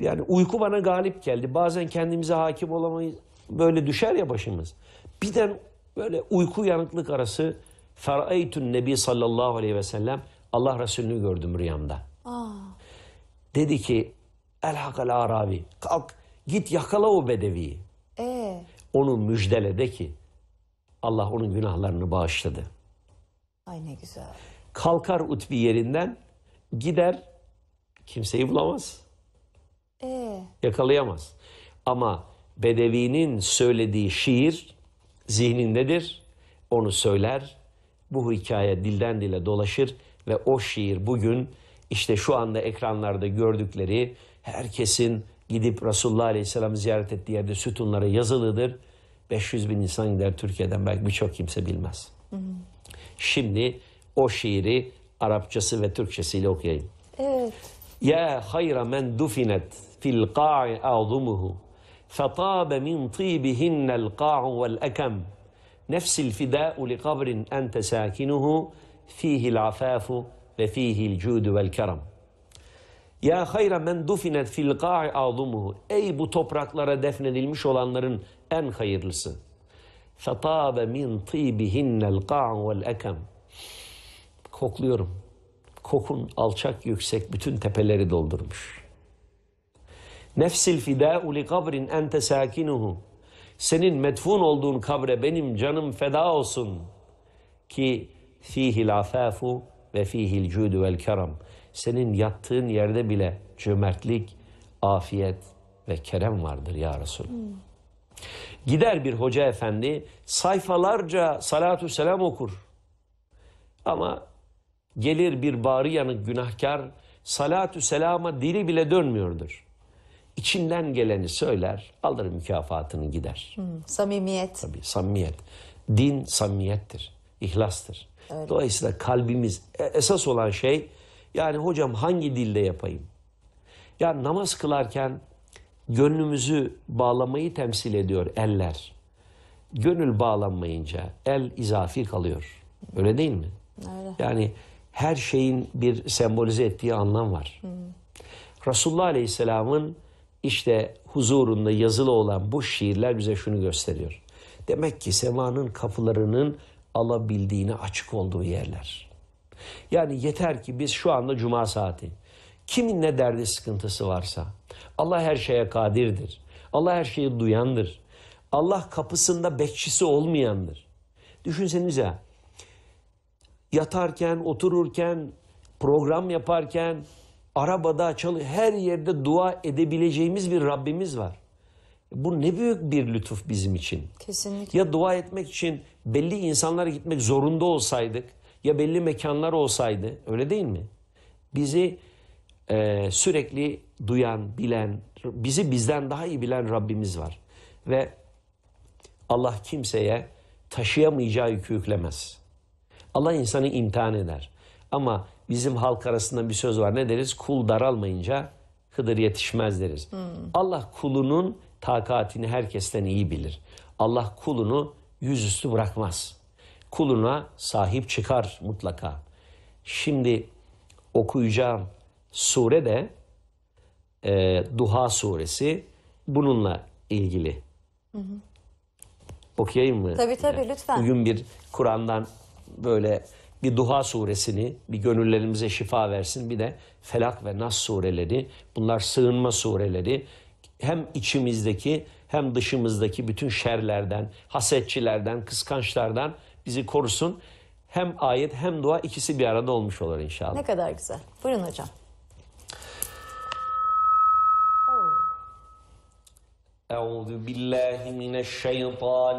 Yani uyku bana galip geldi. Bazen kendimize hakim olamayız. Böyle düşer ya başımız. Birden böyle uyku yanıklık arası Feraytun Nebi sallallahu aleyhi ve sellem Allah Resulü'nü gördüm rüyamda. Aa. Dedi ki Elhakal Arabi kalk git yakala o bedeviyi. Ee? Onu müjdele de ki Allah onun günahlarını bağışladı. Ay ne güzel. Kalkar utbi yerinden gider kimseyi bulamaz. Ee? Yakalayamaz. Ama Bedevi'nin söylediği şiir zihnindedir. Onu söyler. Bu hikaye dilden dile dolaşır ve o şiir bugün işte şu anda ekranlarda gördükleri herkesin gidip Resulullah Aleyhisselam'ı ziyaret ettiği yerde sütunlara yazılıdır. 500 bin insan gider Türkiye'den belki birçok kimse bilmez. Hı hı. Şimdi o şiiri Arapçası ve Türkçesiyle okuyayım. Evet. يا خير من دفنت في القاع أعظمه فطاب من طيبهن القاع والأكم نفس الفداء لقبر أنت ساكنه فيه العفاف وفيه الجود والكرم يا خير من دفنت في القاع أعظمه أي bu topraklara defnedilmiş أن خير hayırlısı فطاب من طيبهن القاع والأكم kokluyorum kokun alçak yüksek bütün tepeleri doldurmuş. Nefsil fidâ'u li kabrin ente sâkinuhu. Senin medfun olduğun kabre benim canım feda olsun. Ki fihil afâfu ve fihil cüdü vel keram. Senin yattığın yerde bile cömertlik, afiyet ve kerem vardır ya Resul. Gider bir hoca efendi sayfalarca salatu selam okur. Ama gelir bir bağrı yanık günahkar, salatü selama dili bile dönmüyordur. İçinden geleni söyler, alır mükafatını gider. Hmm, samimiyet. Tabii samimiyet. Din samimiyettir, ihlastır. Öyle. Dolayısıyla kalbimiz, e, esas olan şey yani hocam hangi dilde yapayım? Ya namaz kılarken gönlümüzü bağlamayı temsil ediyor eller. Gönül bağlanmayınca el izafi kalıyor. Öyle değil mi? Öyle. Yani her şeyin bir sembolize ettiği anlam var. Hmm. Resulullah Aleyhisselam'ın işte huzurunda yazılı olan bu şiirler bize şunu gösteriyor. Demek ki semanın kapılarının alabildiğine açık olduğu yerler. Yani yeter ki biz şu anda cuma saati. Kimin ne derdi sıkıntısı varsa. Allah her şeye kadirdir. Allah her şeyi duyandır. Allah kapısında bekçisi olmayandır. Düşünsenize yatarken, otururken, program yaparken, arabada, çalı her yerde dua edebileceğimiz bir Rabbimiz var. Bu ne büyük bir lütuf bizim için. Kesinlikle. Ya dua etmek için belli insanlara gitmek zorunda olsaydık ya belli mekanlar olsaydı öyle değil mi? Bizi e, sürekli duyan, bilen, bizi bizden daha iyi bilen Rabbimiz var. Ve Allah kimseye taşıyamayacağı yükü yüklemez. Allah insanı imtihan eder. Ama bizim halk arasında bir söz var ne deriz? Kul daralmayınca Hıdır yetişmez deriz. Hmm. Allah kulunun takatini herkesten iyi bilir. Allah kulunu yüzüstü bırakmaz. Kuluna sahip çıkar mutlaka. Şimdi okuyacağım sure de e, Duha suresi bununla ilgili. Hı hı. Okuyayım mı? Tabii tabii lütfen. Bugün bir Kur'an'dan böyle bir Duha suresini, bir gönüllerimize şifa versin. Bir de Felak ve Nas sureleri, bunlar sığınma sureleri. Hem içimizdeki hem dışımızdaki bütün şerlerden, hasetçilerden, kıskançlardan bizi korusun. Hem ayet hem dua ikisi bir arada olmuş olur inşallah. Ne kadar güzel. Buyurun hocam. أعوذ بالله من الشيطان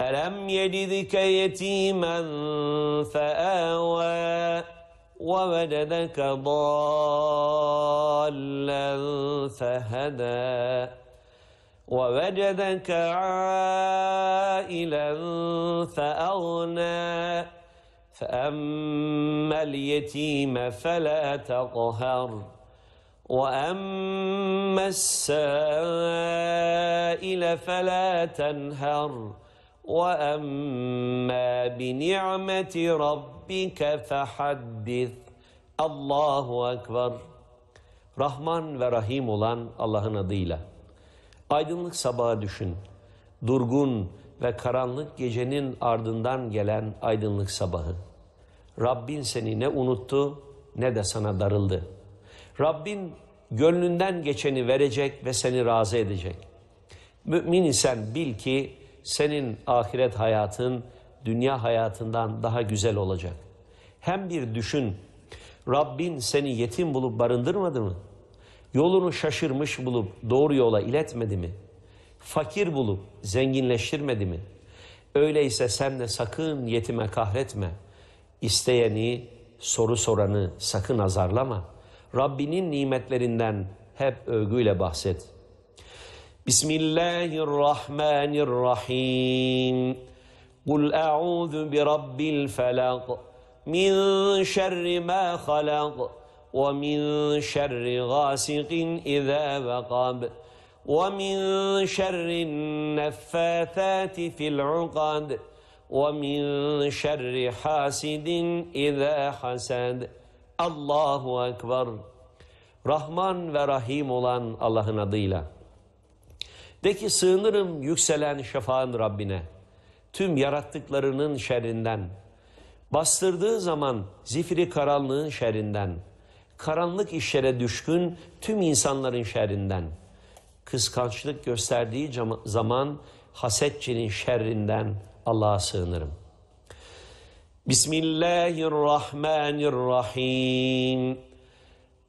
أَلَمْ يَجِدْكَ يَتِيمًا فَآوَى وَوَجَدَكَ ضَالًّا فَهَدَى وَوَجَدَكَ عَائِلًا فَأَغْنَى فَأَمَّا الْيَتِيمَ فَلَا تَقْهَرْ وَأَمَّا السَّائِلَ فَلَا تَنْهَرْ وأما بنعمة ربك فحدث Allahu Ekber Rahman ve Rahim olan Allah'ın adıyla. Aydınlık sabaha düşün. Durgun ve karanlık gecenin ardından gelen aydınlık sabahı. Rabbin seni ne unuttu ne de sana darıldı. Rabbin gönlünden geçeni verecek ve seni razı edecek. Mümin isen bil ki senin ahiret hayatın dünya hayatından daha güzel olacak. Hem bir düşün, Rabbin seni yetim bulup barındırmadı mı? Yolunu şaşırmış bulup doğru yola iletmedi mi? Fakir bulup zenginleştirmedi mi? Öyleyse sen de sakın yetime kahretme. İsteyeni, soru soranı sakın azarlama. Rabbinin nimetlerinden hep övgüyle bahset.'' بسم الله الرحمن الرحيم قل أعوذ برب الفلق من شر ما خلق ومن شر غاسق إذا وقب ومن شر النفاثات في العقد ومن شر حاسد إذا حسد الله اكبر رحمن ورحيم الله olan Allah'ın adıyla De ki sığınırım yükselen şafağın Rabbine. Tüm yarattıklarının şerrinden. Bastırdığı zaman zifiri karanlığın şerrinden. Karanlık işlere düşkün tüm insanların şerrinden. Kıskançlık gösterdiği zaman hasetçinin şerrinden Allah'a sığınırım. Bismillahirrahmanirrahim.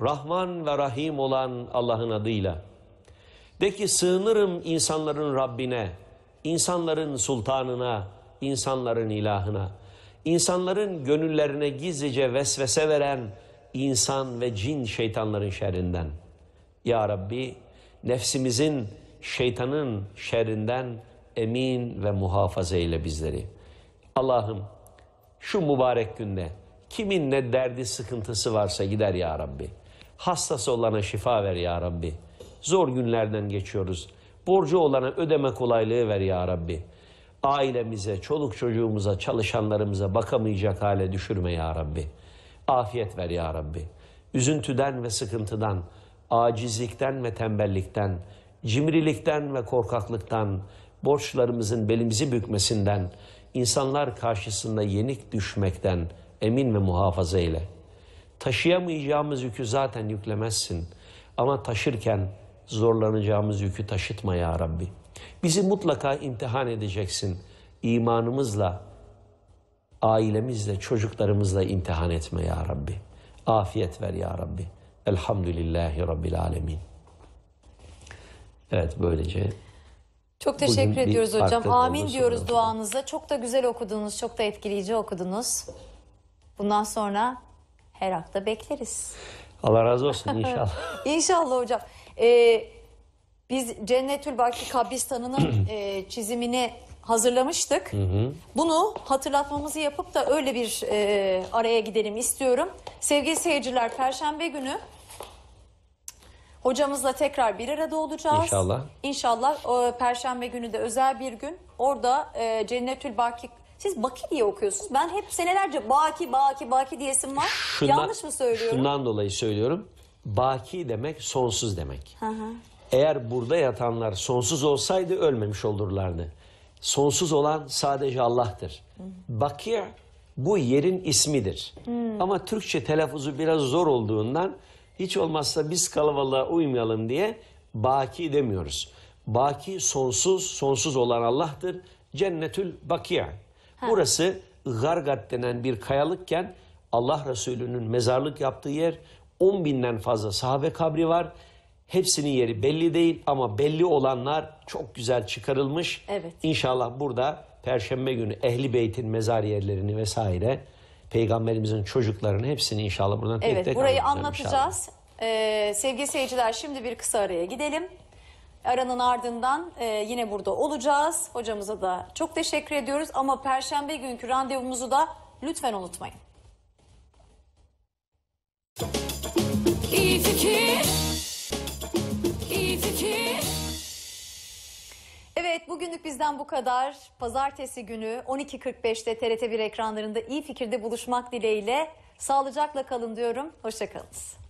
Rahman ve Rahim olan Allah'ın adıyla. De ki sığınırım insanların Rabbine, insanların sultanına, insanların ilahına, insanların gönüllerine gizlice vesvese veren insan ve cin şeytanların şerrinden. Ya Rabbi nefsimizin şeytanın şerrinden emin ve muhafaza eyle bizleri. Allah'ım şu mübarek günde kimin ne derdi sıkıntısı varsa gider ya Rabbi. Hastası olana şifa ver ya Rabbi. Zor günlerden geçiyoruz. Borcu olana ödeme kolaylığı ver ya Rabbi. Ailemize, çoluk çocuğumuza, çalışanlarımıza bakamayacak hale düşürme ya Rabbi. Afiyet ver ya Rabbi. Üzüntüden ve sıkıntıdan, acizlikten ve tembellikten, cimrilikten ve korkaklıktan, borçlarımızın belimizi bükmesinden, insanlar karşısında yenik düşmekten emin ve muhafaza eyle.'' Taşıyamayacağımız yükü zaten yüklemezsin. Ama taşırken zorlanacağımız yükü taşıtma ya Rabbi. Bizi mutlaka imtihan edeceksin. İmanımızla, ailemizle, çocuklarımızla imtihan etme ya Rabbi. Afiyet ver ya Rabbi. Elhamdülillahi Rabbil Alemin. Evet böylece çok teşekkür ediyoruz hocam. Amin diyoruz duanıza. Çok da güzel okudunuz, çok da etkileyici okudunuz. Bundan sonra her hafta bekleriz. Allah razı olsun inşallah. İnşallah hocam. Ee, biz Cennetül Baki kabristanının e, çizimini hazırlamıştık. Hı hı. Bunu hatırlatmamızı yapıp da öyle bir e, araya gidelim istiyorum. Sevgili seyirciler Perşembe günü hocamızla tekrar bir arada olacağız. İnşallah. İnşallah e, Perşembe günü de özel bir gün. Orada e, Cennetül Baki siz Baki diye okuyorsunuz. Ben hep senelerce Baki, Baki, Baki diyesim var. Şundan, Yanlış mı söylüyorum? Şundan dolayı söylüyorum. Baki demek sonsuz demek. Hı hı. Eğer burada yatanlar sonsuz olsaydı ölmemiş olurlardı. Sonsuz olan sadece Allah'tır. Hı hı. bu yerin ismidir. Hmm. Ama Türkçe telaffuzu biraz zor olduğundan hiç olmazsa biz kalabalığa uymayalım diye baki demiyoruz. Baki sonsuz, sonsuz olan Allah'tır. Cennetül bakiye. Burası Gargat denen bir kayalıkken Allah Resulü'nün mezarlık yaptığı yer 10 binden fazla sahabe kabri var. Hepsinin yeri belli değil ama belli olanlar çok güzel çıkarılmış. Evet. İnşallah burada Perşembe günü Ehli Beyt'in mezar yerlerini vesaire Peygamberimizin çocuklarını hepsini inşallah buradan tek evet, burayı anlatacağız. Ee, sevgili seyirciler şimdi bir kısa araya gidelim. Aranın ardından e, yine burada olacağız. Hocamıza da çok teşekkür ediyoruz ama perşembe günkü randevumuzu da lütfen unutmayın. İyi fikir. İyi fikir. Evet bugünlük bizden bu kadar. Pazartesi günü 12.45'te TRT1 ekranlarında iyi fikirde buluşmak dileğiyle. Sağlıcakla kalın diyorum. Hoşçakalın.